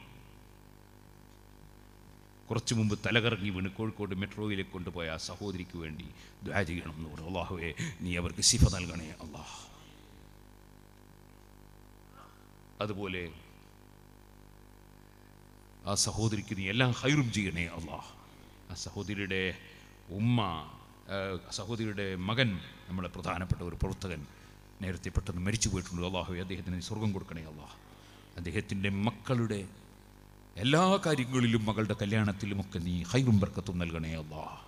കുറച്ച് മുമ്പ് തലകറങ്ങി വീണ് കോഴിക്കോട് മെട്രോയിലേക്ക് കൊണ്ടുപോയ ആ സഹോദരിക്ക് വേണ്ടി ദ്വാ ചെയ്യണം എന്ന് പറഞ്ഞു അള്ളാഹുവേ നീ അവർക്ക് സിഫ നൽകണേ അള്ളാഹ് അതുപോലെ ആ സഹോദരിക്ക് നീ എല്ലാം ഹൈറും ചെയ്യണേ അള്ളാഹ് ആ സഹോദരിയുടെ ഉമ്മ സഹോദരിയുടെ മകൻ നമ്മുടെ പ്രധാനപ്പെട്ട ഒരു പ്രവർത്തകൻ നേരത്തെ പെട്ടെന്ന് മരിച്ചു പോയിട്ടുണ്ട് അള്ളാഹു അദ്ദേഹത്തിന് സ്വർഗം കൊടുക്കണേ അള്ളാഹ് അദ്ദേഹത്തിൻ്റെ മക്കളുടെ എല്ലാ കാര്യങ്ങളിലും മകളുടെ കല്യാണത്തിലുമൊക്കെ നീ ഹൈറും ബർക്കത്തും നൽകണേ അള്ളാഹ്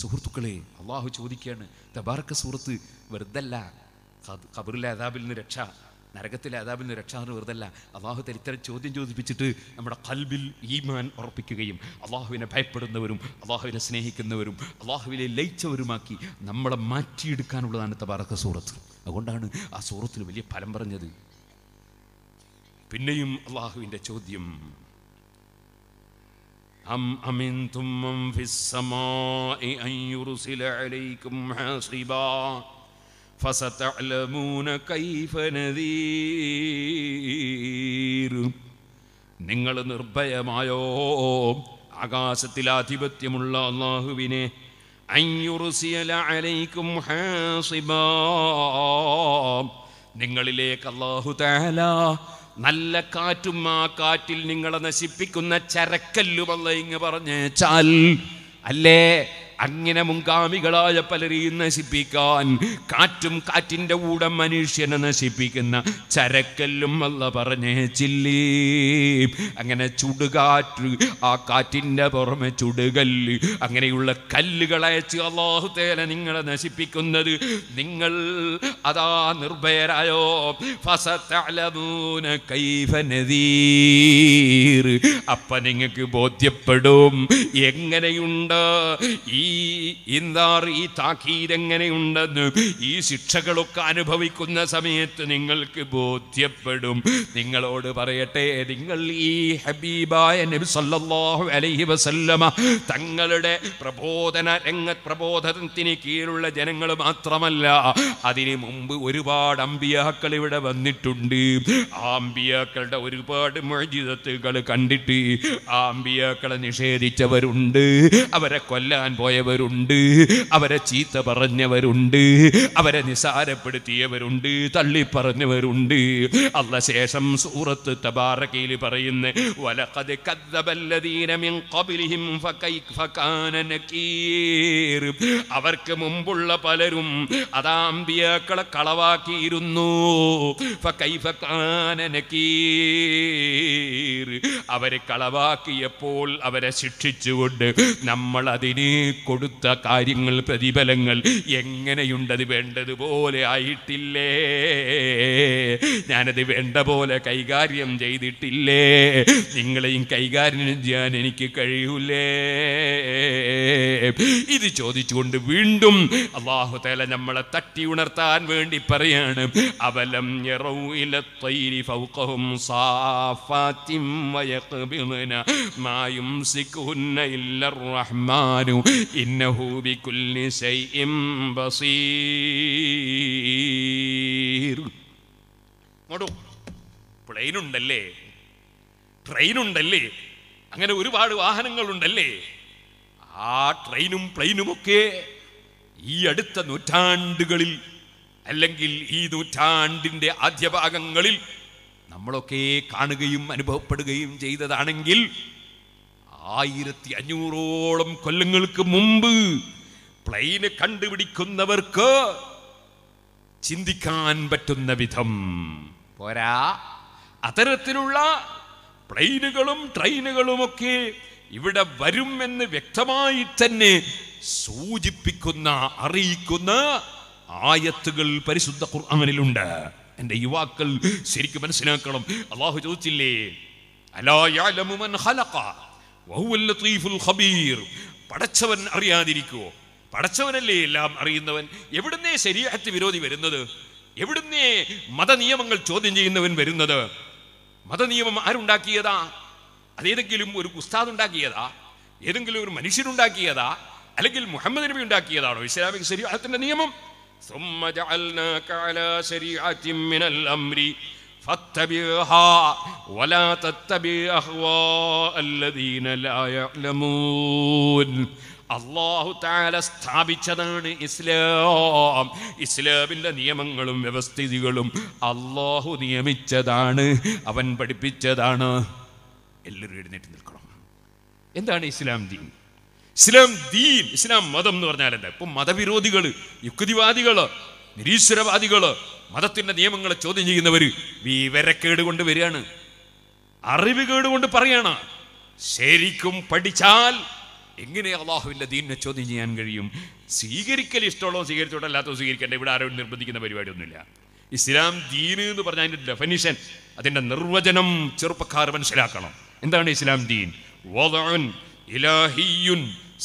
സുഹൃത്തുക്കളെ അള്ളാഹു ചോദിക്കുകയാണ് തബാർക്ക സൂറത്ത് വെറുതല്ല ഖബറിലെ അതാബിൽ നിന്ന് രക്ഷ നരകത്തിലെ അതാബിൽ നിന്ന് രക്ഷാറ് വെറുതല്ല അള്ളാഹുത്തിൽ ഇത്തരം ചോദ്യം ചോദിപ്പിച്ചിട്ട് നമ്മുടെ കൽബിൽ ഈമാൻ ഉറപ്പിക്കുകയും അള്ളാഹുവിനെ ഭയപ്പെടുന്നവരും അള്ളാഹുവിനെ സ്നേഹിക്കുന്നവരും അള്ളാഹുവിനെ ലയിച്ചവരുമാക്കി നമ്മളെ മാറ്റിയെടുക്കാനുള്ളതാണ് തബാറക്ക സൂറത്ത് അതുകൊണ്ടാണ് ആ സൂറത്തിൽ വലിയ ഫലം പറഞ്ഞത് പിന്നെയും അള്ളാഹുവിൻ്റെ ചോദ്യം أم أمنتم من ഫസത്തലമൂന കൈഫനദീർ നിങ്ങൾ നിർഭയമായോ ആകാശത്തിൽ ആധിപത്യമുള്ള അള്ളാഹുവിനെ നിങ്ങളിലേക്ക് അള്ളാഹു താല നല്ല കാറ്റും ആ കാറ്റിൽ നിങ്ങളെ നശിപ്പിക്കുന്ന ചരക്കല്ലുമല്ല ഇങ്ങ് പറഞ്ഞേച്ചാൽ അല്ലേ അങ്ങനെ മുങ്കാമികളായ പലരെയും നശിപ്പിക്കാൻ കാറ്റും കാറ്റിൻ്റെ കൂടെ മനുഷ്യനെ നശിപ്പിക്കുന്ന ചരക്കല്ലും അല്ല പറഞ്ഞേ ചില്ലി അങ്ങനെ ചുടുകാറ്റ് ആ കാറ്റിൻ്റെ പുറമെ ചുടുകല്ല് അങ്ങനെയുള്ള കല്ലുകൾ അയച്ച് തേല നിങ്ങളെ നശിപ്പിക്കുന്നത് നിങ്ങൾ അതാ നിർഭയരായോ അപ്പ നിങ്ങൾക്ക് ബോധ്യപ്പെടും എങ്ങനെയുണ്ട് ഈ ഈ ഈ താക്കീതെങ്ങനെയുണ്ടെന്ന് ഈ ശിക്ഷകളൊക്കെ അനുഭവിക്കുന്ന സമയത്ത് നിങ്ങൾക്ക് ബോധ്യപ്പെടും നിങ്ങളോട് പറയട്ടെ നിങ്ങൾ ഈ ഹബീബായ നബി സല്ലല്ലാഹു അലൈഹി വസല്ലമ തങ്ങളുടെ പ്രബോധന രംഗ പ്രബോധനത്തിന് കീഴിലുള്ള ജനങ്ങൾ മാത്രമല്ല അതിനു മുമ്പ് ഒരുപാട് അമ്പിയാക്കൾ ഇവിടെ വന്നിട്ടുണ്ട് ആമ്പിയാക്കളുടെ ഒരുപാട് മൊഴിതത്തുകൾ കണ്ടിട്ട് ആമ്പിയാക്കളെ നിഷേധിച്ചവരുണ്ട് അവരെ കൊല്ലാൻ പോയ പോയവരുണ്ട് അവരെ ചീത്ത പറഞ്ഞവരുണ്ട് അവരെ നിസാരപ്പെടുത്തിയവരുണ്ട് പറഞ്ഞവരുണ്ട് അല്ല ശേഷം സൂറത്ത് തബാറക്കയിൽ പറയുന്ന വലഖദ് കദ്ദബല്ലദീന മിൻ ഖബ്ലിഹിം അവർക്ക് മുമ്പുള്ള പലരും അതാ കളവാക്കിയിരുന്നു ഫകൈഫ നകീർ അവരെ കളവാക്കിയപ്പോൾ അവരെ ശിക്ഷിച്ചുകൊണ്ട് നമ്മൾ അതിനേക്ക് കൊടുത്ത കാര്യങ്ങൾ പ്രതിഫലങ്ങൾ എങ്ങനെയുണ്ടത് വേണ്ടതുപോലെ ആയിട്ടില്ലേ ഞാനത് വേണ്ട പോലെ കൈകാര്യം ചെയ്തിട്ടില്ലേ നിങ്ങളെയും കൈകാര്യം ചെയ്യാൻ എനിക്ക് കഴിയൂലേ ഇത് ചോദിച്ചുകൊണ്ട് വീണ്ടും അള്ളാഹു തല നമ്മളെ തട്ടി ഉണർത്താൻ വേണ്ടി പറയാണ് അവലം ഇന്നഹു ബികുല്ലി ശൈഇം ബസീർ നോടു പ്ലെയിൻ ഉണ്ടല്ലേ ട്രെയിൻ ഉണ്ടല്ലേ അങ്ങനെ ഒരുപാട് വാഹനങ്ങളുണ്ടല്ലേ ആ ട്രെയിനും പ്ലെയിനും ഒക്കെ ഈ അടുത്ത നൂറ്റാണ്ടുകളിൽ അല്ലെങ്കിൽ ഈ നൂറ്റാണ്ടിൻ്റെ ഭാഗങ്ങളിൽ നമ്മളൊക്കെ കാണുകയും അനുഭവപ്പെടുകയും ചെയ്തതാണെങ്കിൽ ആയിരത്തി അഞ്ഞൂറോളം കൊല്ലങ്ങൾക്ക് മുമ്പ് പ്ലെയിന് കണ്ടുപിടിക്കുന്നവർക്ക് ചിന്തിക്കാൻ പറ്റുന്ന വിധം പോരാ അത്തരത്തിലുള്ള പ്ലെയിനുകളും ട്രെയിനുകളും ഒക്കെ ഇവിടെ വരും എന്ന് വ്യക്തമായി തന്നെ സൂചിപ്പിക്കുന്ന അറിയിക്കുന്ന ആയത്തുകൾ പരിശുദ്ധ ഖുർആാനിലുണ്ട് എൻ്റെ യുവാക്കൾ ശരിക്കും മനസ്സിലാക്കണം അള്ളാഹു ചോദിച്ചില്ലേ അലാ പടച്ചവൻ അറിയാതിരിക്കുവോ പടച്ചവനല്ലേ എല്ലാം അറിയുന്നവൻ എവിടുന്നേ ശരീരത്ത് വിരോധി വരുന്നത് എവിടുന്നേ മതനിയമങ്ങൾ ചോദ്യം ചെയ്യുന്നവൻ വരുന്നത് മതനിയമം ആരുണ്ടാക്കിയതാ അതേതെങ്കിലും ഒരു ഉസ്താദ് ഉണ്ടാക്കിയതാ ഏതെങ്കിലും ഒരു മനുഷ്യനുണ്ടാക്കിയതാ അല്ലെങ്കിൽ മുഹമ്മദ് നബി ഉണ്ടാക്കിയതാണോ ഇസ്ലാമിക ശരീരത്തിന്റെ നിയമം فاتبعها ولا تتبع أهواء الذين لا يعلمون അള്ളാഹു താല സ്ഥാപിച്ചതാണ് ഇസ്ലാം ഇസ്ലാമിൻ്റെ നിയമങ്ങളും വ്യവസ്ഥിതികളും അള്ളാഹു നിയമിച്ചതാണ് അവൻ പഠിപ്പിച്ചതാണ് എല്ലാവരും എഴുന്നേറ്റ് നിൽക്കണം എന്താണ് ഇസ്ലാം ദീൻ ഇസ്ലാം ദീൻ ഇസ്ലാം മതം എന്ന് പറഞ്ഞാൽ എന്താ ഇപ്പം മതവിരോധികൾ യുക്തിവാദികൾ നിരീശ്വരവാദികൾ മതത്തിന്റെ നിയമങ്ങളെ ചോദ്യം ചെയ്യുന്നവർ വിവരക്കേട് കൊണ്ട് വരികയാണ് അറിവ് കേടുകൊണ്ട് പറയണ ശരിക്കും പഠിച്ചാൽ എങ്ങനെ അള്ളാഹുവിൻ്റെ ദീനിനെ ചോദ്യം ചെയ്യാൻ കഴിയും സ്വീകരിക്കൽ ഇഷ്ടമുള്ളോ സ്വീകരിച്ചോട്ടോ അല്ലാത്തോ സ്വീകരിക്കേണ്ട ഇവിടെ ആരും നിർബന്ധിക്കുന്ന പരിപാടിയൊന്നുമില്ല ഇസ്ലാം ദീന് എന്ന് പറഞ്ഞാൽ അതിൻ്റെ ഡെഫനിഷൻ അതിൻ്റെ നിർവചനം ചെറുപ്പക്കാർ മനസ്സിലാക്കണം എന്താണ് ഇസ്ലാം ദീൻ ഇലാഹിയുൻ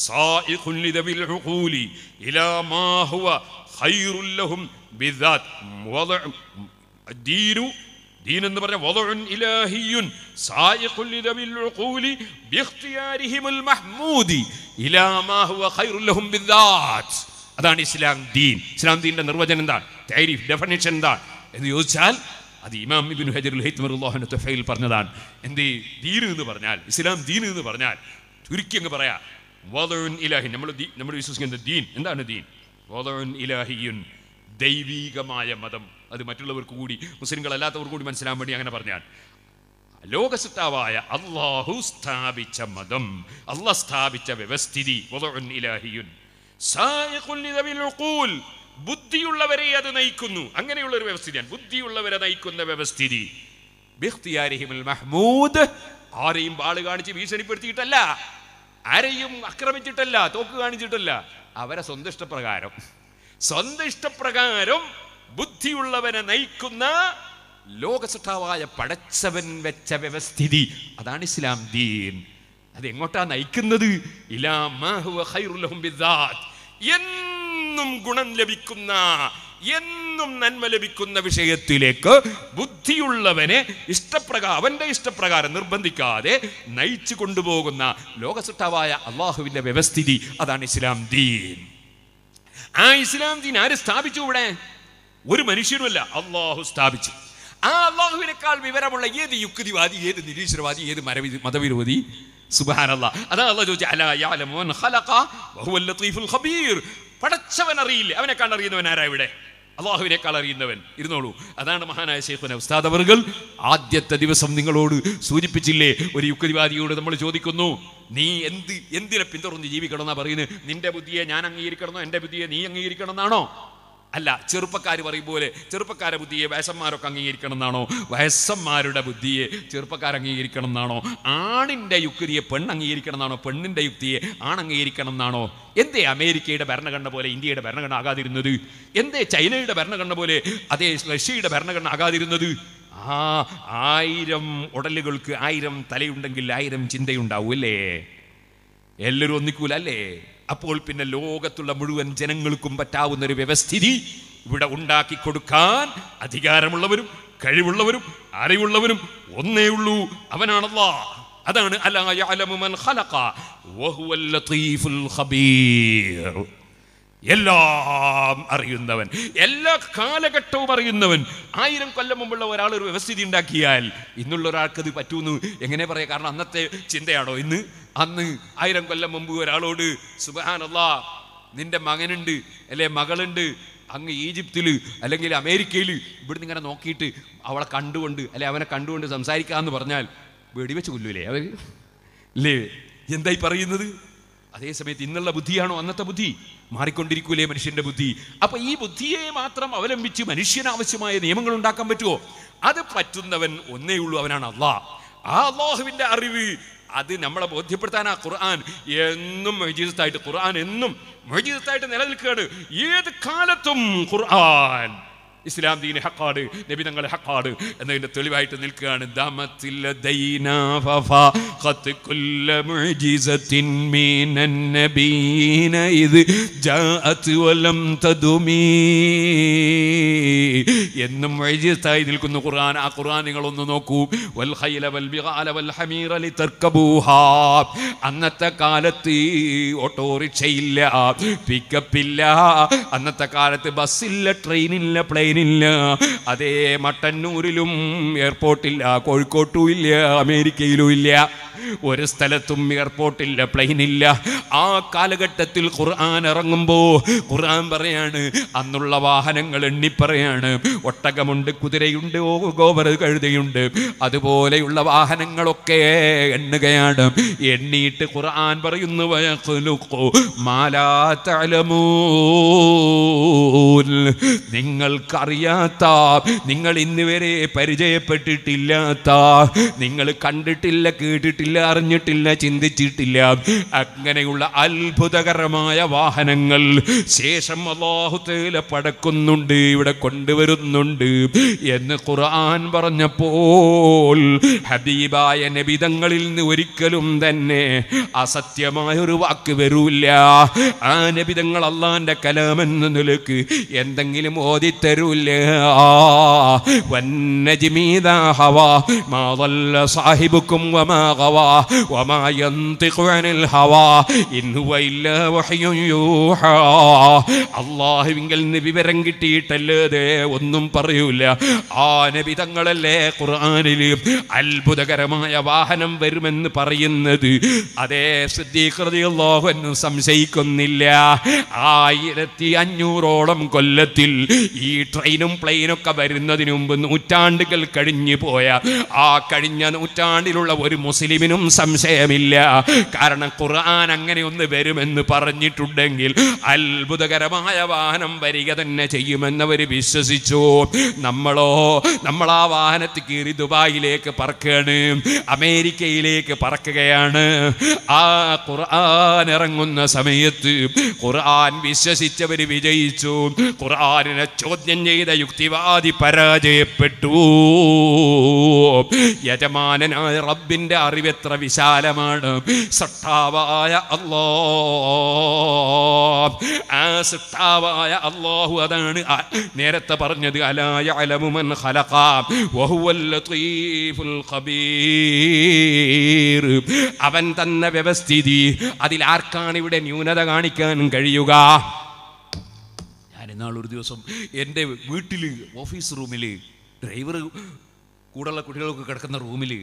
സായിഖുൻ ലിദബിൽ ഹുഖൂലി ഇലാ മാ ഹുവ ലഹും بالذات وضع الدين دين എന്ന് പറഞ്ഞ വദഉൻ ഇലാഹിയുൻ സായിഖുൽ ലിദബിൽ ഉഖൂലി ബിഖ്തിയാരിഹിമുൽ മഹ്മൂദി ഇലാ മാ ഹുവ ഖൈറുൽ ലഹും ബിദാത്ത് അതാണ് ഇസ്ലാം ദീൻ ഇസ്ലാം ദീനിന്റെ നിർവചനം എന്താണ് തൈരീഫ് ഡെഫിനിഷൻ എന്താണ് എന്ന് ചോദിച്ചാൽ അത് ഇമാം ഇബിൻ ഹജറുൽ ഹൈത്മറുല്ലാഹുന തുഫയിൽ പറഞ്ഞതാണ് എന്ത് ദീൻ എന്ന് പറഞ്ഞാൽ ഇസ്ലാം ദീൻ എന്ന് പറഞ്ഞാൽ ചുരുക്കി അങ്ങ് പറയാം വദഉൻ ഇലാഹി നമ്മൾ നമ്മൾ വിശ്വസിക്കുന്ന ദീൻ എന്താണ് ദീൻ വദഉൻ ഇലാഹിയുൻ ദൈവീകമായ മതം അത് മറ്റുള്ളവർക്ക് കൂടി അല്ലാത്തവർക്ക് കൂടി മനസ്സിലാൻ വേണ്ടി അങ്ങനെ പറഞ്ഞാൽ ലോകസിത്താവായ അള്ളാഹു സ്ഥാപിച്ച മതം അള്ളാഹ് സ്ഥാപിച്ച വ്യവസ്ഥിതി ബുദ്ധിയുള്ളവരെ അത് നയിക്കുന്നു അങ്ങനെയുള്ള ഒരു വ്യവസ്ഥിതിയാണ് ബുദ്ധിയുള്ളവരെ നയിക്കുന്ന വ്യവസ്ഥിതി മഹ്മൂദ് ആരെയും ആള് കാണിച്ച് ഭീഷണിപ്പെടുത്തിയിട്ടല്ല ആരെയും ആക്രമിച്ചിട്ടല്ല തോക്ക് കാണിച്ചിട്ടല്ല അവരെ സ്വന്തം ഇഷ്ടപ്രകാരം സ്വന്തം ഇഷ്ടപ്രകാരം ബുദ്ധിയുള്ളവനെ നയിക്കുന്ന ലോകസട്ടാവായ പടച്ചവൻ വെച്ച വ്യവസ്ഥിതി അതാണ് ഇസ്ലാം ദീൻ അത് എങ്ങോട്ടാ നയിക്കുന്നത് എന്നും ഗുണം ലഭിക്കുന്ന എന്നും നന്മ ലഭിക്കുന്ന വിഷയത്തിലേക്ക് ബുദ്ധിയുള്ളവനെ ഇഷ്ടപ്രകാരം അവന്റെ ഇഷ്ടപ്രകാരം നിർബന്ധിക്കാതെ നയിച്ചു കൊണ്ടുപോകുന്ന ലോകസട്ടാവായ അള്ളാഹുവിന്റെ വ്യവസ്ഥിതി അതാണ് ഇസ്ലാം ദീൻ ആ ഇസ്ലാം ദീൻ ആര് സ്ഥാപിച്ചു ഇവിടെ ഒരു മനുഷ്യരുമല്ല അള്ളാഹു സ്ഥാപിച്ചു ആ അള്ളാഹുവിനേക്കാൾ വിവരമുള്ള ഏത് യുക്തിവാദി ഏത് നിരീശ്വരവാദി ഏത് മരവി മതവിരോധി സുബാനല്ല അതാണ് അള്ളാഹ് പടച്ചവൻ അറിയില്ലേ അവനെക്കാണ്ട് അറിയുന്നവൻ ആരാ ഇവിടെ അള്ളാഹുവിനേക്കാൾ അറിയുന്നവൻ ഇരുന്നോളൂ അതാണ് മഹാനായ ശേഖുന ഉസ്താദ് അവർകൾ ആദ്യത്തെ ദിവസം നിങ്ങളോട് സൂചിപ്പിച്ചില്ലേ ഒരു യുക്തിവാദിയോട് നമ്മൾ ചോദിക്കുന്നു നീ എന്ത് എന്തിനെ പിന്തുടർന്ന് ജീവിക്കണം എന്നാ പറയുന്നത് നിന്റെ ബുദ്ധിയെ ഞാൻ അംഗീകരിക്കണമെന്നോ എൻ്റെ ബുദ്ധിയെ നീ അംഗീകരിക്കണം എന്നാണോ അല്ല ചെറുപ്പക്കാർ പറയും പോലെ ചെറുപ്പക്കാരെ ബുദ്ധിയെ വയസ്സന്മാരൊക്കെ അംഗീകരിക്കണം എന്നാണോ വയസ്സന്മാരുടെ ബുദ്ധിയെ ചെറുപ്പക്കാർ അംഗീകരിക്കണം എന്നാണോ ആണിൻ്റെ യുക്തിയെ പെണ്ണ് അംഗീകരിക്കണം എന്നാണോ പെണ്ണിൻ്റെ യുക്തിയെ ആൺ അംഗീകരിക്കണം എന്നാണോ എന്തേ അമേരിക്കയുടെ ഭരണഘടന പോലെ ഇന്ത്യയുടെ ഭരണഘടന ആകാതിരുന്നത് എന്തേ ചൈനയുടെ ഭരണഘടന പോലെ അതേ റഷ്യയുടെ ഭരണഘടന ആകാതിരുന്നത് ആ ആയിരം ഉടലുകൾക്ക് ആയിരം തലയുണ്ടെങ്കിൽ ആയിരം ചിന്തയുണ്ടാവും അല്ലേ എല്ലാവരും ഒന്നിക്കൂല അല്ലേ അപ്പോൾ പിന്നെ ലോകത്തുള്ള മുഴുവൻ ജനങ്ങൾക്കും പറ്റാവുന്ന ഒരു വ്യവസ്ഥിതി ഇവിടെ ഉണ്ടാക്കി കൊടുക്കാൻ അധികാരമുള്ളവരും കഴിവുള്ളവരും അറിവുള്ളവരും ഒന്നേ ഉള്ളൂ അവനാണല്ലോ അതാണ് അലാ യഅലമു മൻ ഖലഖ വഹുവൽ ലതീഫുൽ ഖബീർ എല്ലാം അറിയുന്നവൻ എല്ലാ കാലഘട്ടവും അറിയുന്നവൻ ആയിരം കൊല്ലം മുമ്പുള്ള ഒരാൾ ഒരു വ്യവസ്ഥിതി ഉണ്ടാക്കിയാൽ ഇന്നുള്ള ഒരാൾക്ക് ഇത് പറ്റൂന്ന് എങ്ങനെ പറയാം കാരണം അന്നത്തെ ചിന്തയാണോ ഇന്ന് അന്ന് ആയിരം കൊല്ലം മുമ്പ് ഒരാളോട് സുബാനല്ലാ നിന്റെ മകനുണ്ട് അല്ലെ മകളുണ്ട് അങ്ങ് ഈജിപ്തിൽ അല്ലെങ്കിൽ അമേരിക്കയിൽ ഇവിടുന്ന് ഇങ്ങനെ നോക്കിയിട്ട് അവളെ കണ്ടുകൊണ്ട് അല്ലെ അവനെ കണ്ടുകൊണ്ട് സംസാരിക്കാമെന്ന് പറഞ്ഞാൽ വെടിവെച്ച് കൊല്ലൂലേ അവർ ഇല്ലേ എന്തായി പറയുന്നത് സമയത്ത് ഇന്നുള്ള ബുദ്ധിയാണോ അന്നത്തെ ബുദ്ധി മാറിക്കൊണ്ടിരിക്കൂലേ മനുഷ്യന്റെ ബുദ്ധി അപ്പൊ ഈ ബുദ്ധിയെ മാത്രം അവലംബിച്ച് മനുഷ്യനാവശ്യമായ നിയമങ്ങൾ ഉണ്ടാക്കാൻ പറ്റുമോ അത് പറ്റുന്നവൻ ഒന്നേ ഉള്ളൂ അവനാണ് അള്ളാഹ് ആ അള്ളാഹുവിന്റെ അറിവ് അത് നമ്മളെ ബോധ്യപ്പെടുത്താനാ ഖുർആൻ എന്നും മൊജീസത്തായിട്ട് ഖുർആൻ എന്നും മൊജീസത്തായിട്ട് നിലനിൽക്കുകയാണ് ഏത് കാലത്തും ഖുർആൻ ഇസ്ലാം ദീന് ഹക്കാട് നബി തങ്ങളെ ഹക്കാട് എന്നതിൻ്റെ തെളിവായിട്ട് നിൽക്കുകയാണ് എന്നും വൈജിത്തായി നിൽക്കുന്നു ഖുർആൻ ആ ഖുർആൻ നിങ്ങളൊന്ന് നോക്കൂ വൽ വൽ വൽ അന്നത്തെ കാലത്ത് ഓട്ടോറിക്ഷയില്ല പിക്കപ്പില്ല അന്നത്തെ കാലത്ത് ബസ്സില്ല ട്രെയിനില്ല പ്ലെയിൻ ഇല്ല അതേ മട്ടന്നൂരിലും എയർപോർട്ടില്ല കോഴിക്കോട്ടും ഇല്ല അമേരിക്കയിലും ഇല്ല ഒരു സ്ഥലത്തും എയർപോർട്ടില്ല പ്ലെയിൻ ഇല്ല ആ കാലഘട്ടത്തിൽ ഖുർആൻ ഇറങ്ങുമ്പോൾ ഖുർആൻ പറയാണ് അന്നുള്ള വാഹനങ്ങൾ എണ്ണിപ്പറയാണ് ഒട്ടകമുണ്ട് കുതിരയുണ്ട് ഗോവർ കഴുതയുണ്ട് അതുപോലെയുള്ള വാഹനങ്ങളൊക്കെ എണ്ണുകയാണ് എണ്ണിയിട്ട് ഖുർആൻ പറയുന്നു നിങ്ങൾക്ക് അറിയാത്ത നിങ്ങൾ ഇന്നുവരെ പരിചയപ്പെട്ടിട്ടില്ലാത്ത നിങ്ങൾ കണ്ടിട്ടില്ല കേട്ടിട്ടില്ല അറിഞ്ഞിട്ടില്ല ചിന്തിച്ചിട്ടില്ല അങ്ങനെയുള്ള അത്ഭുതകരമായ വാഹനങ്ങൾ ശേഷം അള്ളാഹുതേല പടക്കുന്നുണ്ട് ഇവിടെ കൊണ്ടുവരുന്നുണ്ട് എന്ന് ഖുർആൻ പറഞ്ഞപ്പോൾ ഹബീബായ നബിതങ്ങളിൽ നിന്ന് ഒരിക്കലും തന്നെ അസത്യമായ ഒരു വാക്ക് വരൂല്ല ആ നബിതങ്ങൾ അള്ളാന്റെ കലാമെന്ന നിലക്ക് എന്തെങ്കിലും ഓതിത്തരൂ അള്ളാഹുവിങ്കൽ വിവരം കിട്ടിയിട്ടല്ലേ ഒന്നും പറയൂല ആ നബിതങ്ങളല്ലേ ഖുർആനിൽ അത്ഭുതകരമായ വാഹനം വരുമെന്ന് പറയുന്നത് അതേ സിദ്ധീകൃതിയുള്ളോഹനും സംശയിക്കുന്നില്ല ആയിരത്തി അഞ്ഞൂറോളം കൊല്ലത്തിൽ ഈ ട്രെയിനും പ്ലെയിനൊക്കെ വരുന്നതിന് മുമ്പ് നൂറ്റാണ്ടുകൾ കഴിഞ്ഞു പോയ ആ കഴിഞ്ഞ നൂറ്റാണ്ടിലുള്ള ഒരു മുസ്ലിമിനും സംശയമില്ല കാരണം ഖുർആൻ അങ്ങനെ ഒന്ന് വരുമെന്ന് പറഞ്ഞിട്ടുണ്ടെങ്കിൽ അത്ഭുതകരമായ വാഹനം വരിക തന്നെ ചെയ്യുമെന്നവർ വിശ്വസിച്ചു നമ്മളോ നമ്മൾ ആ വാഹനത്തിൽ കയറി ദുബായിലേക്ക് പറക്കുകയാണ് അമേരിക്കയിലേക്ക് പറക്കുകയാണ് ആ ഖുർആൻ ഇറങ്ങുന്ന സമയത്ത് ഖുർആൻ വിശ്വസിച്ചവർ വിജയിച്ചു ഖുർആാനിനെ ചോദ്യം ചെയ്ത യുക്തിവാദി പരാജയപ്പെട്ടു യജമാനനായ അറിവ് എത്ര വിശാലമാണ് സട്ടാവായ അല്ലോ ആ സട്ടാവായ അള്ളാഹു അതാണ് നേരത്തെ പറഞ്ഞത് അലായ അലമുമൻ ഹലക്കാം അവൻ തന്ന വ്യവസ്ഥിതി അതിലാർക്കാണ് ഇവിടെ ന്യൂനത കാണിക്കാൻ കഴിയുക ഇന്നാൾ ഒരു ദിവസം എൻ്റെ വീട്ടിൽ ഓഫീസ് റൂമിൽ ഡ്രൈവർ കൂടെയുള്ള കുട്ടികളൊക്കെ കിടക്കുന്ന റൂമിൽ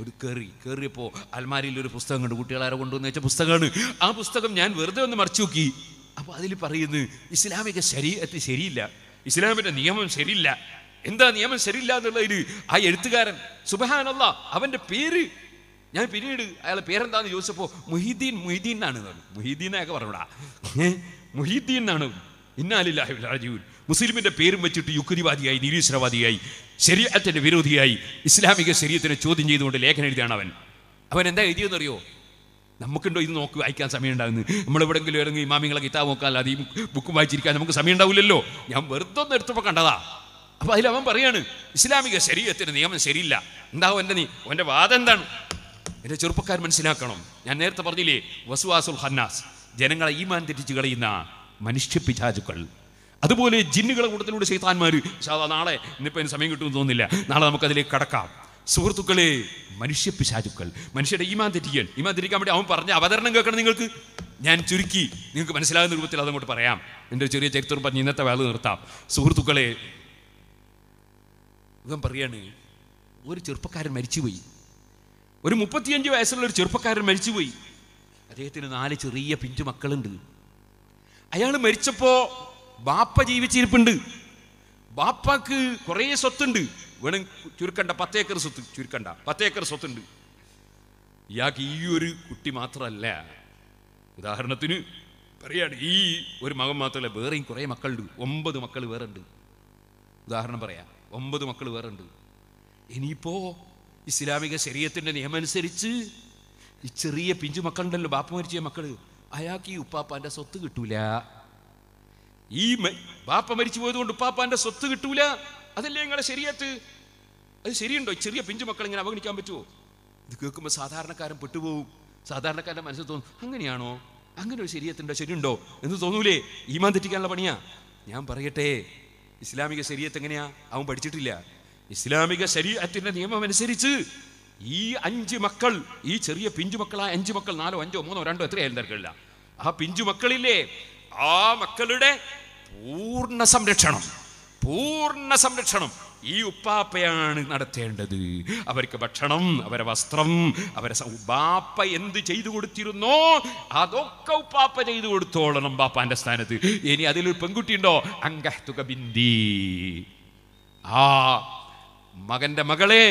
ഒരു കയറി കയറിയപ്പോൾ അൽമാരിയിൽ ഒരു പുസ്തകം കണ്ടു കുട്ടികളാരെ കൊണ്ടുവന്ന് വെച്ച പുസ്തകമാണ് ആ പുസ്തകം ഞാൻ വെറുതെ ഒന്ന് മറിച്ചു നോക്കി അപ്പോൾ അതിൽ പറയുന്നു ഇസ്ലാമിക ശരീരത്തിൽ ശരിയില്ല ഇസ്ലാമിൻ്റെ നിയമം ശരിയില്ല എന്താ നിയമം ശരിയില്ല എന്നുള്ളതിൽ ആ എഴുത്തുകാരൻ സുബഹാനല്ല അവൻ്റെ പേര് ഞാൻ പിന്നീട് അയാളെ പേരെന്താന്ന് ചോദിച്ചപ്പോൾ മുഹീദ്ദീൻ മുഹീദ്ദീൻ എന്നാണ് മുഹിദ്ദീനൊക്കെ പറഞ്ഞൂടാ മുഹീദ്ദീൻ എന്നാണ് ഇന്നാലില്ലാഹിറാജീവൻ മുസ്ലിമിൻ്റെ പേരും വെച്ചിട്ട് യുക്തിവാദിയായി നിരീശ്വരവാദിയായി ശരീരത്തിൻ്റെ വിരോധിയായി ഇസ്ലാമിക ശരീരത്തിനെ ചോദ്യം ചെയ്തുകൊണ്ട് ലേഖനം എഴുതിയാണ് അവൻ അവൻ എന്താ എഴുതിയെന്നറിയോ നമുക്കുണ്ടോ ഇത് നോക്കി വായിക്കാൻ സമയം ഉണ്ടാകുന്നത് നമ്മളെവിടെങ്കിലും ഇറങ്ങി ഇമാമിങ്ങളെ കിതാബ് നോക്കാൻ അത് ഈ ബുക്ക് വായിച്ചിരിക്കാൻ നമുക്ക് സമയം ഉണ്ടാവില്ലല്ലോ ഞാൻ വെറുതെ ഒന്ന് എടുത്തപ്പോൾ കണ്ടതാ അപ്പോൾ അതിൽ അവൻ പറയാണ് ഇസ്ലാമിക ശരീരത്തിന് നിയമം ശരിയില്ല എന്താവും എൻ്റെ നീ അവൻ്റെ വാദം എന്താണ് എൻ്റെ ചെറുപ്പക്കാർ മനസ്സിലാക്കണം ഞാൻ നേരത്തെ പറഞ്ഞില്ലേ വസുവാസുൽ ഹന്നാസ് ജനങ്ങളെ ഈമാൻ തെറ്റിച്ച് കളയുന്ന മനുഷ്യ പിശാചുക്കൾ അതുപോലെ ജിന്നുകളെ കൂട്ടത്തിലൂടെ സാധാ നാളെ ഇന്നിപ്പോൾ അതിന് സമയം കിട്ടുമെന്ന് തോന്നുന്നില്ല നാളെ നമുക്കതിലേക്ക് കടക്കാം സുഹൃത്തുക്കളെ മനുഷ്യ പിശാചുക്കൾ മനുഷ്യരുടെ ഈമാൻ തെറ്റിക്കാൻ ഈമാൻ തെറ്റിക്കാൻ വേണ്ടി അവൻ പറഞ്ഞ അവതരണം കേൾക്കണം നിങ്ങൾക്ക് ഞാൻ ചുരുക്കി നിങ്ങൾക്ക് മനസ്സിലാകുന്ന രൂപത്തിൽ അതങ്ങോട്ട് പറയാം എൻ്റെ ചെറിയ ചരിത്രം പറഞ്ഞ് ഇന്നത്തെ വേള നിർത്താം സുഹൃത്തുക്കളെ ഇവൻ പറയാണ് ഒരു ചെറുപ്പക്കാരൻ മരിച്ചുപോയി ഒരു മുപ്പത്തിയഞ്ച് വയസ്സുള്ള ഒരു ചെറുപ്പക്കാരൻ മരിച്ചുപോയി അദ്ദേഹത്തിന് നാല് ചെറിയ പിഞ്ചു മക്കളുണ്ട് അയാൾ മരിച്ചപ്പോൾ ബാപ്പ ജീവിച്ചിരിപ്പുണ്ട് ബാപ്പാക്ക് കുറേ സ്വത്തുണ്ട് വേണം ചുരുക്കണ്ട പത്തേക്കർ സ്വത്ത് ചുരുക്കണ്ട പത്തേക്കർ സ്വത്തുണ്ട് ഇയാൾക്ക് ഈ ഒരു കുട്ടി മാത്രമല്ല ഉദാഹരണത്തിന് പറയാണ് ഈ ഒരു മകൻ മാത്രമല്ല വേറെയും കുറേ മക്കളുണ്ട് ഒമ്പത് മക്കൾ വേറെ ഉണ്ട് ഉദാഹരണം പറയാം ഒമ്പത് മക്കൾ വേറെ ഉണ്ട് ഇനിയിപ്പോ ഇസ്ലാമിക നിയമം അനുസരിച്ച് ഈ ചെറിയ പിഞ്ചു മക്കളുണ്ടല്ലോ ബാപ്പ മരിച്ച മക്കള് അയാൾക്ക് ഈ ഉപ്പാപ്പാന്റെ സ്വത്ത് കിട്ടൂല ഈ ബാപ്പ മരിച്ചു പോയതുകൊണ്ട് ഉപ്പാപ്പാന്റെ സ്വത്ത് കിട്ടൂല അതല്ലേ നിങ്ങളെ ശരിയായിട്ട് അത് ശരിയുണ്ടോ ചെറിയ പിഞ്ചു മക്കൾ ഇങ്ങനെ അവഗണിക്കാൻ പറ്റുമോ ഇത് കേൾക്കുമ്പോൾ സാധാരണക്കാരൻ പെട്ടുപോകും സാധാരണക്കാരൻ്റെ മനസ്സിൽ തോന്നും അങ്ങനെയാണോ അങ്ങനെ ഒരു ശരീരത്തുണ്ടോ ശരിയുണ്ടോ എന്ന് തോന്നൂലേ ഈമാൻ തെറ്റിക്കാനുള്ള പണിയാ ഞാൻ പറയട്ടെ ഇസ്ലാമിക ശരീരത്ത് എങ്ങനെയാ അവൻ പഠിച്ചിട്ടില്ല ഇസ്ലാമിക ശരീരത്തിൻ്റെ നിയമം അനുസരിച്ച് ഈ അഞ്ച് മക്കൾ ഈ ചെറിയ പിഞ്ചു മക്കളായ അഞ്ച് മക്കൾ നാലോ അഞ്ചോ മൂന്നോ രണ്ടോ എത്രയായാലും തിരക്കില്ല ആ പിഞ്ചു മക്കളില്ലേ ആ മക്കളുടെ പൂർണ്ണ സംരക്ഷണം പൂർണ്ണ സംരക്ഷണം ഈ ഉപ്പാപ്പയാണ് നടത്തേണ്ടത് അവർക്ക് ഭക്ഷണം അവരെ വസ്ത്രം അവരെ ബാപ്പ എന്ത് ചെയ്തു കൊടുത്തിരുന്നോ അതൊക്കെ ഉപ്പാപ്പ ചെയ്തു കൊടുത്തോളണം ബാപ്പാന്റെ സ്ഥാനത്ത് ഇനി അതിലൊരു ഉണ്ടോ പെൺകുട്ടിയുണ്ടോ തുക ബിന്ദി ആ മകന്റെ മകളെ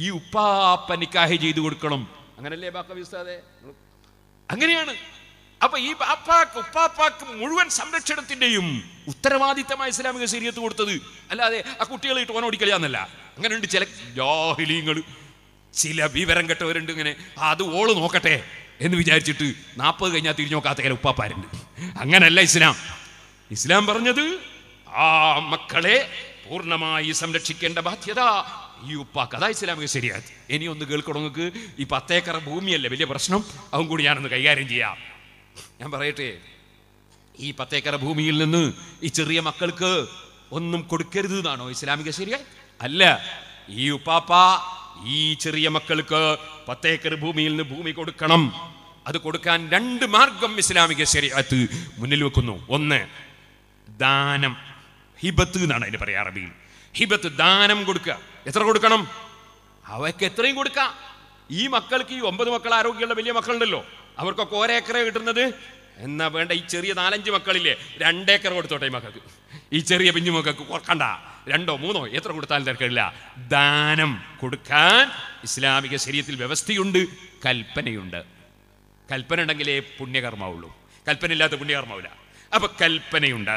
ഈ ഉപ്പാപ്പ നിക്കാഹി ചെയ്തു കൊടുക്കണം അങ്ങനല്ലേ ബാക്കവിസ്താദെ അങ്ങനെയാണ് അപ്പൊ ഈ പാപ്പാക്ക് ഉപ്പാപ്പാക്ക് മുഴുവൻ സംരക്ഷണത്തിന്റെയും ഉത്തരവാദിത്തമായ ഇസ്ലാമിക ശരീരത്ത് കൊടുത്തത് അല്ലാതെ ആ കുട്ടികളെ ഇട്ട് ഓനോടിക്കളിയാന്നല്ല അങ്ങനെയുണ്ട് ചില ജാഹിലീങ്ങൾ ചില വിവരം കെട്ടവരുണ്ട് ഇങ്ങനെ അത് ഓള് നോക്കട്ടെ എന്ന് വിചാരിച്ചിട്ട് നാൽപ്പത് കഴിഞ്ഞാൽ തിരിഞ്ഞു നോക്കാത്ത ചില ഉപ്പാപ്പാരുണ്ട് അങ്ങനല്ല ഇസ്ലാം ഇസ്ലാം പറഞ്ഞത് ആ മക്കളെ പൂർണ്ണമായി സംരക്ഷിക്കേണ്ട ബാധ്യത ഈ ഉപ്പാക്ക് അതാ ഇസ്ലാമിക ശരിയാത് ഇനി ഒന്ന് കേൾക്കണം നിങ്ങൾക്ക് ഈ പത്തേക്കർ ഭൂമിയല്ലേ വലിയ പ്രശ്നം അതും കൂടി ഞാനൊന്ന് കൈകാര്യം ചെയ്യാം ഞാൻ പറയട്ടെ ഈ പത്തേക്കർ ഭൂമിയിൽ നിന്ന് ഈ ചെറിയ മക്കൾക്ക് ഒന്നും കൊടുക്കരുത് എന്നാണോ ഇസ്ലാമിക ശരിയ അല്ല ഈ ഉപ്പാപ്പ ഈ ചെറിയ മക്കൾക്ക് പത്തേക്കർ ഭൂമിയിൽ നിന്ന് ഭൂമി കൊടുക്കണം അത് കൊടുക്കാൻ രണ്ട് മാർഗം ഇസ്ലാമിക ശരിയത്ത് മുന്നിൽ വെക്കുന്നു ഒന്ന് ദാനം ഹിബത്ത് എന്നാണ് അതിന് പറയാ അറബിയിൽ ഹിബത്ത് ദാനം കൊടുക്കുക എത്ര കൊടുക്കണം അവയ്ക്ക് എത്രയും കൊടുക്കാം ഈ മക്കൾക്ക് ഈ ഒമ്പത് മക്കൾ ആരോഗ്യമുള്ള വലിയ മക്കളുണ്ടല്ലോ അവർക്കൊക്കെ ഒരേക്കറ കിട്ടുന്നത് എന്നാ വേണ്ട ഈ ചെറിയ നാലഞ്ച് മക്കളില്ലേ രണ്ടേക്കർ കൊടുത്തോട്ടെ ഈ മക്കൾക്ക് ഈ ചെറിയ പിഞ്ഞു മക്കൾക്ക് കൊടുക്കണ്ട രണ്ടോ മൂന്നോ എത്ര കൊടുത്താലും തിരക്കില്ല ദാനം കൊടുക്കാൻ ഇസ്ലാമിക ശരീരത്തിൽ വ്യവസ്ഥയുണ്ട് കൽപ്പനയുണ്ട് കൽപ്പന ഉണ്ടെങ്കിലേ പുണ്യകർമാവുള്ളൂ ഇല്ലാത്ത പുണ്യകർമാവില്ല അപ്പൊ കൽപ്പനയുണ്ട്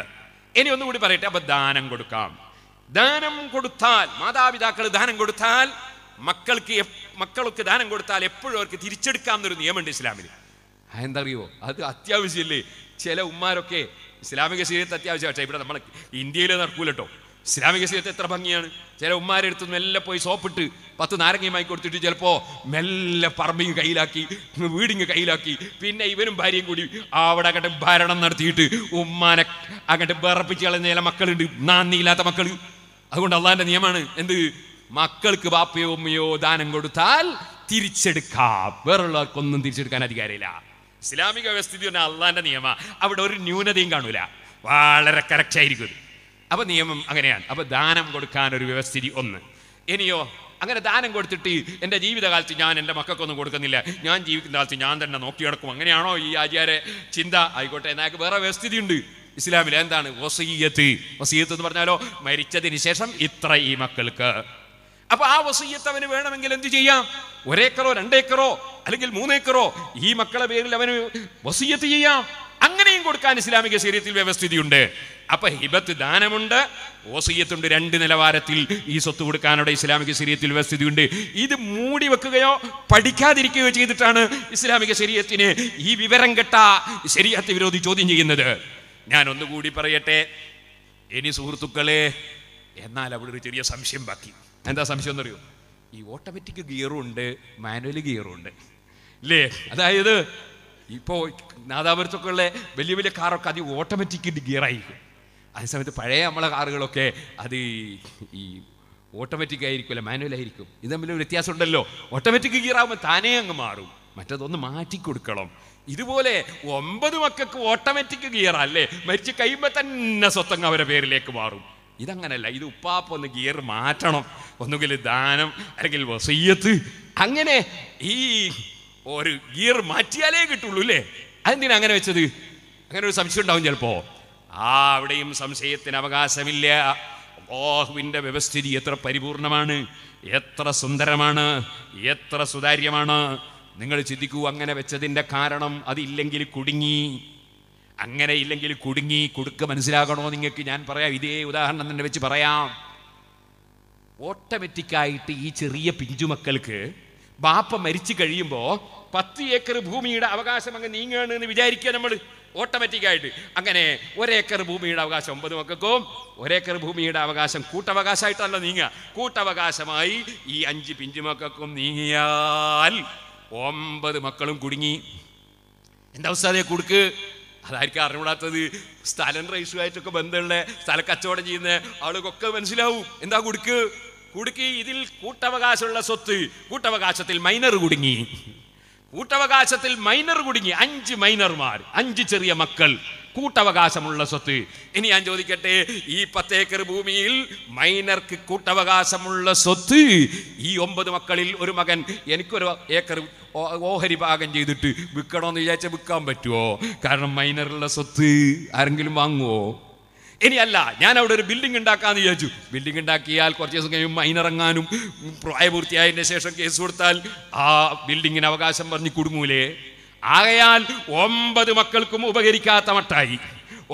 ഇനി ഒന്നുകൂടി പറയട്ടെ അപ്പൊ ദാനം കൊടുക്കാം ദാനം കൊടുത്താൽ മാതാപിതാക്കൾ ദാനം കൊടുത്താൽ മക്കൾക്ക് മക്കൾക്ക് ദാനം കൊടുത്താൽ എപ്പോഴും അവർക്ക് എന്നൊരു നിയമമുണ്ട് ഇസ്ലാമിൽ എന്തറിയോ അത് അത്യാവശ്യമില്ലേ ചില ഉമ്മാരൊക്കെ ഇസ്ലാമിക ശരീരത്തെ അത്യാവശ്യം പക്ഷേ ഇവിടെ നമ്മളെ ഇന്ത്യയിൽ നടക്കൂലട്ടോ ഇസ്ലാമിക ശരീരത്തെ എത്ര ഭംഗിയാണ് ചില ഉമ്മാരെടുത്ത് മെല്ലെ പോയി സോപ്പിട്ട് പത്ത് നാരങ്ങയുമായി കൊടുത്തിട്ട് ചിലപ്പോൾ മെല്ലെ പറമ്പിങ് കയ്യിലാക്കി വീടിങ് കയ്യിലാക്കി പിന്നെ ഇവനും ഭാര്യയും കൂടി അവിടെ അങ്ങോട്ട് ഭരണം നടത്തിയിട്ട് ഉമ്മാനെ അങ്ങോട്ട് വിറപ്പിച്ച് കളഞ്ഞ ചില മക്കളുണ്ട് നന്ദിയില്ലാത്ത മക്കൾ അതുകൊണ്ട് അള്ളാന്റെ നിയമമാണ് എന്ത് മക്കൾക്ക് ബാപ്പയോ ഉമ്മയോ ദാനം കൊടുത്താൽ തിരിച്ചെടുക്കാം വേറുള്ളവർക്കൊന്നും തിരിച്ചെടുക്കാൻ അധികാരമില്ല ഇസ്ലാമിക വ്യവസ്ഥിതി പറഞ്ഞാൽ അള്ളാഹിന്റെ നിയമ അവിടെ ഒരു ന്യൂനതയും കാണൂല വളരെ കറക്റ്റ് ആയിരിക്കും അപ്പൊ നിയമം അങ്ങനെയാണ് അപ്പൊ ദാനം കൊടുക്കാൻ ഒരു വ്യവസ്ഥിതി ഒന്ന് ഇനിയോ അങ്ങനെ ദാനം കൊടുത്തിട്ട് എൻ്റെ ജീവിതകാലത്ത് ഞാൻ എൻ്റെ മക്കൾക്കൊന്നും കൊടുക്കുന്നില്ല ഞാൻ ജീവിക്കുന്ന കാലത്ത് ഞാൻ തന്നെ നോക്കി നടക്കും അങ്ങനെയാണോ ഈ ആചാര ചിന്ത ആയിക്കോട്ടെ എന്നാൽ വേറെ വ്യവസ്ഥിതി ഉണ്ട് ഇസ്ലാമിൽ എന്താണ് വസീയത്ത് വസീയത്ത് എന്ന് പറഞ്ഞാലോ മരിച്ചതിന് ശേഷം ഇത്ര ഈ മക്കൾക്ക് അപ്പൊ ആ വസീയത്ത് അവന് വേണമെങ്കിൽ എന്ത് ചെയ്യാം ഒരേക്കറോ രണ്ടേക്കറോ അല്ലെങ്കിൽ മൂന്നേക്കറോ ഈ മക്കളെ പേരിൽ അവന് വസീയത്ത് ചെയ്യാം അങ്ങനെയും കൊടുക്കാൻ ഇസ്ലാമിക ശരീരത്തിൽ വ്യവസ്ഥിതിയുണ്ട് അപ്പൊ ഹിബത്ത് ദാനമുണ്ട് ഓസീയത്തുണ്ട് രണ്ട് നിലവാരത്തിൽ ഈ സ്വത്ത് കൊടുക്കാനുള്ള ഇസ്ലാമിക ശരീരത്തിൽ വ്യവസ്ഥിതിയുണ്ട് ഇത് മൂടി വെക്കുകയോ പഠിക്കാതിരിക്കുകയോ ചെയ്തിട്ടാണ് ഇസ്ലാമിക ശരീരത്തിന് ഈ വിവരം കെട്ട ശരീരത്തെ വിരോധി ചോദ്യം ചെയ്യുന്നത് ഞാൻ ഒന്നുകൂടി പറയട്ടെ ഇനി സുഹൃത്തുക്കളെ എന്നാൽ അവിടെ ഒരു ചെറിയ സംശയം ബാക്കി എന്താ സംശയം എന്നറിയോ ഈ ഓട്ടോമാറ്റിക് ഗിയറും ഉണ്ട് മാനുവൽ ഗിയറും ഉണ്ട് ഇല്ലേ അതായത് ഇപ്പോൾ നാദാപുരത്തൊക്കെയുള്ള ഉള്ള വലിയ വലിയ കാറൊക്കെ അത് ഓട്ടോമാറ്റിക് ഗിയറായിരിക്കും അതേ സമയത്ത് പഴയ നമ്മളെ കാറുകളൊക്കെ അത് ഈ ഓട്ടോമാറ്റിക് ആയിരിക്കുമല്ലോ മാനുവൽ ആയിരിക്കും ഇത് തമ്മിൽ വ്യത്യാസം ഉണ്ടല്ലോ ഓട്ടോമാറ്റിക് ഗിയർ ആകുമ്പോൾ താനേ അങ്ങ് മാറും മറ്റേതൊന്ന് മാറ്റി കൊടുക്കണം ഇതുപോലെ ഒമ്പത് മക്കൾക്ക് ഓട്ടോമാറ്റിക് ഗിയർ അല്ലേ മരിച്ചു കഴിയുമ്പോൾ തന്നെ സ്വത്തങ്ങ് അവരുടെ പേരിലേക്ക് മാറും ഇതങ്ങനല്ല ഇത് ഉപ്പാപ്പ ഒന്ന് ഗിയർ മാറ്റണം ഒന്നുകിൽ ദാനം അല്ലെങ്കിൽ വസയ്യത്ത് അങ്ങനെ ഈ ഒരു ഗിയർ മാറ്റിയാലേ കിട്ടുള്ളൂ അല്ലേ അതെന്തിനാ അങ്ങനെ വെച്ചത് അങ്ങനെ ഒരു സംശയം ഉണ്ടാവും ചിലപ്പോൾ ആ അവിടെയും സംശയത്തിന് അവകാശമില്ല അള്ളാഹുവിൻ്റെ വ്യവസ്ഥിതി എത്ര പരിപൂർണമാണ് എത്ര സുന്ദരമാണ് എത്ര സുതാര്യമാണ് നിങ്ങൾ ചിന്തിക്കൂ അങ്ങനെ വെച്ചതിൻ്റെ കാരണം അതില്ലെങ്കിൽ കുടുങ്ങി അങ്ങനെ ഇല്ലെങ്കിൽ കുടുങ്ങി കുടുക്ക് മനസ്സിലാകണോ നിങ്ങൾക്ക് ഞാൻ പറയാം ഇതേ ഉദാഹരണം തന്നെ വെച്ച് പറയാം ഓട്ടോമാറ്റിക്കായിട്ട് ഈ ചെറിയ പിഞ്ചുമക്കൾക്ക് ബാപ്പ മരിച്ചു കഴിയുമ്പോൾ പത്ത് ഏക്കർ ഭൂമിയുടെ അവകാശം അങ്ങ് നീങ്ങുകയാണ് എന്ന് വിചാരിക്കുക നമ്മൾ ഓട്ടോമാറ്റിക്കായിട്ട് അങ്ങനെ ഒരേക്കർ ഭൂമിയുടെ അവകാശം ഒമ്പത് മക്കൾക്കും ഒരേക്കർ ഭൂമിയുടെ അവകാശം കൂട്ടവകാശമായിട്ടല്ല നീങ്ങുക കൂട്ടവകാശമായി ഈ അഞ്ച് പിഞ്ചുമക്കൾക്കും നീങ്ങിയാൽ ഒമ്പത് മക്കളും കുടുങ്ങി എന്താ ഉസ്താദെ കൊടുക്ക് അതായിരിക്കും അറിവിടാത്തത് സ്ഥലം റൈസുമായിട്ടൊക്കെ ബന്ധമുള്ള സ്ഥല കച്ചവടം ചെയ്യുന്ന ആളുകൊക്കെ മനസ്സിലാവും എന്താ കൊടുക്ക് കുടുക്കി ഇതിൽ കൂട്ടവകാശമുള്ള സ്വത്ത് കൂട്ടവകാശത്തിൽ മൈനർ കുടുങ്ങി കൂട്ടവകാശത്തിൽ മൈനർ കുടുങ്ങി അഞ്ച് മൈനർമാർ അഞ്ച് ചെറിയ മക്കൾ കൂട്ടവകാശമുള്ള സ്വത്ത് ഇനി ഞാൻ ചോദിക്കട്ടെ ഈ പത്തേക്കർ ഭൂമിയിൽ മൈനർക്ക് കൂട്ടവകാശമുള്ള സ്വത്ത് ഈ ഒമ്പത് മക്കളിൽ ഒരു മകൻ എനിക്കൊരു ഏക്കർ ഓഹരി ഭാഗം ചെയ്തിട്ട് വിൽക്കണമെന്ന് വിചാരിച്ചാൽ വിൽക്കാൻ പറ്റുമോ കാരണം മൈനറുള്ള സ്വത്ത് ആരെങ്കിലും വാങ്ങുമോ ഇനിയല്ല ഞാൻ അവിടെ ഒരു ബിൽഡിംഗ് ഉണ്ടാക്കാമെന്ന് വിചാരിച്ചു ബിൽഡിംഗ് ഉണ്ടാക്കിയാൽ കുറച്ച് ദിവസം കഴിയും മൈനിറങ്ങാനും പ്രായപൂർത്തിയായതിന് ശേഷം കേസ് കൊടുത്താൽ ആ ബിൽഡിങ്ങിന് അവകാശം പറഞ്ഞ് കുടുങ്ങൂലേ ആകയാൽ ഒമ്പത് മക്കൾക്കും ഉപകരിക്കാത്ത മട്ടായി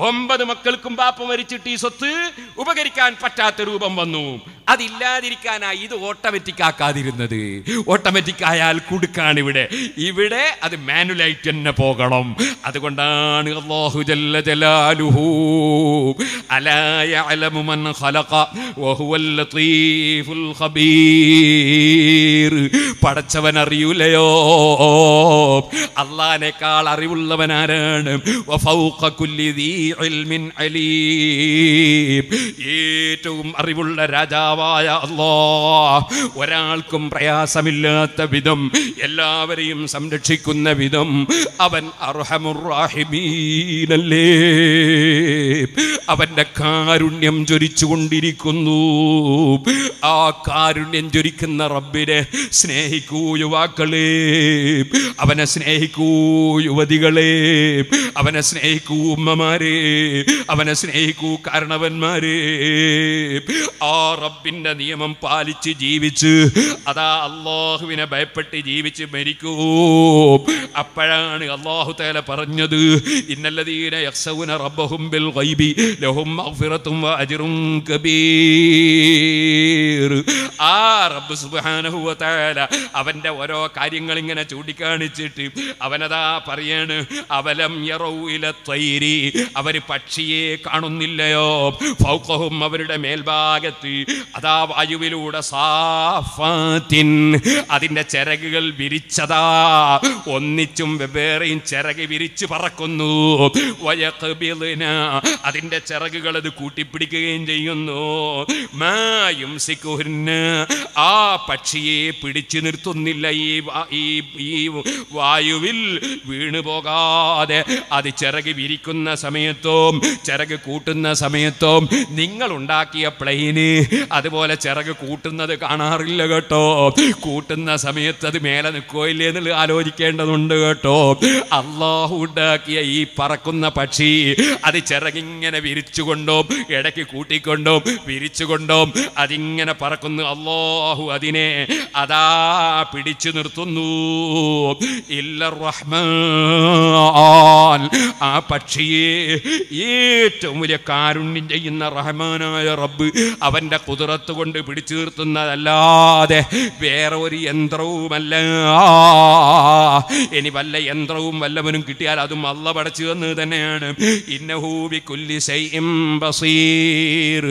ഒമ്പത് മക്കൾക്കും പാപ്പ മരിച്ചിട്ട് ഈ സ്വത്ത് ഉപകരിക്കാൻ പറ്റാത്ത രൂപം വന്നു അതില്ലാതിരിക്കാനായി ഇത് ഓട്ടോമാറ്റിക് ആക്കാതിരുന്നത് ഓട്ടോമാറ്റിക് ആയാൽ കൊടുക്കാണ് ഇവിടെ ഇവിടെ അത് മാനുവലായിട്ട് തന്നെ പോകണം അതുകൊണ്ടാണ് അല്ലാഹു ജല്ല ജലാലുഹു യഅലമു മൻ ഖലഖ ലതീഫുൽ ഖബീർ പടച്ചവൻ അറിയൂലയോ അള്ളാനേക്കാൾ അറിവുള്ളവനാരാണ് വഫൗഖ കുല്ലി ഏറ്റവും അറിവുള്ള രാജാവായ അള്ളാ ഒരാൾക്കും പ്രയാസമില്ലാത്ത വിധം എല്ലാവരെയും സംരക്ഷിക്കുന്ന വിധം അവൻ അർഹമുറാഹിമീനല്ലേ അവൻ്റെ കാരുണ്യം ചൊരിച്ചുകൊണ്ടിരിക്കുന്നു ആ കാരുണ്യം ചൊരിക്കുന്ന റബ്ബിനെ സ്നേഹിക്കൂ യുവാക്കളെ അവനെ സ്നേഹിക്കൂ യുവതികളെ അവനെ സ്നേഹിക്കൂ ഉമ്മമാരെ അവനെ സ്നേഹിക്കൂ കാരണവന്മാരെ ആ റബ്ബിന്റെ നിയമം പാലിച്ച് ജീവിച്ച് അതാ അള്ളാഹുവിനെ ഭയപ്പെട്ട് ജീവിച്ച് മരിക്കൂ അപ്പോഴാണ് അള്ളാഹു തേല പറഞ്ഞത് ഇന്നല്ലതീന യക്സവുന റബ്ബഹും ബിൽ ഗൈബി ലഹും മഗ്ഫിറത്തും വഅജ്റും കബീർ ആ റബ്ബ് സുബ്ഹാനഹു വ തആല അവന്റെ ഓരോ കാര്യങ്ങൾ ഇങ്ങനെ ചൂണ്ടിക്കാണിച്ചിട്ട് അവനതാ പറയാണ് അവലം യറൗ ഇല തൈരി അവർ പക്ഷിയെ കാണുന്നില്ലയോ ഫൗക്കഹും അവരുടെ മേൽഭാഗത്ത് അതാ വായുവിലൂടെ സാഫത്തിൻ അതിൻ്റെ ചിറകുകൾ വിരിച്ചതാ ഒന്നിച്ചും വെവ്വേറെയും ചിറക് വിരിച്ച് പറക്കുന്നു അതിൻ്റെ ചിറകുകൾ അത് കൂട്ടിപ്പിടിക്കുകയും ചെയ്യുന്നു മായും സിക്കുഹിന് ആ പക്ഷിയെ പിടിച്ചു നിർത്തുന്നില്ല ഈ ഈ വായുവിൽ വീണുപോകാതെ അത് ചിറക് വിരിക്കുന്ന സമയം സമയത്തും ചിറക് കൂട്ടുന്ന സമയത്തും ഉണ്ടാക്കിയ പ്ലെയിന് അതുപോലെ ചിറക് കൂട്ടുന്നത് കാണാറില്ല കേട്ടോ കൂട്ടുന്ന സമയത്ത് അത് മേലെ നിൽക്കോ ഇല്ലേ എന്നുള്ളത് ആലോചിക്കേണ്ടതുണ്ട് കേട്ടോ അള്ളാഹു ഉണ്ടാക്കിയ ഈ പറക്കുന്ന പക്ഷി അത് ചിറകിങ്ങനെ വിരിച്ചുകൊണ്ടും ഇടയ്ക്ക് കൂട്ടിക്കൊണ്ടും വിരിച്ചുകൊണ്ടും അതിങ്ങനെ പറക്കുന്നു അള്ളാഹു അതിനെ അതാ പിടിച്ചു നിർത്തുന്നു ഇല്ല റഹ്മാൻ ആ പക്ഷിയെ ഏറ്റവും വലിയ കാരുണ്യം ചെയ്യുന്ന റഹ്മാനായ റബ്ബ് അവൻ്റെ കുതിരത്ത് കൊണ്ട് പിടിച്ചു നിർത്തുന്നതല്ലാതെ വേറെ ഒരു യന്ത്രവുമല്ല ഇനി വല്ല യന്ത്രവും വല്ലവനും കിട്ടിയാൽ അതും അല്ല പടച്ചു എന്ന് തന്നെയാണ് ബസീർ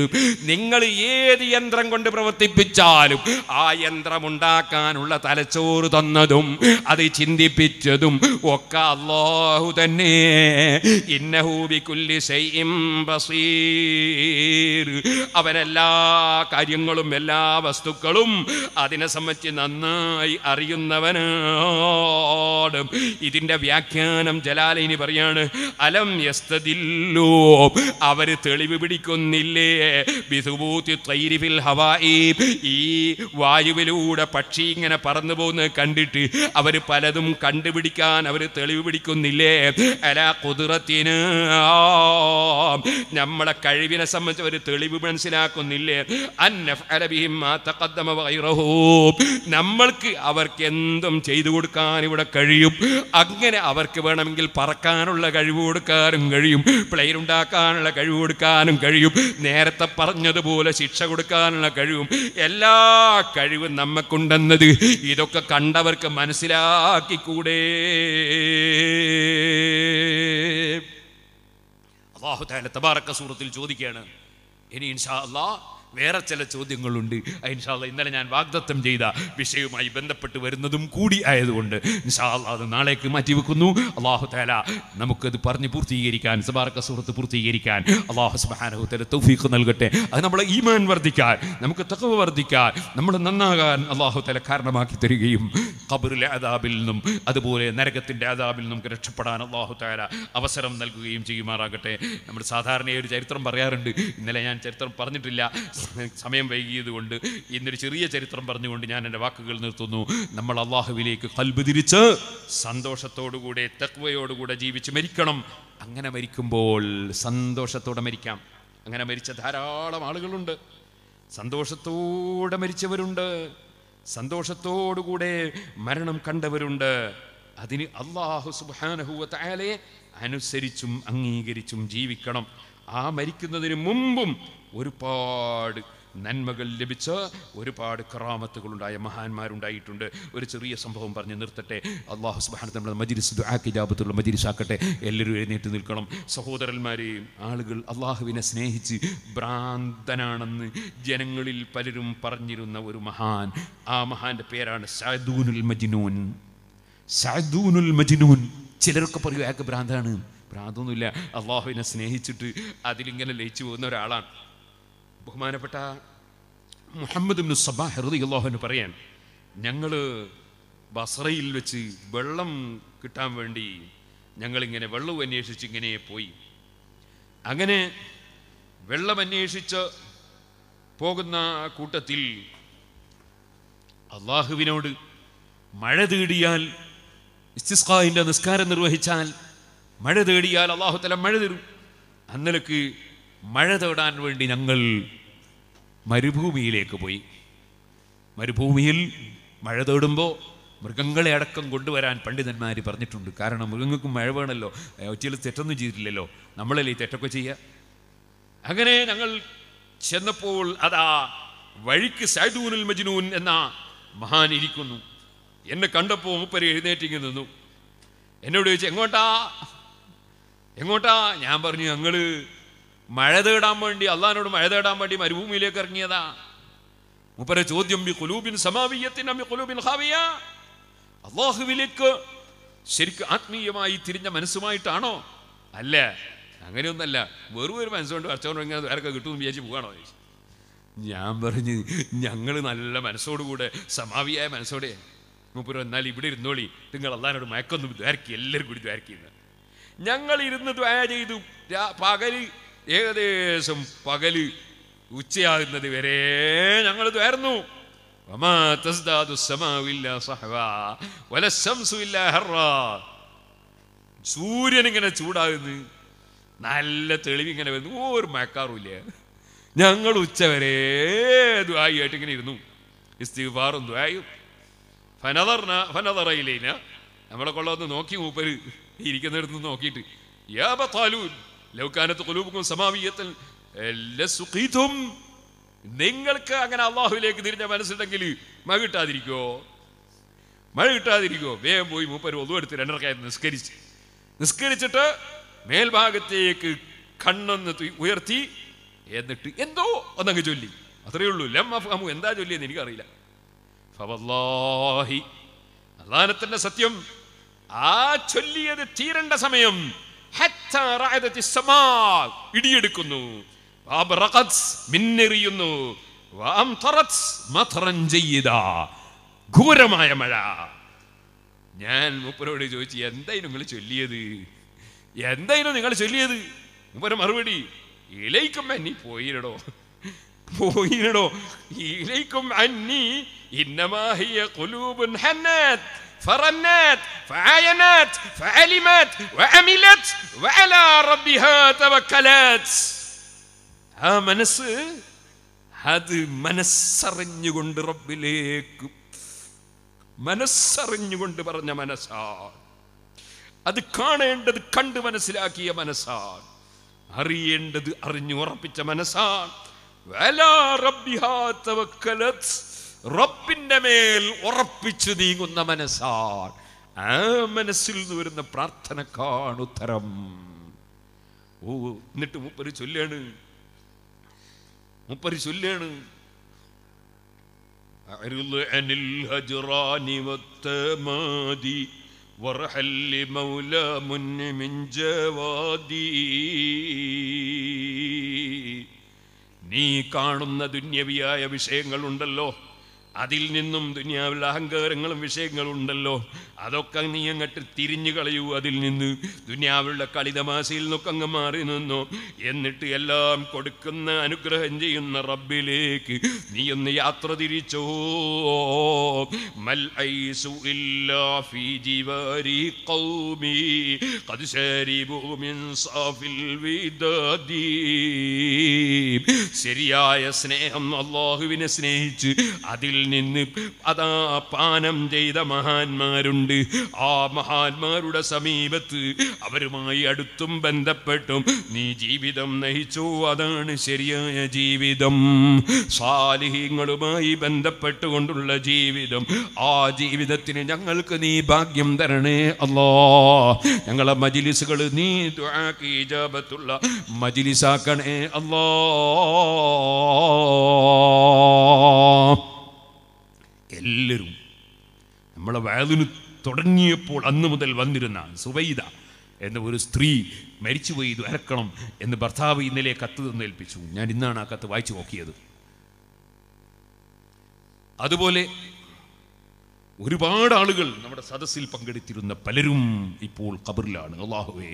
നിങ്ങൾ ഏത് യന്ത്രം കൊണ്ട് പ്രവർത്തിപ്പിച്ചാലും ആ ഉണ്ടാക്കാനുള്ള തലച്ചോറ് തന്നതും അത് ചിന്തിപ്പിച്ചതും ഒക്കെ അള്ളാഹു തന്നെ ഇന്നഹൂബി ബികുല്ലി ബസീർ അവനെല്ലാ കാര്യങ്ങളും എല്ലാ വസ്തുക്കളും അതിനെ സംബന്ധിച്ച് നന്നായി അറിയുന്നവനാണ് ഇതിൻ്റെ വ്യാഖ്യാനം ജലാലിനി പറയാണ് അലം യസ്തോ അവര് തെളിവ് പിടിക്കുന്നില്ലേ ബിസുബൂത്തി തൈരിഫിൽ ഹവായി ഈ വായുവിലൂടെ പക്ഷി ഇങ്ങനെ പറന്നു പോകുന്നത് കണ്ടിട്ട് അവര് പലതും കണ്ടുപിടിക്കാൻ അവർ തെളിവ് പിടിക്കുന്നില്ലേ അല കുതിറത്തിന് ഹറാം നമ്മളെ കഴിവിനെ സംബന്ധിച്ച് ഒരു തെളിവ് മനസ്സിലാക്കുന്നില്ലേ നമ്മൾക്ക് അവർക്ക് എന്തും ചെയ്തു കൊടുക്കാൻ ഇവിടെ കഴിയും അങ്ങനെ അവർക്ക് വേണമെങ്കിൽ പറക്കാനുള്ള കഴിവ് കൊടുക്കാനും കഴിയും പ്ലെയിൻ ഉണ്ടാക്കാനുള്ള കഴിവ് കൊടുക്കാനും കഴിയും നേരത്തെ പറഞ്ഞതുപോലെ ശിക്ഷ കൊടുക്കാനുള്ള കഴിവും എല്ലാ കഴിവും നമുക്കുണ്ടെന്നത് ഇതൊക്കെ കണ്ടവർക്ക് മനസ്സിലാക്കിക്കൂടേ അള്ളാഹു താല തബാറക്ക സൂറത്തിൽ ചോദിക്കുകയാണ് ഇനി ഇൻഷാ അള്ളാഹ് വേറെ ചില ചോദ്യങ്ങളുണ്ട് അതിൻഷാള്ള ഇന്നലെ ഞാൻ വാഗ്ദത്തം ചെയ്ത വിഷയവുമായി ബന്ധപ്പെട്ട് വരുന്നതും കൂടി ആയതുകൊണ്ട് ഇൻഷാള്ള അത് നാളേക്ക് മാറ്റിവെക്കുന്നു അള്ളാഹു താല നമുക്കത് പറഞ്ഞ് പൂർത്തീകരിക്കാൻ സബാർക്ക സുഹൃത്ത് പൂർത്തീകരിക്കാൻ അള്ളാഹു സുബാനഹു തൗഫീഖ് നൽകട്ടെ അത് നമ്മളെ ഈമാൻ വർദ്ധിക്കാൻ നമുക്ക് തകവ് വർദ്ധിക്കാൻ നമ്മൾ നന്നാകാൻ അള്ളാഹു തല കാരണമാക്കി തരികയും ഖബറിലെ അതാബിൽ നിന്നും അതുപോലെ നരകത്തിൻ്റെ അതാബിൽ നിന്നും നമുക്ക് രക്ഷപ്പെടാൻ അള്ളാഹു താല അവസരം നൽകുകയും ചെയ്യുമാറാകട്ടെ നമ്മൾ സാധാരണയായി ഒരു ചരിത്രം പറയാറുണ്ട് ഇന്നലെ ഞാൻ ചരിത്രം പറഞ്ഞിട്ടില്ല സമയം കൊണ്ട് ഇന്നൊരു ചെറിയ ചരിത്രം പറഞ്ഞുകൊണ്ട് ഞാൻ എൻ്റെ വാക്കുകൾ നിർത്തുന്നു നമ്മൾ അള്ളാഹുവിലേക്ക് കൽബ് തിരിച്ച് സന്തോഷത്തോടുകൂടെ തെക്വയോടുകൂടെ ജീവിച്ച് മരിക്കണം അങ്ങനെ മരിക്കുമ്പോൾ സന്തോഷത്തോടെ മരിക്കാം അങ്ങനെ മരിച്ച ധാരാളം ആളുകളുണ്ട് സന്തോഷത്തോടെ മരിച്ചവരുണ്ട് സന്തോഷത്തോടുകൂടെ മരണം കണ്ടവരുണ്ട് അതിന് അള്ളാഹു സുബാനഹുവത്തായാലെ അനുസരിച്ചും അംഗീകരിച്ചും ജീവിക്കണം ആ മരിക്കുന്നതിന് മുമ്പും ഒരുപാട് നന്മകൾ ലഭിച്ച ഒരുപാട് കറാമത്തുകളുണ്ടായ മഹാന്മാരുണ്ടായിട്ടുണ്ട് ഒരു ചെറിയ സംഭവം പറഞ്ഞ് നിർത്തട്ടെ അള്ളാഹു സുബാന നമ്മുടെ മജിരിസ് ദുആക്കിജാബത്തുള്ള മജിരിസാക്കട്ടെ എല്ലാവരും എഴുന്നേറ്റ് നിൽക്കണം സഹോദരന്മാരെയും ആളുകൾ അള്ളാഹുവിനെ സ്നേഹിച്ച് ഭ്രാന്തനാണെന്ന് ജനങ്ങളിൽ പലരും പറഞ്ഞിരുന്ന ഒരു മഹാൻ ആ മഹാൻ്റെ പേരാണ് സാദൂനുൽ മജ്നൂൻ സാദൂനുൽ മജ്നൂൻ ചിലർക്കൊക്കെ പറയൂ അയാൾക്ക് ഭ്രാന്താണ് ഭ്രാന്തൊന്നുമില്ല അള്ളാഹുവിനെ സ്നേഹിച്ചിട്ട് അതിലിങ്ങനെ ലയിച്ചു പോകുന്ന ഒരാളാണ് ബഹുമാനപ്പെട്ട മുഹമ്മദ് ഇബ്നു സബാഹ് ഹൃദി അള്ളാഹുവിന് പറയാൻ ഞങ്ങൾ ബസറയിൽ വെച്ച് വെള്ളം കിട്ടാൻ വേണ്ടി ഞങ്ങളിങ്ങനെ വെള്ളവും അന്വേഷിച്ച് ഇങ്ങനെ പോയി അങ്ങനെ വെള്ളം അന്വേഷിച്ച് പോകുന്ന കൂട്ടത്തിൽ അള്ളാഹുവിനോട് മഴ തേടിയാൽ ഇസ്തിസ്ഖായിൻ്റെ നിസ്കാരം നിർവഹിച്ചാൽ മഴ തേടിയാൽ അള്ളാഹു തല മഴ തരും അന്നലക്ക് മഴ തേടാൻ വേണ്ടി ഞങ്ങൾ മരുഭൂമിയിലേക്ക് പോയി മരുഭൂമിയിൽ മഴ തേടുമ്പോൾ മൃഗങ്ങളെ അടക്കം കൊണ്ടുവരാൻ പണ്ഡിതന്മാർ പറഞ്ഞിട്ടുണ്ട് കാരണം മൃഗങ്ങൾക്കും മഴ വേണമല്ലോ ചില തെറ്റൊന്നും ചെയ്തിട്ടില്ലല്ലോ നമ്മളല്ലേ തെറ്റൊക്കെ ചെയ്യുക അങ്ങനെ ഞങ്ങൾ ചെന്നപ്പോൾ അതാ വഴിക്ക് സൈദൂനുൽ മജ്നൂൻ എന്ന മഹാൻ ഇരിക്കുന്നു എന്നെ കണ്ടപ്പോൾ മൂപ്പര് എഴുന്നേറ്റിങ് നിന്നു എന്നോട് ചോദിച്ചു എങ്ങോട്ടാ എങ്ങോട്ടാ ഞാൻ പറഞ്ഞു ഞങ്ങള് മഴ തേടാൻ വേണ്ടി അള്ളഹാനോട് മഴ തേടാൻ വേണ്ടി മരുഭൂമിയിലേക്ക് ഇറങ്ങിയതാ മൂപ്പരെ ചോദ്യം ബി കുലൂബിൻ സമാവിയത്തിൻ അമ്മി കുലൂബിൻ ഹാവിയ അള്ളാഹുവിലേക്ക് ശരിക്കും ആത്മീയമായി തിരിഞ്ഞ മനസ്സുമായിട്ടാണോ അല്ല അങ്ങനെയൊന്നല്ല വെറും ഒരു മനസ്സുകൊണ്ട് അർച്ചകൊണ്ട് ഇങ്ങനെ വേറെ കിട്ടുമെന്ന് വിചാരിച്ച് പോവാണോ ഞാൻ പറഞ്ഞ് ഞങ്ങൾ നല്ല മനസ്സോടുകൂടെ സമാവിയായ മനസ്സോടെ മൂപ്പര് എന്നാൽ ഇവിടെ ഇരുന്നോളി നിങ്ങൾ അള്ളഹാനോട് മയക്കൊന്നും ദ്വാരക്കി എല്ലാവരും കൂടി ദ്വാരക്കിയിരുന്നു ഞങ്ങൾ ഇരുന്ന് ദ്വാര ചെയ്തു പകല് ഏകദേശം പകല് ഉച്ചയാകുന്നത് വരെ ഞങ്ങൾ തേർന്നു സൂര്യൻ ഇങ്ങനെ ചൂടാകുന്നു നല്ല തെളിവിങ്ങനെ വരുന്നു ഒരു മയക്കാറുമില്ല ഞങ്ങൾ ഉച്ചവരെ ദ്വായിട്ട് ഇങ്ങനെ ഇരുന്നു ഇസ്തിഫാറും ദുബായും ഫനതർന ഫനതറയിലേന നമ്മളെ കൊള്ളൊന്ന് നോക്കി മൂപ്പര് ഇരിക്കുന്നിടത്ത് നോക്കിയിട്ട് യാ ലൗ കുലൂബുക്കും ലസുഖീതും നിങ്ങൾക്ക് അങ്ങനെ അള്ളാഹുവിലേക്ക് തിരിഞ്ഞ മനസ്സുണ്ടെങ്കിൽ മഴ കിട്ടാതിരിക്കോ മഴ കിട്ടാതിരിക്കോ വേഗം പോയി മൂപ്പര് ഒതുവെടുത്ത് രണ്ടരക്കായത് നിസ്കരിച്ച് നിസ്കരിച്ചിട്ട് മേൽഭാഗത്തേക്ക് കണ്ണൊന്ന് ഉയർത്തി എന്നിട്ട് എന്തോ ഒന്നങ്ങ് ചൊല്ലി അത്രയേ ഉള്ളൂ ലം അഫ്ഹമു എന്താ ചൊല്ലിയെന്ന് എനിക്കറിയില്ല ഫവല്ലാഹി സത്യം ആ ചൊല്ലിയത് തീരേണ്ട സമയം ഇടിയെടുക്കുന്നു മിന്നെറിയുന്നു ഘോരമായ മഴ ഞാൻ മൂപ്പരോട് ചോദിച്ചു എന്തായിരുന്നു നിങ്ങൾ ചൊല്ലിയത് എന്തായിരുന്നു നിങ്ങൾ ചൊല്ലിയത് മൂപ്പര മറുപടി ഇലയിക്കുമ്പോ നീ പോയിരടോ പോയിരടോ ഇലയിക്കും അന്നി ഇന്നമാഹിയ കുലൂബുൻ فرنات فعاينات فعلمات وعملت وعلى ربها توكلت ആ മനസ്സ് അത് മനസ്സറിഞ്ഞുകൊണ്ട് റബ്ബിലേക്ക് മനസ്സറിഞ്ഞുകൊണ്ട് പറഞ്ഞ മനസ്സാണ് അത് കാണേണ്ടത് കണ്ട് മനസ്സിലാക്കിയ മനസ്സാണ് അറിയേണ്ടത് അറിഞ്ഞുറപ്പിച്ച മനസ്സാണ് റബ്ബിഹാ തവക്കലത്ത് റബ്ബിൻ്റെ മേൽ ഉറപ്പിച്ചു നീങ്ങുന്ന മനസ്സാ ആ മനസ്സിൽ നിന്ന് വരുന്ന പ്രാർത്ഥനക്കാണ് ഉത്തരം ഓ എന്നിട്ട് മുപ്പര് ചൊല്ലാണ് മുപ്പര് ചൊല്ലാണ് നീ കാണുന്ന ദുന്യവിയായ വിഷയങ്ങളുണ്ടല്ലോ അതിൽ നിന്നും ദുനിയാവിൽ അഹങ്കാരങ്ങളും വിഷയങ്ങളും ഉണ്ടല്ലോ അതൊക്കെ നീ അങ്ങട്ട് തിരിഞ്ഞു കളയൂ അതിൽ നിന്ന് ദുനിയാവിലുള്ള കളിതമാശയിൽ നിന്നൊക്കെ അങ്ങ് മാറി നിന്നു എന്നിട്ട് എല്ലാം കൊടുക്കുന്ന അനുഗ്രഹം ചെയ്യുന്ന റബ്ബിലേക്ക് നീ ഒന്ന് യാത്ര തിരിച്ചോ മൽ ഐസു ഇല്ലാ ഫീ ഖൗമി ഖദ് മിൻ ശരിയായ സ്നേഹം അള്ളാഹുവിനെ സ്നേഹിച്ച് അതിൽ നിന്ന് അതാ പാനം ചെയ്ത മഹാന്മാരുണ്ട് ആ മഹാന്മാരുടെ സമീപത്ത് അവരുമായി അടുത്തും ബന്ധപ്പെട്ടും നീ ജീവിതം നയിച്ചു അതാണ് ശരിയായ ജീവിതം സാലിഹ്യങ്ങളുമായി ബന്ധപ്പെട്ടുകൊണ്ടുള്ള ജീവിതം ആ ജീവിതത്തിന് ഞങ്ങൾക്ക് നീ ഭാഗ്യം തരണേ അല്ലോ ഞങ്ങളെ മജിലിസുകൾ നീ ഈജാബത്തുള്ള മജിലിസാക്കണേ അല്ലോ എല്ലാവരും നമ്മളെ വയലിന് തുടങ്ങിയപ്പോൾ അന്ന് മുതൽ വന്നിരുന്ന സുബൈദ എന്ന ഒരു സ്ത്രീ മരിച്ചുപോയി വരക്കണം എന്ന് ഭർത്താവ് ഇന്നലെ കത്ത് തന്നേൽപ്പിച്ചു ഞാൻ ഇന്നാണ് ആ കത്ത് വായിച്ചു നോക്കിയത് അതുപോലെ ഒരുപാട് ആളുകൾ നമ്മുടെ സദസ്സിൽ പങ്കെടുത്തിരുന്ന പലരും ഇപ്പോൾ കബറിലാണ് അള്ളാഹുവേ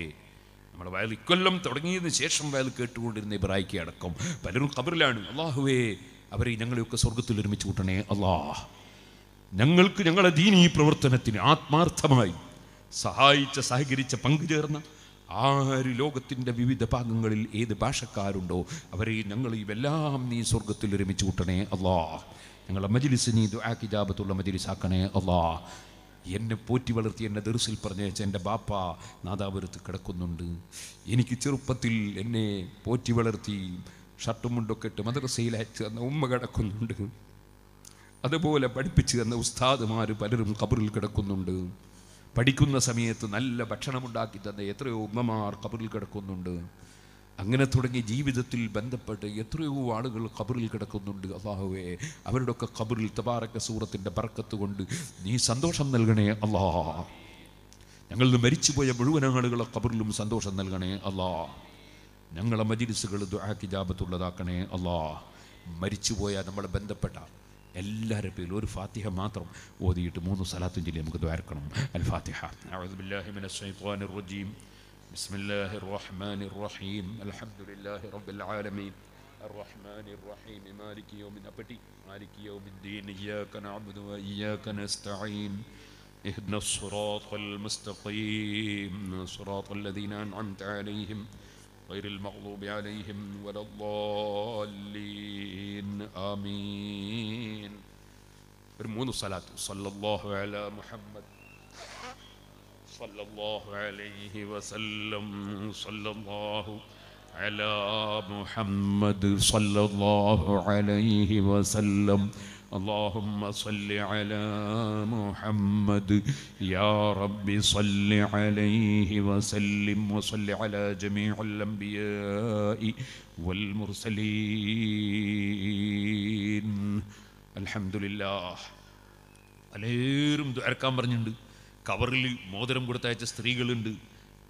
നമ്മുടെ വയൽ ഇക്കൊല്ലം തുടങ്ങിയതിന് ശേഷം വയൽ കേട്ടുകൊണ്ടിരുന്ന ഇബ്രാഹിക്ക് അടക്കം പലരും കബറിലാണ് അള്ളാഹുവേ അവരെ ഞങ്ങളെയൊക്കെ സ്വർഗത്തിൽ ഒരുമിച്ച് കൂട്ടണേ അള്ളാഹ് ഞങ്ങൾക്ക് ഞങ്ങളെ ദീനീ പ്രവർത്തനത്തിന് ആത്മാർത്ഥമായി സഹായിച്ച സഹകരിച്ച പങ്കുചേർന്ന ആര് ലോകത്തിൻ്റെ വിവിധ ഭാഗങ്ങളിൽ ഏത് ഭാഷക്കാരുണ്ടോ അവരെ ഞങ്ങൾ ഇവെല്ലാം നീ സ്വർഗത്തിൽ ഒരുമിച്ച് കൂട്ടണേ അള്ളാ ഞങ്ങളുടെ മജിലിസ് നീ ദുആക്കിജാബത്തുള്ള മജിലിസ് ആക്കണേ അള്ളാ എന്നെ പോറ്റി വളർത്തി എന്നെ ദർസിൽ പറഞ്ഞയച്ച എൻ്റെ ബാപ്പ നാദാപുരത്ത് കിടക്കുന്നുണ്ട് എനിക്ക് ചെറുപ്പത്തിൽ എന്നെ പോറ്റി വളർത്തി ഷർട്ടും മുണ്ടൊക്കെ ഇട്ട് മദ്രസയിലയച്ച് തന്ന ഉമ്മ കിടക്കുന്നുണ്ട് അതുപോലെ പഠിപ്പിച്ചു തന്ന ഉസ്താദുമാർ പലരും കബറിൽ കിടക്കുന്നുണ്ട് പഠിക്കുന്ന സമയത്ത് നല്ല ഭക്ഷണമുണ്ടാക്കി തന്ന എത്രയോ ഉമ്മമാർ കബറിൽ കിടക്കുന്നുണ്ട് അങ്ങനെ തുടങ്ങി ജീവിതത്തിൽ ബന്ധപ്പെട്ട് എത്രയോ ആളുകൾ കബറിൽ കിടക്കുന്നുണ്ട് അള്ളാഹുവേ അവരുടെ ഒക്കെ കബറിൽ തബാറക്ക സൂറത്തിൻ്റെ പറക്കത്ത് കൊണ്ട് നീ സന്തോഷം നൽകണേ അള്ളാ ഞങ്ങൾ മരിച്ചുപോയ മുഴുവൻ ആളുകളെ കബറിലും സന്തോഷം നൽകണേ അള്ളാ ഞങ്ങളെ മജിലിസുകൾ ദുആക്കിജാപത്തുള്ളതാക്കണേ അള്ളാ മരിച്ചുപോയ നമ്മളെ ബന്ധപ്പെട്ട എല്ലാവരുടെ പേരിലും ഒരു ഫാത്തിഹ മാത്രം ഓതിയിട്ട് മൂന്ന് സ്ഥലത്തും ചൊല്ലി നമുക്ക് ദ്വാരക്കണം അൽ ഫാത്തിഹ بسم الله الرحمن الرحيم الحمد لله رب العالمين الرحمن الرحيم مالك يوم الدين مالك يوم الدين إياك نعبد وإياك نستعين اهدنا الصراط المستقيم صراط الذين أنعمت عليهم غير المغضوب عليهم ولا الضالين آمين ارمون الصلاة صلى الله على محمد صلى الله عليه وسلم صلى الله على محمد صلى الله عليه وسلم اللهم صل على محمد يا رب صل عليه وسلم وصل على جميع الأنبياء والمرسلين الحمد لله പലരും ദ്വാരക്കാൻ പറഞ്ഞിട്ടുണ്ട് കവറിൽ മോതിരം കൊടുത്തയച്ച സ്ത്രീകളുണ്ട്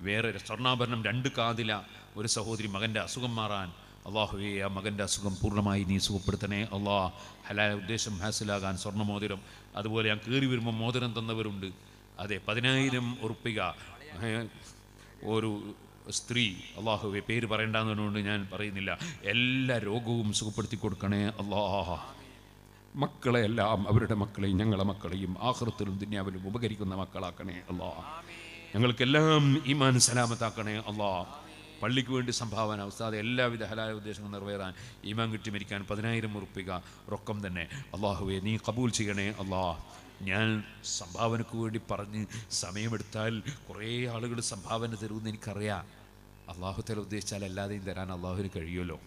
വേറെ സ്വർണ്ണാഭരണം രണ്ട് കാതില ഒരു സഹോദരി മകൻ്റെ അസുഖം മാറാൻ അള്ളാഹുവേ ആ മകൻ്റെ അസുഖം പൂർണ്ണമായി നീ സുഖപ്പെടുത്തണേ അള്ളാഹ് ഹലാല ഉദ്ദേശം ഹാസിലാകാൻ സ്വർണമോതിരം അതുപോലെ ഞാൻ കീറി വരുമ്പോൾ മോതിരം തന്നവരുണ്ട് അതെ പതിനായിരം ഉറുപ്പിക ഒരു സ്ത്രീ അള്ളാഹു പേര് പറയേണ്ടെന്നുകൊണ്ട് ഞാൻ പറയുന്നില്ല എല്ലാ രോഗവും സുഖപ്പെടുത്തി കൊടുക്കണേ അള്ളാഹ മക്കളെയെല്ലാം അവരുടെ മക്കളെയും ഞങ്ങളെ മക്കളെയും ആഹൃത്തിലും ദുന്യാവിലും ഉപകരിക്കുന്ന മക്കളാക്കണേ അള്ളാഹ ഞങ്ങൾക്കെല്ലാം ഈമാൻ സലാമത്താക്കണേ അള്ളാഹ പള്ളിക്ക് വേണ്ടി സംഭാവന ഉസ്താദ് എല്ലാവിധ ഹലായ ഉദ്ദേശങ്ങളും നിറവേറാൻ ഈമാൻ കിട്ടി മരിക്കാൻ പതിനായിരം ഉറുപ്പിക റൊക്കം തന്നെ അള്ളാഹുവെ നീ കബൂൽ ചെയ്യണേ അള്ളാഹ് ഞാൻ സംഭാവനക്ക് വേണ്ടി പറഞ്ഞ് സമയമെടുത്താൽ കുറേ ആളുകൾ സംഭാവന തരുമെന്ന് എനിക്കറിയാം അള്ളാഹുത്തല ഉദ്ദേശിച്ചാൽ അല്ലാതെയും തരാൻ അള്ളാഹുവിന് കഴിയുമല്ലോ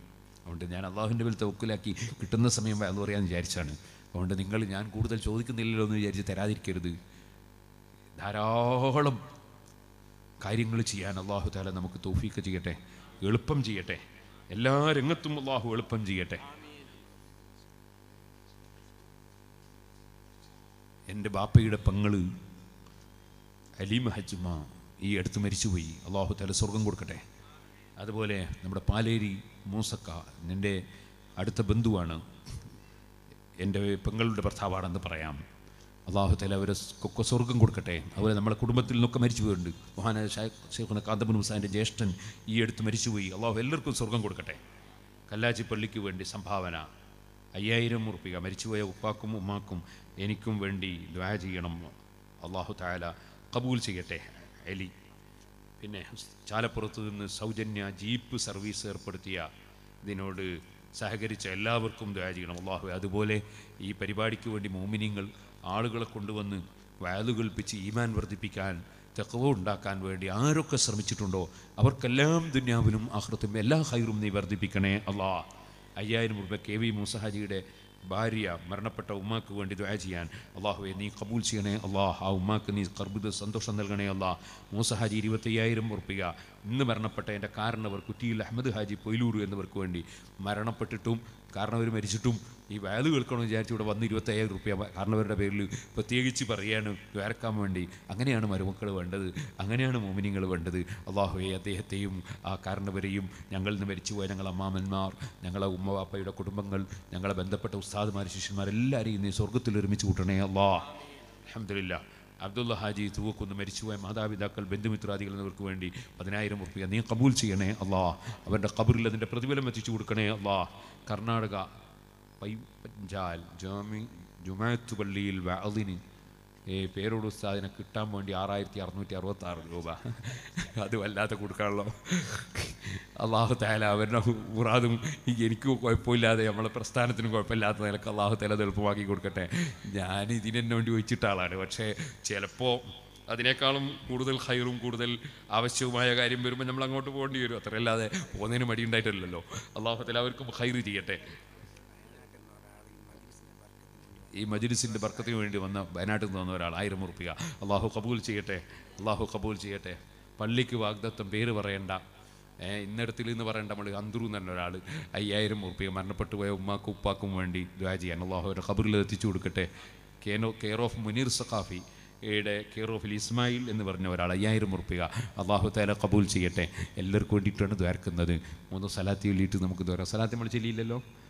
അതുകൊണ്ട് ഞാൻ അള്ളാഹുവിൻ്റെ വിൽ തവക്കിലാക്കി കിട്ടുന്ന സമയം എന്ന് പറയാൻ വിചാരിച്ചാണ് അതുകൊണ്ട് നിങ്ങൾ ഞാൻ കൂടുതൽ ചോദിക്കുന്നില്ലല്ലോ എന്ന് വിചാരിച്ച് തരാതിരിക്കരുത് ധാരാളം കാര്യങ്ങൾ ചെയ്യാൻ അള്ളാഹു താല നമുക്ക് തോഫീക്ക് ചെയ്യട്ടെ എളുപ്പം ചെയ്യട്ടെ എല്ലാ രംഗത്തും അള്ളാഹു എളുപ്പം ചെയ്യട്ടെ എൻ്റെ ബാപ്പയുടെ പങ്ങള് അലീം ഹജ്മ ഈ അടുത്ത് മരിച്ചുപോയി അള്ളാഹു താല സ്വർഗം കൊടുക്കട്ടെ അതുപോലെ നമ്മുടെ പാലേരി മൂസക്ക എൻ്റെ അടുത്ത ബന്ധുവാണ് എൻ്റെ പെങ്ങളുടെ ഭർത്താവാണെന്ന് പറയാം അള്ളാഹുത്തല അവരെ സ്വർഗം കൊടുക്കട്ടെ അവരെ നമ്മളെ കുടുംബത്തിൽ നിന്നൊക്കെ മരിച്ചു പോയിട്ടുണ്ട് മഹാന ഷേഖുന കാന്തമൻ ഹുസാൻ്റെ ജ്യേഷ്ഠൻ ഈ അടുത്ത് മരിച്ചുപോയി അള്ളാഹു എല്ലാവർക്കും സ്വർഗം കൊടുക്കട്ടെ പള്ളിക്ക് വേണ്ടി സംഭാവന അയ്യായിരം ഉറുപ്പിക മരിച്ചുപോയ ഉപ്പാക്കും ഉമ്മാക്കും എനിക്കും വേണ്ടി ദ്വാ ചെയ്യണം അള്ളാഹു താല കബൂൽ ചെയ്യട്ടെ എലി പിന്നെ ചാലപ്പുറത്ത് നിന്ന് സൗജന്യ ജീപ്പ് സർവീസ് ഏർപ്പെടുത്തിയ ഇതിനോട് സഹകരിച്ച എല്ലാവർക്കും ദ്വാ ചെയ്യണം അള്ളാഹു അതുപോലെ ഈ പരിപാടിക്ക് വേണ്ടി മോമിനിങ്ങൾ ആളുകളെ കൊണ്ടുവന്ന് വയലു കൽപ്പിച്ച് ഈമാൻ വർദ്ധിപ്പിക്കാൻ തെക്കവ ഉണ്ടാക്കാൻ വേണ്ടി ആരൊക്കെ ശ്രമിച്ചിട്ടുണ്ടോ അവർക്കെല്ലാം ദുന്യാവിനും ആഹൃത്തും എല്ലാ ഹൈറും നീ വർദ്ധിപ്പിക്കണേ അള്ളാ അയ്യായിരം രൂപ കെ വി മൂസഹാജിയുടെ ഭാര്യ മരണപ്പെട്ട ഉമ്മാക്ക് വേണ്ടി ദ്വയ ചെയ്യാൻ അള്ളാഹുവെ നീ കബൂൽ ചെയ്യണേ അള്ളാഹ് ആ ഉമ്മാക്ക് നീ കർബുദ് സന്തോഷം നൽകണേ അള്ളാഹ് മൂസഹാജി ഇരുപത്തയ്യായിരം ഉറപ്പിക ഇന്ന് മരണപ്പെട്ട എൻ്റെ കാരണവർ കുറ്റിയിൽ അഹമ്മദ് ഹാജി പൊയിലൂർ എന്നിവർക്ക് വേണ്ടി മരണപ്പെട്ടിട്ടും കാരണം അവർ മരിച്ചിട്ടും ഈ വയൽ കേൾക്കണമെന്ന് വിചാരിച്ചു ഇവിടെ വന്ന് ഇരുപത്തയ്യായിരം റുപ്യ കാരണം അവരുടെ പേരിൽ പ്രത്യേകിച്ച് പറയാണ് വേർക്കാൻ വേണ്ടി അങ്ങനെയാണ് മരുമക്കൾ വേണ്ടത് അങ്ങനെയാണ് മോമിനിങ്ങൾ വേണ്ടത് അള്ളാഹുയെ അദ്ദേഹത്തെയും ആ കാരണവരെയും ഞങ്ങളിൽ നിന്ന് മരിച്ചു പോയ ഞങ്ങളെ അമ്മാമന്മാർ ഞങ്ങളെ ഉമ്മ വാപ്പയുടെ കുടുംബങ്ങൾ ഞങ്ങളെ ബന്ധപ്പെട്ട ഉസ്താദ്മാർ ശിഷ്യന്മാരെല്ലാവരെയും നീ സ്വർഗത്തിൽ ഒരുമിച്ച് കൂട്ടണേ അള്ളാഹ് അഹമ്മദില്ല അബ്ദുള്ള ഹാജി തൂവക്കുന്ന് മരിച്ചുപോയ മാതാപിതാക്കൾ ബന്ധുമിത്രാദികൾ എന്നിവർക്ക് വേണ്ടി പതിനായിരം ഉറപ്പിക്കുക നീ കബൂൽ ചെയ്യണേ അള്ളാ അവരുടെ കബൂറിൽ അതിൻ്റെ പ്രതിഫലം എത്തിച്ചു കൊടുക്കണേ അള്ളാ കർണാടക പൈ പഞ്ചാൽ ജാമി ജുമാത്തു പള്ളിയിൽ വാദിനി ഈ പേരോട് ഉസ്താദിനെ കിട്ടാൻ വേണ്ടി ആറായിരത്തി അറുന്നൂറ്റി അറുപത്താറ് രൂപ അത് വല്ലാത്ത കൊടുക്കാണല്ലോ അള്ളാഹു തേല അവരുടെ ഉറാദും എനിക്ക് കുഴപ്പമില്ലാതെ നമ്മളെ പ്രസ്ഥാനത്തിന് കുഴപ്പമില്ലാത്ത നിലക്ക് അള്ളാഹു തേല അത് എളുപ്പമാക്കി കൊടുക്കട്ടെ ഞാൻ ഇതിനെന്നെ വേണ്ടി വെച്ചിട്ട ആളാണ് പക്ഷേ ചിലപ്പോൾ അതിനേക്കാളും കൂടുതൽ ഹൈറും കൂടുതൽ ആവശ്യവുമായ കാര്യം വരുമ്പോൾ നമ്മൾ അങ്ങോട്ട് പോകേണ്ടി വരും അത്രയല്ലാതെ പോകുന്നതിന് മടിയുണ്ടായിട്ടില്ലല്ലോ അള്ളാഹു തേല അവർക്കും ഹൈറ് ചെയ്യട്ടെ ഈ മജിലിസിൻ്റെ ബർക്കത്തിന് വേണ്ടി വന്ന വയനാട്ടിൽ നിന്ന് വന്ന ഒരാൾ ആയിരം ഉറുപ്പിക അള്ളാഹു കബൂൽ ചെയ്യട്ടെ അള്ളാഹു കബൂൽ ചെയ്യട്ടെ പള്ളിക്ക് വാഗ്ദത്തം പേര് പറയണ്ട ഇന്നിടത്തിൽ നിന്ന് പറയേണ്ട നമ്മൾ അന്തൂർ എന്ന് പറഞ്ഞ ഒരാൾ അയ്യായിരം ഉറുപ്പിക മരണപ്പെട്ടു പോയ ഉമ്മാക്കും ഉപ്പാക്കും വേണ്ടി ദ്വാ ചെയ്യാൻ അള്ളാഹു അവരുടെ ഖബറിൽ എത്തിച്ചു കൊടുക്കട്ടെ കേനോ കെയർ ഓഫ് മുനീർ സഖാഫി യുടെ കെയർ ഓഫ് ഇസ്മായിൽ എന്ന് പറഞ്ഞ ഒരാൾ അയ്യായിരം ഉറുപ്പിക അള്ളാഹു താല കബൂൽ ചെയ്യട്ടെ എല്ലാവർക്കും വേണ്ടിയിട്ടാണ് ദ്വാർക്കുന്നത് മൂന്ന് സലാത്തി ചൊല്ലിയിട്ട് നമുക്ക് ദ്വാരം സലാത്തി നമ്മൾ ചൊല്ലിയില്ലല്ലോ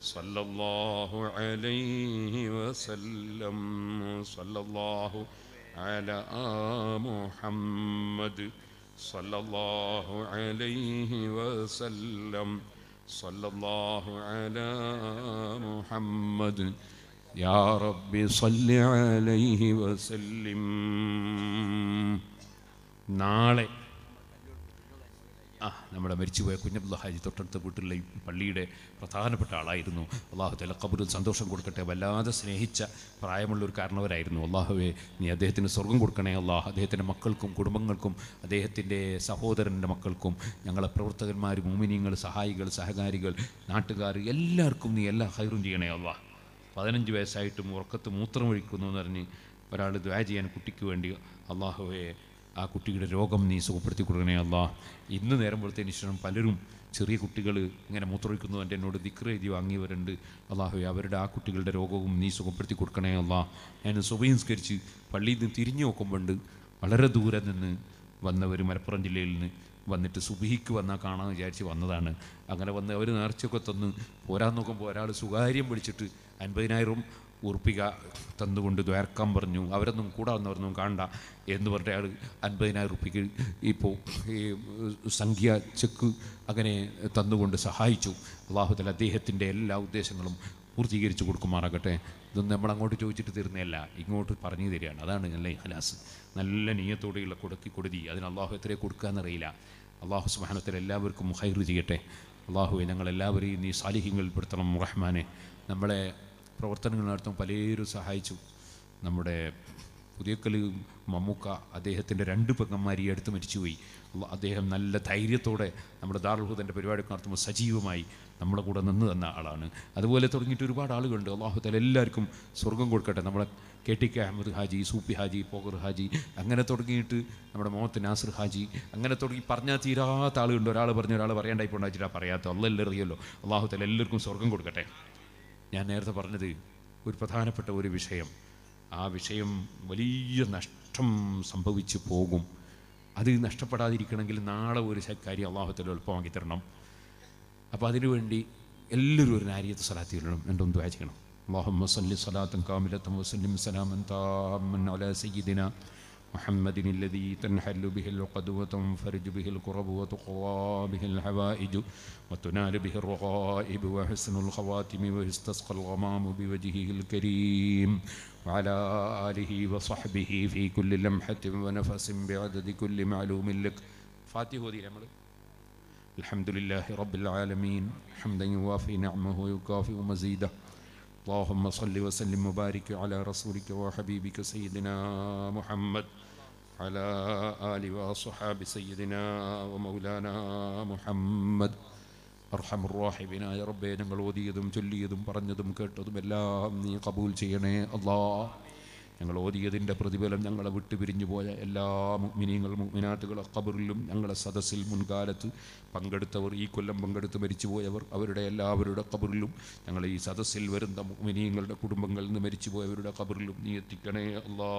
صلى الله عليه وسلم صلى الله على محمد صلى الله عليه وسلم صلى الله على محمد يا رب صل عليه وسلم നാളെ ആ നമ്മുടെ മരിച്ചുപോയ കുഞ്ഞബ്ദുള്ള ഹാജി തൊട്ടടുത്ത വീട്ടിലെ പള്ളിയുടെ പ്രധാനപ്പെട്ട ആളായിരുന്നു അള്ളാഹു തല കബറിൽ സന്തോഷം കൊടുക്കട്ടെ വല്ലാതെ സ്നേഹിച്ച പ്രായമുള്ള ഒരു കാരണവരായിരുന്നു അള്ളാഹുവെ നീ അദ്ദേഹത്തിന് സ്വർഗം കൊടുക്കണേ അള്ളാഹ് അദ്ദേഹത്തിൻ്റെ മക്കൾക്കും കുടുംബങ്ങൾക്കും അദ്ദേഹത്തിൻ്റെ സഹോദരൻ്റെ മക്കൾക്കും ഞങ്ങളെ പ്രവർത്തകന്മാർ മോമിനിയങ്ങൾ സഹായികൾ സഹകാരികൾ നാട്ടുകാർ എല്ലാവർക്കും നീ എല്ലാ ഹൈറും ചെയ്യണേ അള്ളാഹ് പതിനഞ്ച് വയസ്സായിട്ടും ഉറക്കത്ത് മൂത്രം ഒഴിക്കുന്നു എന്ന് പറഞ്ഞ് ഒരാൾ ദ്വാ ചെയ്യാൻ കുട്ടിക്ക് വേണ്ടി അള്ളാഹുവേ ആ കുട്ടിയുടെ രോഗം നീ സുഖപ്പെടുത്തി കൊടുക്കണേ അല്ല ഇന്ന് നേരം പോലത്തേന് ശേഷം പലരും ചെറിയ കുട്ടികൾ ഇങ്ങനെ മൂത്രമൊഴിക്കുന്നു എൻ്റെ എന്നോട് ദിക്റെഴുതി വാങ്ങിയവരുണ്ട് അള്ളാഹുവെ അവരുടെ ആ കുട്ടികളുടെ രോഗവും നീ സുഖപ്പെടുത്തി കൊടുക്കണേ അല്ല ഞാൻ സ്വഭയംസ്കരിച്ച് പള്ളിയിൽ നിന്ന് തിരിഞ്ഞു നോക്കുമ്പോണ്ട് വളരെ ദൂരെ നിന്ന് വന്നവർ മലപ്പുറം ജില്ലയിൽ നിന്ന് വന്നിട്ട് സുബിഹിക്ക് വന്നാൽ കാണാമെന്ന് വിചാരിച്ച് വന്നതാണ് അങ്ങനെ വന്ന് അവർ നേർച്ചയൊക്കെ തന്ന് പോരാൻ നോക്കുമ്പോൾ ഒരാൾ സുഖാര്യം പിടിച്ചിട്ട് അൻപതിനായിരം ഉറപ്പിക തന്നുകൊണ്ട് ദ്വാരക്കാൻ പറഞ്ഞു അവരൊന്നും കൂടാവുന്നവരൊന്നും കാണണ്ട എന്ന് പറഞ്ഞ അയാൾ അൻപതിനായിരം ഉറുപ്പിക്ക് ഇപ്പോൾ ഈ സംഖ്യ ചെക്ക് അങ്ങനെ തന്നുകൊണ്ട് സഹായിച്ചു അള്ളാഹുദല അദ്ദേഹത്തിൻ്റെ എല്ലാ ഉദ്ദേശങ്ങളും പൂർത്തീകരിച്ചു കൊടുക്കുമാറാകട്ടെ ഇതൊന്നും നമ്മൾ അങ്ങോട്ട് ചോദിച്ചിട്ട് തീർന്നതല്ല ഇങ്ങോട്ട് പറഞ്ഞു തരികയാണ് അതാണ് നല്ല ഹലാസ് നല്ല നീയത്തോടെയുള്ള കൊടുക്കി കൊടുതി അതിന് അള്ളാഹു എത്ര കൊടുക്കുക എന്നറിയില്ല അള്ളാഹു സുബാനത്തിൽ എല്ലാവർക്കും ഹൈർ ചെയ്യട്ടെ അള്ളാഹുവെ ഞങ്ങളെല്ലാവരെയും നീ സാലിഹ്യങ്ങളിൽപ്പെടുത്തണം റഹ്മാനെ നമ്മളെ പ്രവർത്തനങ്ങൾ നടത്തും പലരും സഹായിച്ചു നമ്മുടെ പുതിയക്കൽ മമ്മൂക്ക അദ്ദേഹത്തിൻ്റെ രണ്ട് പെങ്ങന്മാരി ഈ അടുത്ത് മരിച്ചുപോയി അദ്ദേഹം നല്ല ധൈര്യത്തോടെ നമ്മുടെ ദാർഹൂദൻ്റെ പരിപാടി നടത്തുമ്പോൾ സജീവമായി നമ്മുടെ കൂടെ നിന്ന് തന്ന ആളാണ് അതുപോലെ തുടങ്ങിയിട്ട് ഒരുപാട് ആളുകളുണ്ട് അള്ളാഹുദൽ എല്ലാവർക്കും സ്വർഗം കൊടുക്കട്ടെ നമ്മളെ K T K Ahammed Haji Soopi Haji Pokar Haji അങ്ങനെ തുടങ്ങിയിട്ട് നമ്മുടെ മുഹമ്മദ് നാസർ ഹാജി അങ്ങനെ തുടങ്ങി പറഞ്ഞാൽ തീരാത്ത ആളുകളുണ്ട് ഒരാൾ പറഞ്ഞ ഒരാൾ പറയാണ്ടായി പറയാത്ത അല്ല എല്ലാറിയല്ലോ എല്ലാവർക്കും സ്വർഗം കൊടുക്കട്ടെ ഞാൻ നേരത്തെ പറഞ്ഞത് ഒരു പ്രധാനപ്പെട്ട ഒരു വിഷയം ആ വിഷയം വലിയ നഷ്ടം സംഭവിച്ചു പോകും അത് നഷ്ടപ്പെടാതിരിക്കണമെങ്കിൽ നാളെ ഒരു കാര്യം അള്ളാഹുത്തിൽ എളുപ്പമാക്കി തരണം അപ്പോൾ അതിനുവേണ്ടി എല്ലാവരും ഒരു നാരിയത്ത് സ്വലാത്തി ഇടണം എൻ്റെ ഒന്ന് വായിക്കണം അള്ളാഹു മസല്ലി സ്വലാത്തും കാമിലത്തും വസല്ലിം സലാമൻ താമൻ അല സയ്യിദിന محمد الذي تنحل به العقد وتنفرج به الكرب وتقضى به الحوائج وتنال به الرغائب وحسن الخواتم ويستسقى الغمام بوجهه الكريم وعلى آله وصحبه في كل لمحة ونفس بعدد كل معلوم لك فاتح ودي العمل الحمد لله رب العالمين حمدا يوافي نعمه ويكافئ مزيده اللهم صل وسلم وبارك على رسولك وحبيبك سيدنا محمد على آل وصحاب سيدنا ومولانا محمد أرحم الراحمين يا ربنا ربي ذم وديدم ذم برندم كرتدم اللهم قبول سيدنا الله ഞങ്ങൾ ഓതിയതിൻ്റെ പ്രതിഫലം ഞങ്ങളെ വിട്ടുപിരിഞ്ഞു പോയ എല്ലാ മിനിങ്ങൾ മിനാട്ടുകളെ കബറിലും ഞങ്ങളെ സദസ്സിൽ മുൻകാലത്ത് പങ്കെടുത്തവർ ഈ കൊല്ലം പങ്കെടുത്ത് മരിച്ചു പോയവർ അവരുടെ എല്ലാവരുടെ കബറിലും ഞങ്ങൾ ഈ സദസ്സിൽ വരുന്ന മിനിയങ്ങളുടെ കുടുംബങ്ങളിൽ നിന്ന് മരിച്ചു പോയവരുടെ കബറിലും നീ എത്തിക്കണേ അല്ലാ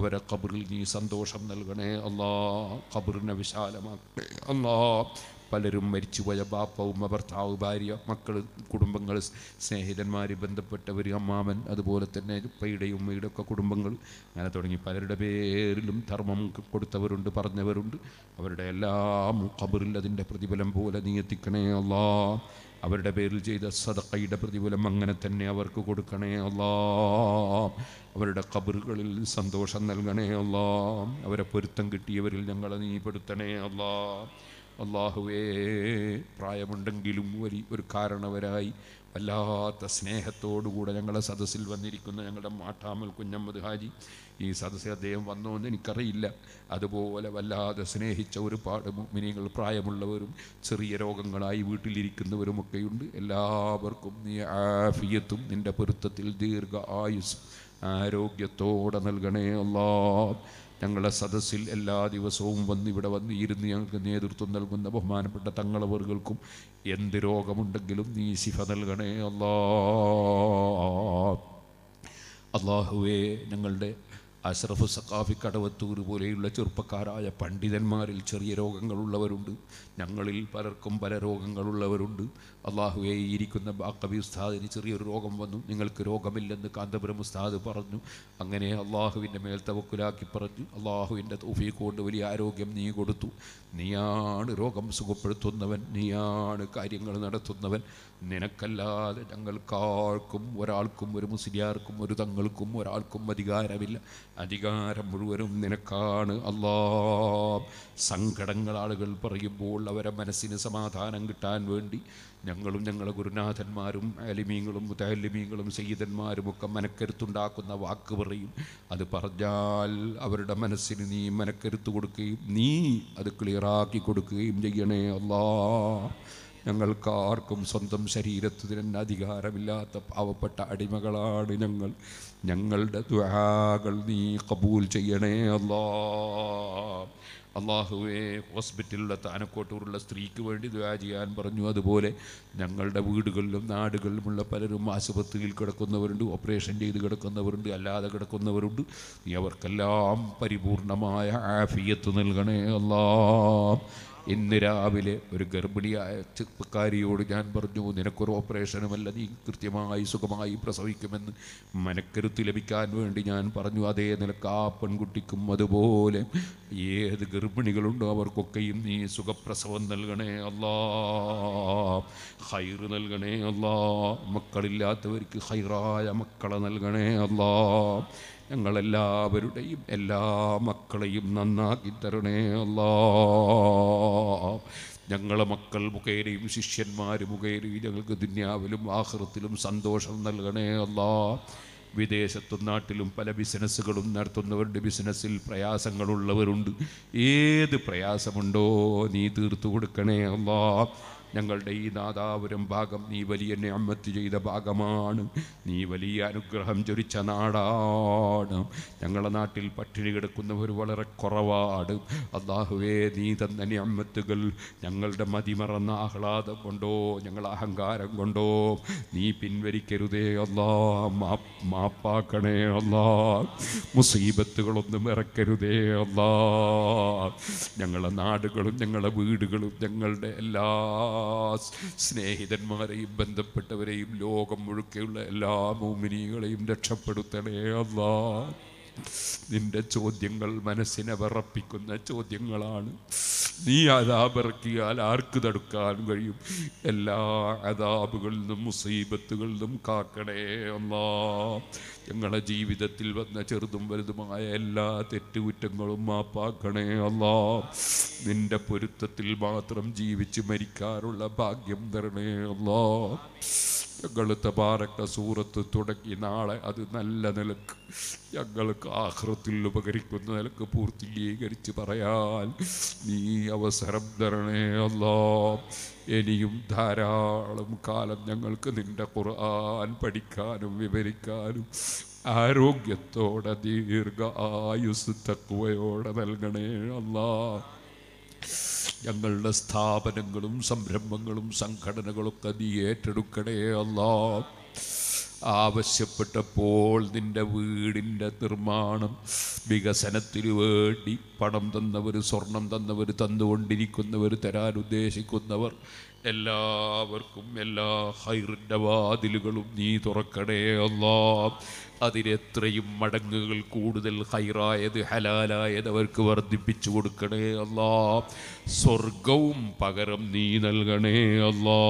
അവരെ കബറിൽ നീ സന്തോഷം നൽകണേ അല്ലാ കബറിനെ വിശാലമാക്കണേ അല്ലാ പലരും മരിച്ചുപോയ ബാപ്പവും ഭർത്താവ് ഭാര്യ മക്കൾ കുടുംബങ്ങൾ സ്നേഹിതന്മാർ ബന്ധപ്പെട്ടവർ അമ്മാവൻ അതുപോലെ തന്നെ ഉപ്പയുടെയും ഉമ്മയുടെ ഒക്കെ കുടുംബങ്ങൾ അങ്ങനെ തുടങ്ങി പലരുടെ പേരിലും ധർമ്മം കൊടുത്തവരുണ്ട് പറഞ്ഞവരുണ്ട് അവരുടെ എല്ലാ ഖബറിൽ അതിൻ്റെ പ്രതിഫലം പോലെ നീ എത്തിക്കണേ അല്ലാ അവരുടെ പേരിൽ ചെയ്ത സദക്കയുടെ പ്രതിഫലം അങ്ങനെ തന്നെ അവർക്ക് കൊടുക്കണേ അല്ലാ അവരുടെ കബറുകളിൽ സന്തോഷം നൽകണേ അല്ലാ അവരെ പൊരുത്തം കിട്ടിയവരിൽ ഞങ്ങളെ നീ പെടുത്തണേ അല്ലാ അള്ളാഹുവേ പ്രായമുണ്ടെങ്കിലും വലിയ ഒരു കാരണവരായി വല്ലാത്ത സ്നേഹത്തോടുകൂടെ ഞങ്ങളുടെ സദസ്സിൽ വന്നിരിക്കുന്ന ഞങ്ങളുടെ മാട്ടാമൽ കുഞ്ഞമ്മദ് ഹാജി ഈ സദസ്സിൽ അദ്ദേഹം വന്നോ എന്ന് എനിക്കറിയില്ല അതുപോലെ വല്ലാതെ സ്നേഹിച്ച ഒരുപാട് മിനിങ്ങൾ പ്രായമുള്ളവരും ചെറിയ രോഗങ്ങളായി വീട്ടിലിരിക്കുന്നവരുമൊക്കെയുണ്ട് എല്ലാവർക്കും നീ ആഫിയത്തും നിൻ്റെ പൊരുത്തത്തിൽ ദീർഘ ആയുസ് ആരോഗ്യത്തോടെ നൽകണേ അല്ലാ ഞങ്ങളുടെ സദസ്സിൽ എല്ലാ ദിവസവും വന്ന് ഇവിടെ വന്നിരുന്ന് ഞങ്ങൾക്ക് നേതൃത്വം നൽകുന്ന ബഹുമാനപ്പെട്ട തങ്ങളവർകൾക്കും എന്ത് രോഗമുണ്ടെങ്കിലും നീ ശിഫ നൽകണേ അല്ലാ അള്ളാഹുവേ ഞങ്ങളുടെ അഷ്റഫ് സക്കാഫി കടവത്തൂർ പോലെയുള്ള ചെറുപ്പക്കാരായ പണ്ഡിതന്മാരിൽ ചെറിയ രോഗങ്ങളുള്ളവരുണ്ട് ഞങ്ങളിൽ പലർക്കും പല രോഗങ്ങളുള്ളവരുണ്ട് അള്ളാഹുവെ ഇരിക്കുന്ന ബാക്കബി ഉസ്താദിന് ചെറിയൊരു രോഗം വന്നു നിങ്ങൾക്ക് രോഗമില്ലെന്ന് കാന്തപുരം ഉസ്താദ് പറഞ്ഞു അങ്ങനെ അള്ളാഹുവിൻ്റെ മേൽ തവക്കുലാക്കി പറഞ്ഞു അള്ളാഹുവിൻ്റെ തൗഫീഖ് കൊണ്ട് വലിയ ആരോഗ്യം നീ കൊടുത്തു നീയാണ് രോഗം സുഖപ്പെടുത്തുന്നവൻ നീയാണ് കാര്യങ്ങൾ നടത്തുന്നവൻ നിനക്കല്ലാതെ ഞങ്ങൾക്കാർക്കും ഒരാൾക്കും ഒരു മുസ്ലിയാർക്കും ഒരു തങ്ങൾക്കും ഒരാൾക്കും അധികാരമില്ല അധികാരം മുഴുവനും നിനക്കാണ് അല്ലാ സങ്കടങ്ങൾ ആളുകൾ പറയുമ്പോൾ ഉള്ളവരെ മനസ്സിന് സമാധാനം കിട്ടാൻ വേണ്ടി ഞങ്ങളും ഞങ്ങളുടെ ഗുരുനാഥന്മാരും അലിമീങ്ങളും മുതാലിമീങ്ങളും സയ്യിദന്മാരും ഒക്കെ മനക്കരുത്തുണ്ടാക്കുന്ന വാക്ക് പറയും അത് പറഞ്ഞാൽ അവരുടെ മനസ്സിന് നീ മനക്കരുത്ത് കൊടുക്കുകയും നീ അത് ക്ലിയറാക്കി കൊടുക്കുകയും ചെയ്യണേ അല്ലാ ഞങ്ങൾക്കാർക്കും സ്വന്തം ശരീരത്തിന് തന്നെ അധികാരമില്ലാത്ത പാവപ്പെട്ട അടിമകളാണ് ഞങ്ങൾ ഞങ്ങളുടെ ദ്വാകൾ നീ കബൂൽ ചെയ്യണേ അല്ലാ അള്ളാഹുവേ ഹോസ്പിറ്റലിലുള്ള താനക്കോട്ടൂരുള്ള സ്ത്രീക്ക് വേണ്ടി ദ്വാ ചെയ്യാൻ പറഞ്ഞു അതുപോലെ ഞങ്ങളുടെ വീടുകളിലും നാടുകളിലുമുള്ള പലരും ആശുപത്രിയിൽ കിടക്കുന്നവരുണ്ട് ഓപ്പറേഷൻ ചെയ്ത് കിടക്കുന്നവരുണ്ട് അല്ലാതെ കിടക്കുന്നവരുണ്ട് നീ അവർക്കെല്ലാം പരിപൂർണമായ ആഫിയത്ത് നൽകണേ അല്ലാ ഇന്ന് രാവിലെ ഒരു ഗർഭിണിയായ ചെറുപ്പക്കാരിയോട് ഞാൻ പറഞ്ഞു നിനക്കൊരു ഓപ്പറേഷനുമല്ല നീ കൃത്യമായി സുഖമായി പ്രസവിക്കുമെന്ന് മനക്കരുത്ത് ലഭിക്കാൻ വേണ്ടി ഞാൻ പറഞ്ഞു അതേ നിലക്ക് ആ പെൺകുട്ടിക്കും അതുപോലെ ഏത് ഗർഭിണികളുണ്ടോ അവർക്കൊക്കെയും നീ സുഖപ്രസവം നൽകണേ അല്ലാ ഹൈറ് നൽകണേ അല്ലാ മക്കളില്ലാത്തവർക്ക് ഹൈറായ മക്കളെ നൽകണേ അല്ലാ ഞങ്ങളെല്ലാവരുടെയും എല്ലാ മക്കളെയും നന്നാക്കി തരണേ അല്ല ഞങ്ങളെ മക്കൾ മുഖേനയും ശിഷ്യന്മാർ മുഖേനയും ഞങ്ങൾക്ക് ദുന്യാവിലും ആഹൃത്തിലും സന്തോഷം നൽകണേ അല്ല വിദേശത്തും നാട്ടിലും പല ബിസിനസ്സുകളും നടത്തുന്നവരുടെ ബിസിനസ്സിൽ പ്രയാസങ്ങളുള്ളവരുണ്ട് ഏത് പ്രയാസമുണ്ടോ നീ തീർത്തു കൊടുക്കണേ അല്ലാ ഞങ്ങളുടെ ഈ നാദാപുരം ഭാഗം നീ വലിയ ഞമ്മത്ത് ചെയ്ത ഭാഗമാണ് നീ വലിയ അനുഗ്രഹം ചൊരിച്ച നാടാണ് ഞങ്ങളുടെ നാട്ടിൽ പട്ടിണി കിടക്കുന്നവർ വളരെ കുറവാണ് അള്ളാഹുവേ നീ തന്ന ഞമ്മത്തുകൾ ഞങ്ങളുടെ മതിമറന്ന ആഹ്ലാദം കൊണ്ടോ ഞങ്ങളുടെ അഹങ്കാരം കൊണ്ടോ നീ പിൻവലിക്കരുതേ അല്ലാ മാപ്പാക്കണേ അല്ലാ മുസീബത്തുകളൊന്നും ഇറക്കരുതേ അല്ലാ ഞങ്ങളുടെ നാടുകളും ഞങ്ങളുടെ വീടുകളും ഞങ്ങളുടെ എല്ലാ സ്നേഹിതന്മാരെയും ബന്ധപ്പെട്ടവരെയും ലോകം മുഴുക്കെയുള്ള എല്ലാ മൂമിനികളെയും രക്ഷപ്പെടുത്തണേ അള്ളാ നിന്റെ ചോദ്യങ്ങൾ മനസ്സിനെ വിറപ്പിക്കുന്ന ചോദ്യങ്ങളാണ് നീ അതാപിറക്കിയാൽ ആർക്ക് തടുക്കാൻ കഴിയും എല്ലാ അതാപുകളിൽ നിന്നും മുസീബത്തുകളിൽ നിന്നും കാക്കണേ ഒന്നാ ഞങ്ങളെ ജീവിതത്തിൽ വന്ന ചെറുതും വലുതുമായ എല്ലാ തെറ്റുകുറ്റങ്ങളും മാപ്പാക്കണേ അല്ലാ നിന്റെ പൊരുത്തത്തിൽ മാത്രം ജീവിച്ച് മരിക്കാനുള്ള ഭാഗ്യം തരണേ അല്ലാ ഞങ്ങൾ തബാരക്ക സൂറത്ത് തുടങ്ങി നാളെ അത് നല്ല നിലക്ക് ഞങ്ങൾക്ക് ആഹ്റത്തിൽ ഉപകരിക്കുന്ന നിലക്ക് പൂർത്തീകരിച്ച് പറയാൻ നീ അവസരം തരണേ അല്ലോ ഇനിയും ധാരാളം കാലം ഞങ്ങൾക്ക് നിന്റെ ഖുർആൻ പഠിക്കാനും വിവരിക്കാനും ആരോഗ്യത്തോടെ ദീർഘ ആയുസ് തക്കുവയോടെ നൽകണേ അല്ലാ ഞങ്ങളുടെ സ്ഥാപനങ്ങളും സംരംഭങ്ങളും സംഘടനകളൊക്കെ നീ ഏറ്റെടുക്കണേ അല്ല ആവശ്യപ്പെട്ടപ്പോൾ നിൻ്റെ വീടിൻ്റെ നിർമ്മാണം വികസനത്തിനു വേണ്ടി പണം തന്നവർ സ്വർണം തന്നവർ തന്നുകൊണ്ടിരിക്കുന്നവർ തരാൻ ഉദ്ദേശിക്കുന്നവർ എല്ലാവർക്കും എല്ലാ ഹൈറിൻ്റെ വാതിലുകളും നീ തുറക്കണേ അല്ലാ അതിലെത്രയും മടങ്ങുകൾ കൂടുതൽ ഹൈറായത് ഹലാലായത് അവർക്ക് വർദ്ധിപ്പിച്ചു കൊടുക്കണേ അല്ലാ സ്വർഗവും പകരം നീ നൽകണേ അല്ലാ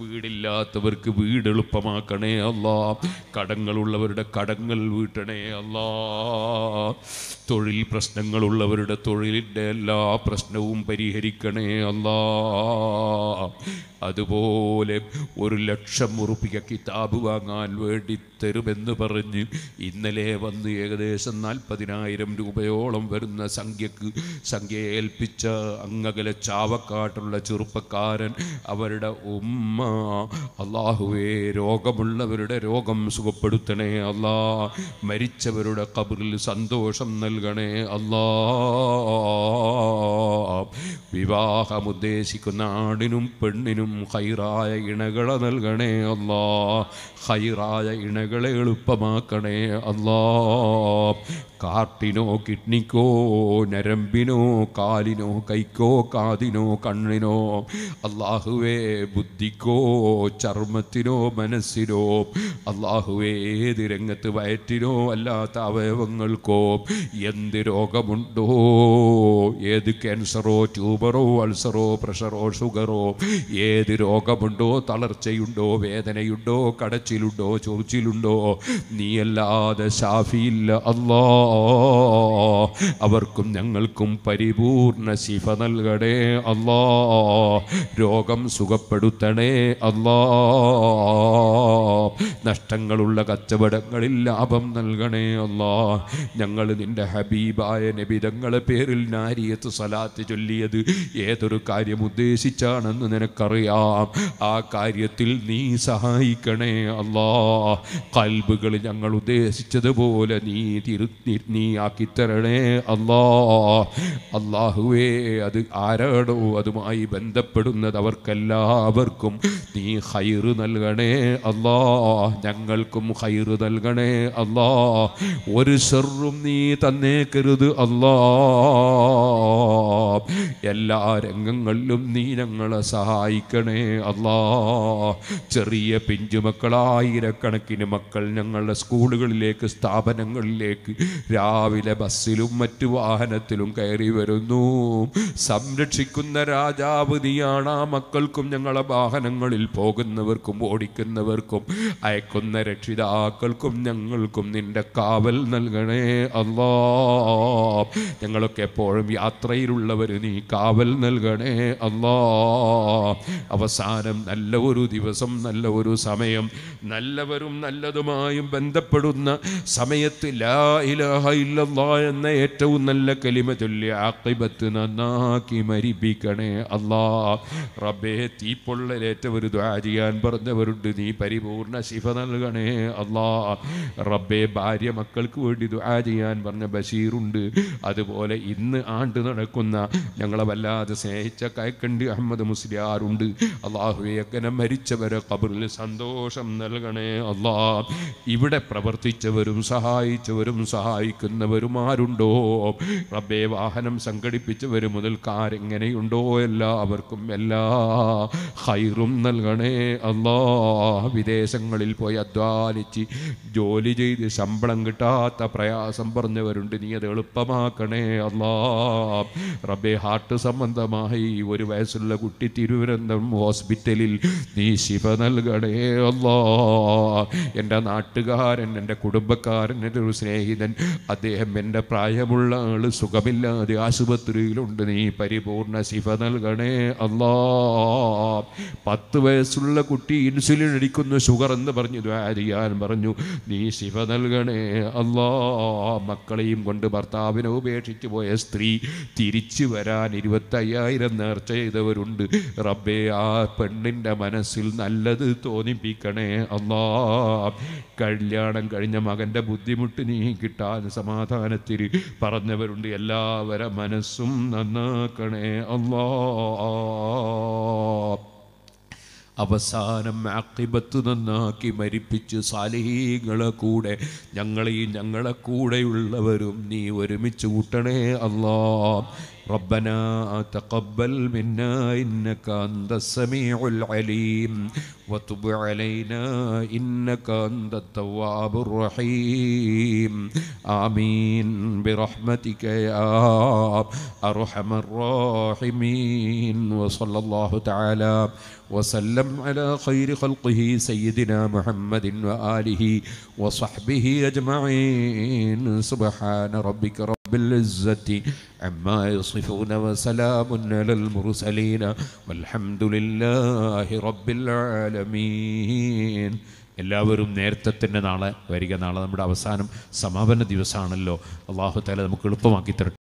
വീടില്ലാത്തവർക്ക് വീട് എളുപ്പമാക്കണേ അല്ല കടങ്ങളുള്ളവരുടെ കടങ്ങൾ വീട്ടണേ അല്ല തൊഴിൽ പ്രശ്നങ്ങളുള്ളവരുടെ തൊഴിലിൻ്റെ എല്ലാ പ്രശ്നവും പരിഹരിക്കണേ അല്ല അതുപോലെ ഒരു ലക്ഷം ഉറുപ്പിക കിതാബ് വാങ്ങാൻ വേണ്ടി തരുമെന്ന് പറഞ്ഞ് ഇന്നലെ വന്ന് ഏകദേശം നാൽപ്പതിനായിരം രൂപയോളം വരുന്ന സംഖ്യക്ക് സംഖ്യ ഏൽപ്പിച്ച അങ്ങകലെ ചാവക്കാട്ടുള്ള ചെറുപ്പക്കാരൻ അവരുടെ ഉമ്മ അള്ളാഹുവേ രോഗമുള്ളവരുടെ രോഗം സുഖപ്പെടുത്തണേ അല്ലാ മരിച്ചവരുടെ കബറിൽ സന്തോഷം നൽകണേ അല്ലാ വിവാഹം ഉദ്ദേശിക്കുന്ന ആടിനും പെണ്ണിനും ഹൈറായ ഇണകളെ നൽകണേ അല്ലാ ഹൈറായ ഇണകളെ എളുപ്പമാക്കണേ അല്ലാ കാർട്ടിനോ കിഡ്നിക്കോ നരമ്പിനോ കാലിനോ കൈക്കോ കാതിനോ കണ്ണിനോ അള്ളാഹുവേ ബുദ്ധിക്കോ ചർമ്മത്തിനോ മനസ്സിനോ അള്ളാഹു ഏത് രംഗത്ത് വയറ്റിനോ അല്ലാത്ത അവയവങ്ങൾക്കോ എന്ത് രോഗമുണ്ടോ ഏത് ക്യാൻസറോ ട്യൂബറോ അൾസറോ പ്രഷറോ ഷുഗറോ ഏത് രോഗമുണ്ടോ തളർച്ചയുണ്ടോ വേദനയുണ്ടോ കടച്ചിലുണ്ടോ ചൊറിച്ചിലുണ്ടോ നീയല്ലാതെ ഷാഫിയില്ല അല്ലാ അവർക്കും ഞങ്ങൾക്കും പരിപൂർണ ശിഫ നൽകണേ അല്ലാ രോഗം സുഖപ്പെടുത്തണേ നഷ്ടങ്ങളുള്ള കച്ചവടങ്ങളിൽ ലാഭം നൽകണേ അള്ളാ ഞങ്ങൾ നിന്റെ ഹബീബായ നബിതങ്ങളെ പേരിൽ നാരിയത്ത് സലാത്ത് ചൊല്ലിയത് ഏതൊരു കാര്യം ഉദ്ദേശിച്ചാണെന്ന് നിനക്കറിയാം ആ കാര്യത്തിൽ നീ സഹായിക്കണേ അള്ളാ കൽബുകൾ ഞങ്ങൾ ഉദ്ദേശിച്ചതുപോലെ നീ തിരു നീ ആക്കിത്തരണേ അള്ളാ അള്ളാഹുവേ അത് ആരാടോ അതുമായി ബന്ധപ്പെടുന്നത് അവർക്കെല്ലാവർക്കും നീ ഹൈറ് നൽകണേ അല്ലാ ഞങ്ങൾക്കും ഹൈറ് നൽകണേ അല്ലാ ഒരു ഷെറും നീ തന്നേക്കരുത് അല്ലാ എല്ലാ രംഗങ്ങളിലും നീ ഞങ്ങളെ സഹായിക്കണേ അല്ലാ ചെറിയ പിഞ്ചുമക്കളായിരക്കണക്കിന് മക്കൾ ഞങ്ങളുടെ സ്കൂളുകളിലേക്ക് സ്ഥാപനങ്ങളിലേക്ക് രാവിലെ ബസ്സിലും മറ്റു വാഹനത്തിലും കയറി വരുന്നു സംരക്ഷിക്കുന്ന രാജാവ് നീയാണ് ആ മക്കൾക്കും ഞങ്ങളെ വാഹനങ്ങൾ ഞങ്ങളിൽ പോകുന്നവർക്കും ഓടിക്കുന്നവർക്കും അയക്കുന്ന രക്ഷിതാക്കൾക്കും ഞങ്ങൾക്കും നിന്റെ കാവൽ നൽകണേ അല്ലാ ഞങ്ങളൊക്കെ എപ്പോഴും യാത്രയിലുള്ളവർ നീ കാവൽ നൽകണേ അല്ലാ അവസാനം നല്ല ഒരു ദിവസം നല്ല ഒരു സമയം നല്ലവരും നല്ലതുമായും ബന്ധപ്പെടുന്ന സമയത്ത് ലാ ഇലാഹ ഇല്ലല്ലാ എന്ന ഏറ്റവും നല്ല കലിമ ചൊല്ലി ആക്കിബത്ത് നന്നാക്കി മരിപ്പിക്കണേ അല്ലാ റബ്ബേ ഏറ്റവും ഒരു ദ്വാ ചെയ്യാൻ പറഞ്ഞവരുണ്ട് നീ പരിപൂർണ ശിഫ നൽകണേ അള്ളാ റബ്ബെ ഭാര്യ മക്കൾക്ക് വേണ്ടി ദ്വാ ചെയ്യാൻ പറഞ്ഞ ബഷീറുണ്ട് അതുപോലെ ഇന്ന് ആണ്ട് നടക്കുന്ന ഞങ്ങളെ വല്ലാതെ സ്നേഹിച്ച കയക്കണ്ടി അഹമ്മദ് മുസ്ലിയാറുണ്ട് അള്ളാഹുവേക്കനെ മരിച്ചവരെ കബറിൽ സന്തോഷം നൽകണേ അള്ളാ ഇവിടെ പ്രവർത്തിച്ചവരും സഹായിച്ചവരും സഹായിക്കുന്നവരും ആരുണ്ടോ റബ്ബെ വാഹനം സംഘടിപ്പിച്ചവർ മുതൽ കാരെങ്ങനെയുണ്ടോ എല്ലാവർക്കും എല്ലാ ഹൈറും നൽകണേ അല്ലാ വിദേശങ്ങളിൽ പോയി അധ്വാനിച്ച് ജോലി ചെയ്ത് ശമ്പളം കിട്ടാത്ത പ്രയാസം പറഞ്ഞവരുണ്ട് നീ അത് എളുപ്പമാക്കണേ അല്ലാ റബ്ബെ ഹാർട്ട് സംബന്ധമായി ഒരു വയസ്സുള്ള കുട്ടി തിരുവനന്തപുരം ഹോസ്പിറ്റലിൽ നീ ശിവ നൽകണേ അല്ലാ എൻ്റെ നാട്ടുകാരൻ എൻ്റെ കുടുംബക്കാരൻ എൻ്റെ ഒരു സ്നേഹിതൻ അദ്ദേഹം എൻ്റെ പ്രായമുള്ള ആൾ സുഖമില്ലാതെ ആശുപത്രിയിലുണ്ട് നീ പരിപൂർണ ശിവ നൽകണേ അല്ലാ പത്ത് പത്ത് വയസ്സുള്ള കുട്ടി ഇൻസുലിൻ അടിക്കുന്നു ഷുഗർ എന്ന് പറഞ്ഞു ദ്വാരിയാൻ പറഞ്ഞു നീ ശിവ നൽകണേ അല്ലാ മക്കളെയും കൊണ്ട് ഭർത്താവിനെ ഉപേക്ഷിച്ച് പോയ സ്ത്രീ തിരിച്ചു വരാൻ ഇരുപത്തയ്യായിരം നേർച്ച ചെയ്തവരുണ്ട് റബ്ബേ ആ പെണ്ണിൻ്റെ മനസ്സിൽ നല്ലത് തോന്നിപ്പിക്കണേ അല്ലാ കല്യാണം കഴിഞ്ഞ മകൻ്റെ ബുദ്ധിമുട്ട് നീ കിട്ടാൻ സമാധാനത്തിൽ പറഞ്ഞവരുണ്ട് എല്ലാവരെ മനസ്സും നന്നാക്കണേ അല്ലാ അവസാനം അക്കിബത്ത് നന്നാക്കി മരിപ്പിച്ച് സാലിഹീങ്ങളെ കൂടെ ഞങ്ങളെയും ഞങ്ങളെ കൂടെയുള്ളവരും നീ ഒരുമിച്ച് കൂട്ടണേ അള്ളാ ربنا تقبل منا إنك أنت السميع العليم وتب علينا إنك أنت التواب الرحيم آمين برحمتك يا أرحم الراحمين وصلى الله تعالى وسلم على خير خلقه سيدنا محمد وآله وصحبه أجمعين سبحان ربك رب العزة عما يصفون وسلام على المرسلين والحمد لله رب العالمين എല്ലാവരും നേരത്തെ നാളെ വരിക നാളെ നമ്മുടെ അവസാനം സമാപന ദിവസമാണല്ലോ അള്ളാഹു താല നമുക്ക് എളുപ്പമാക്കി തരട്ടെ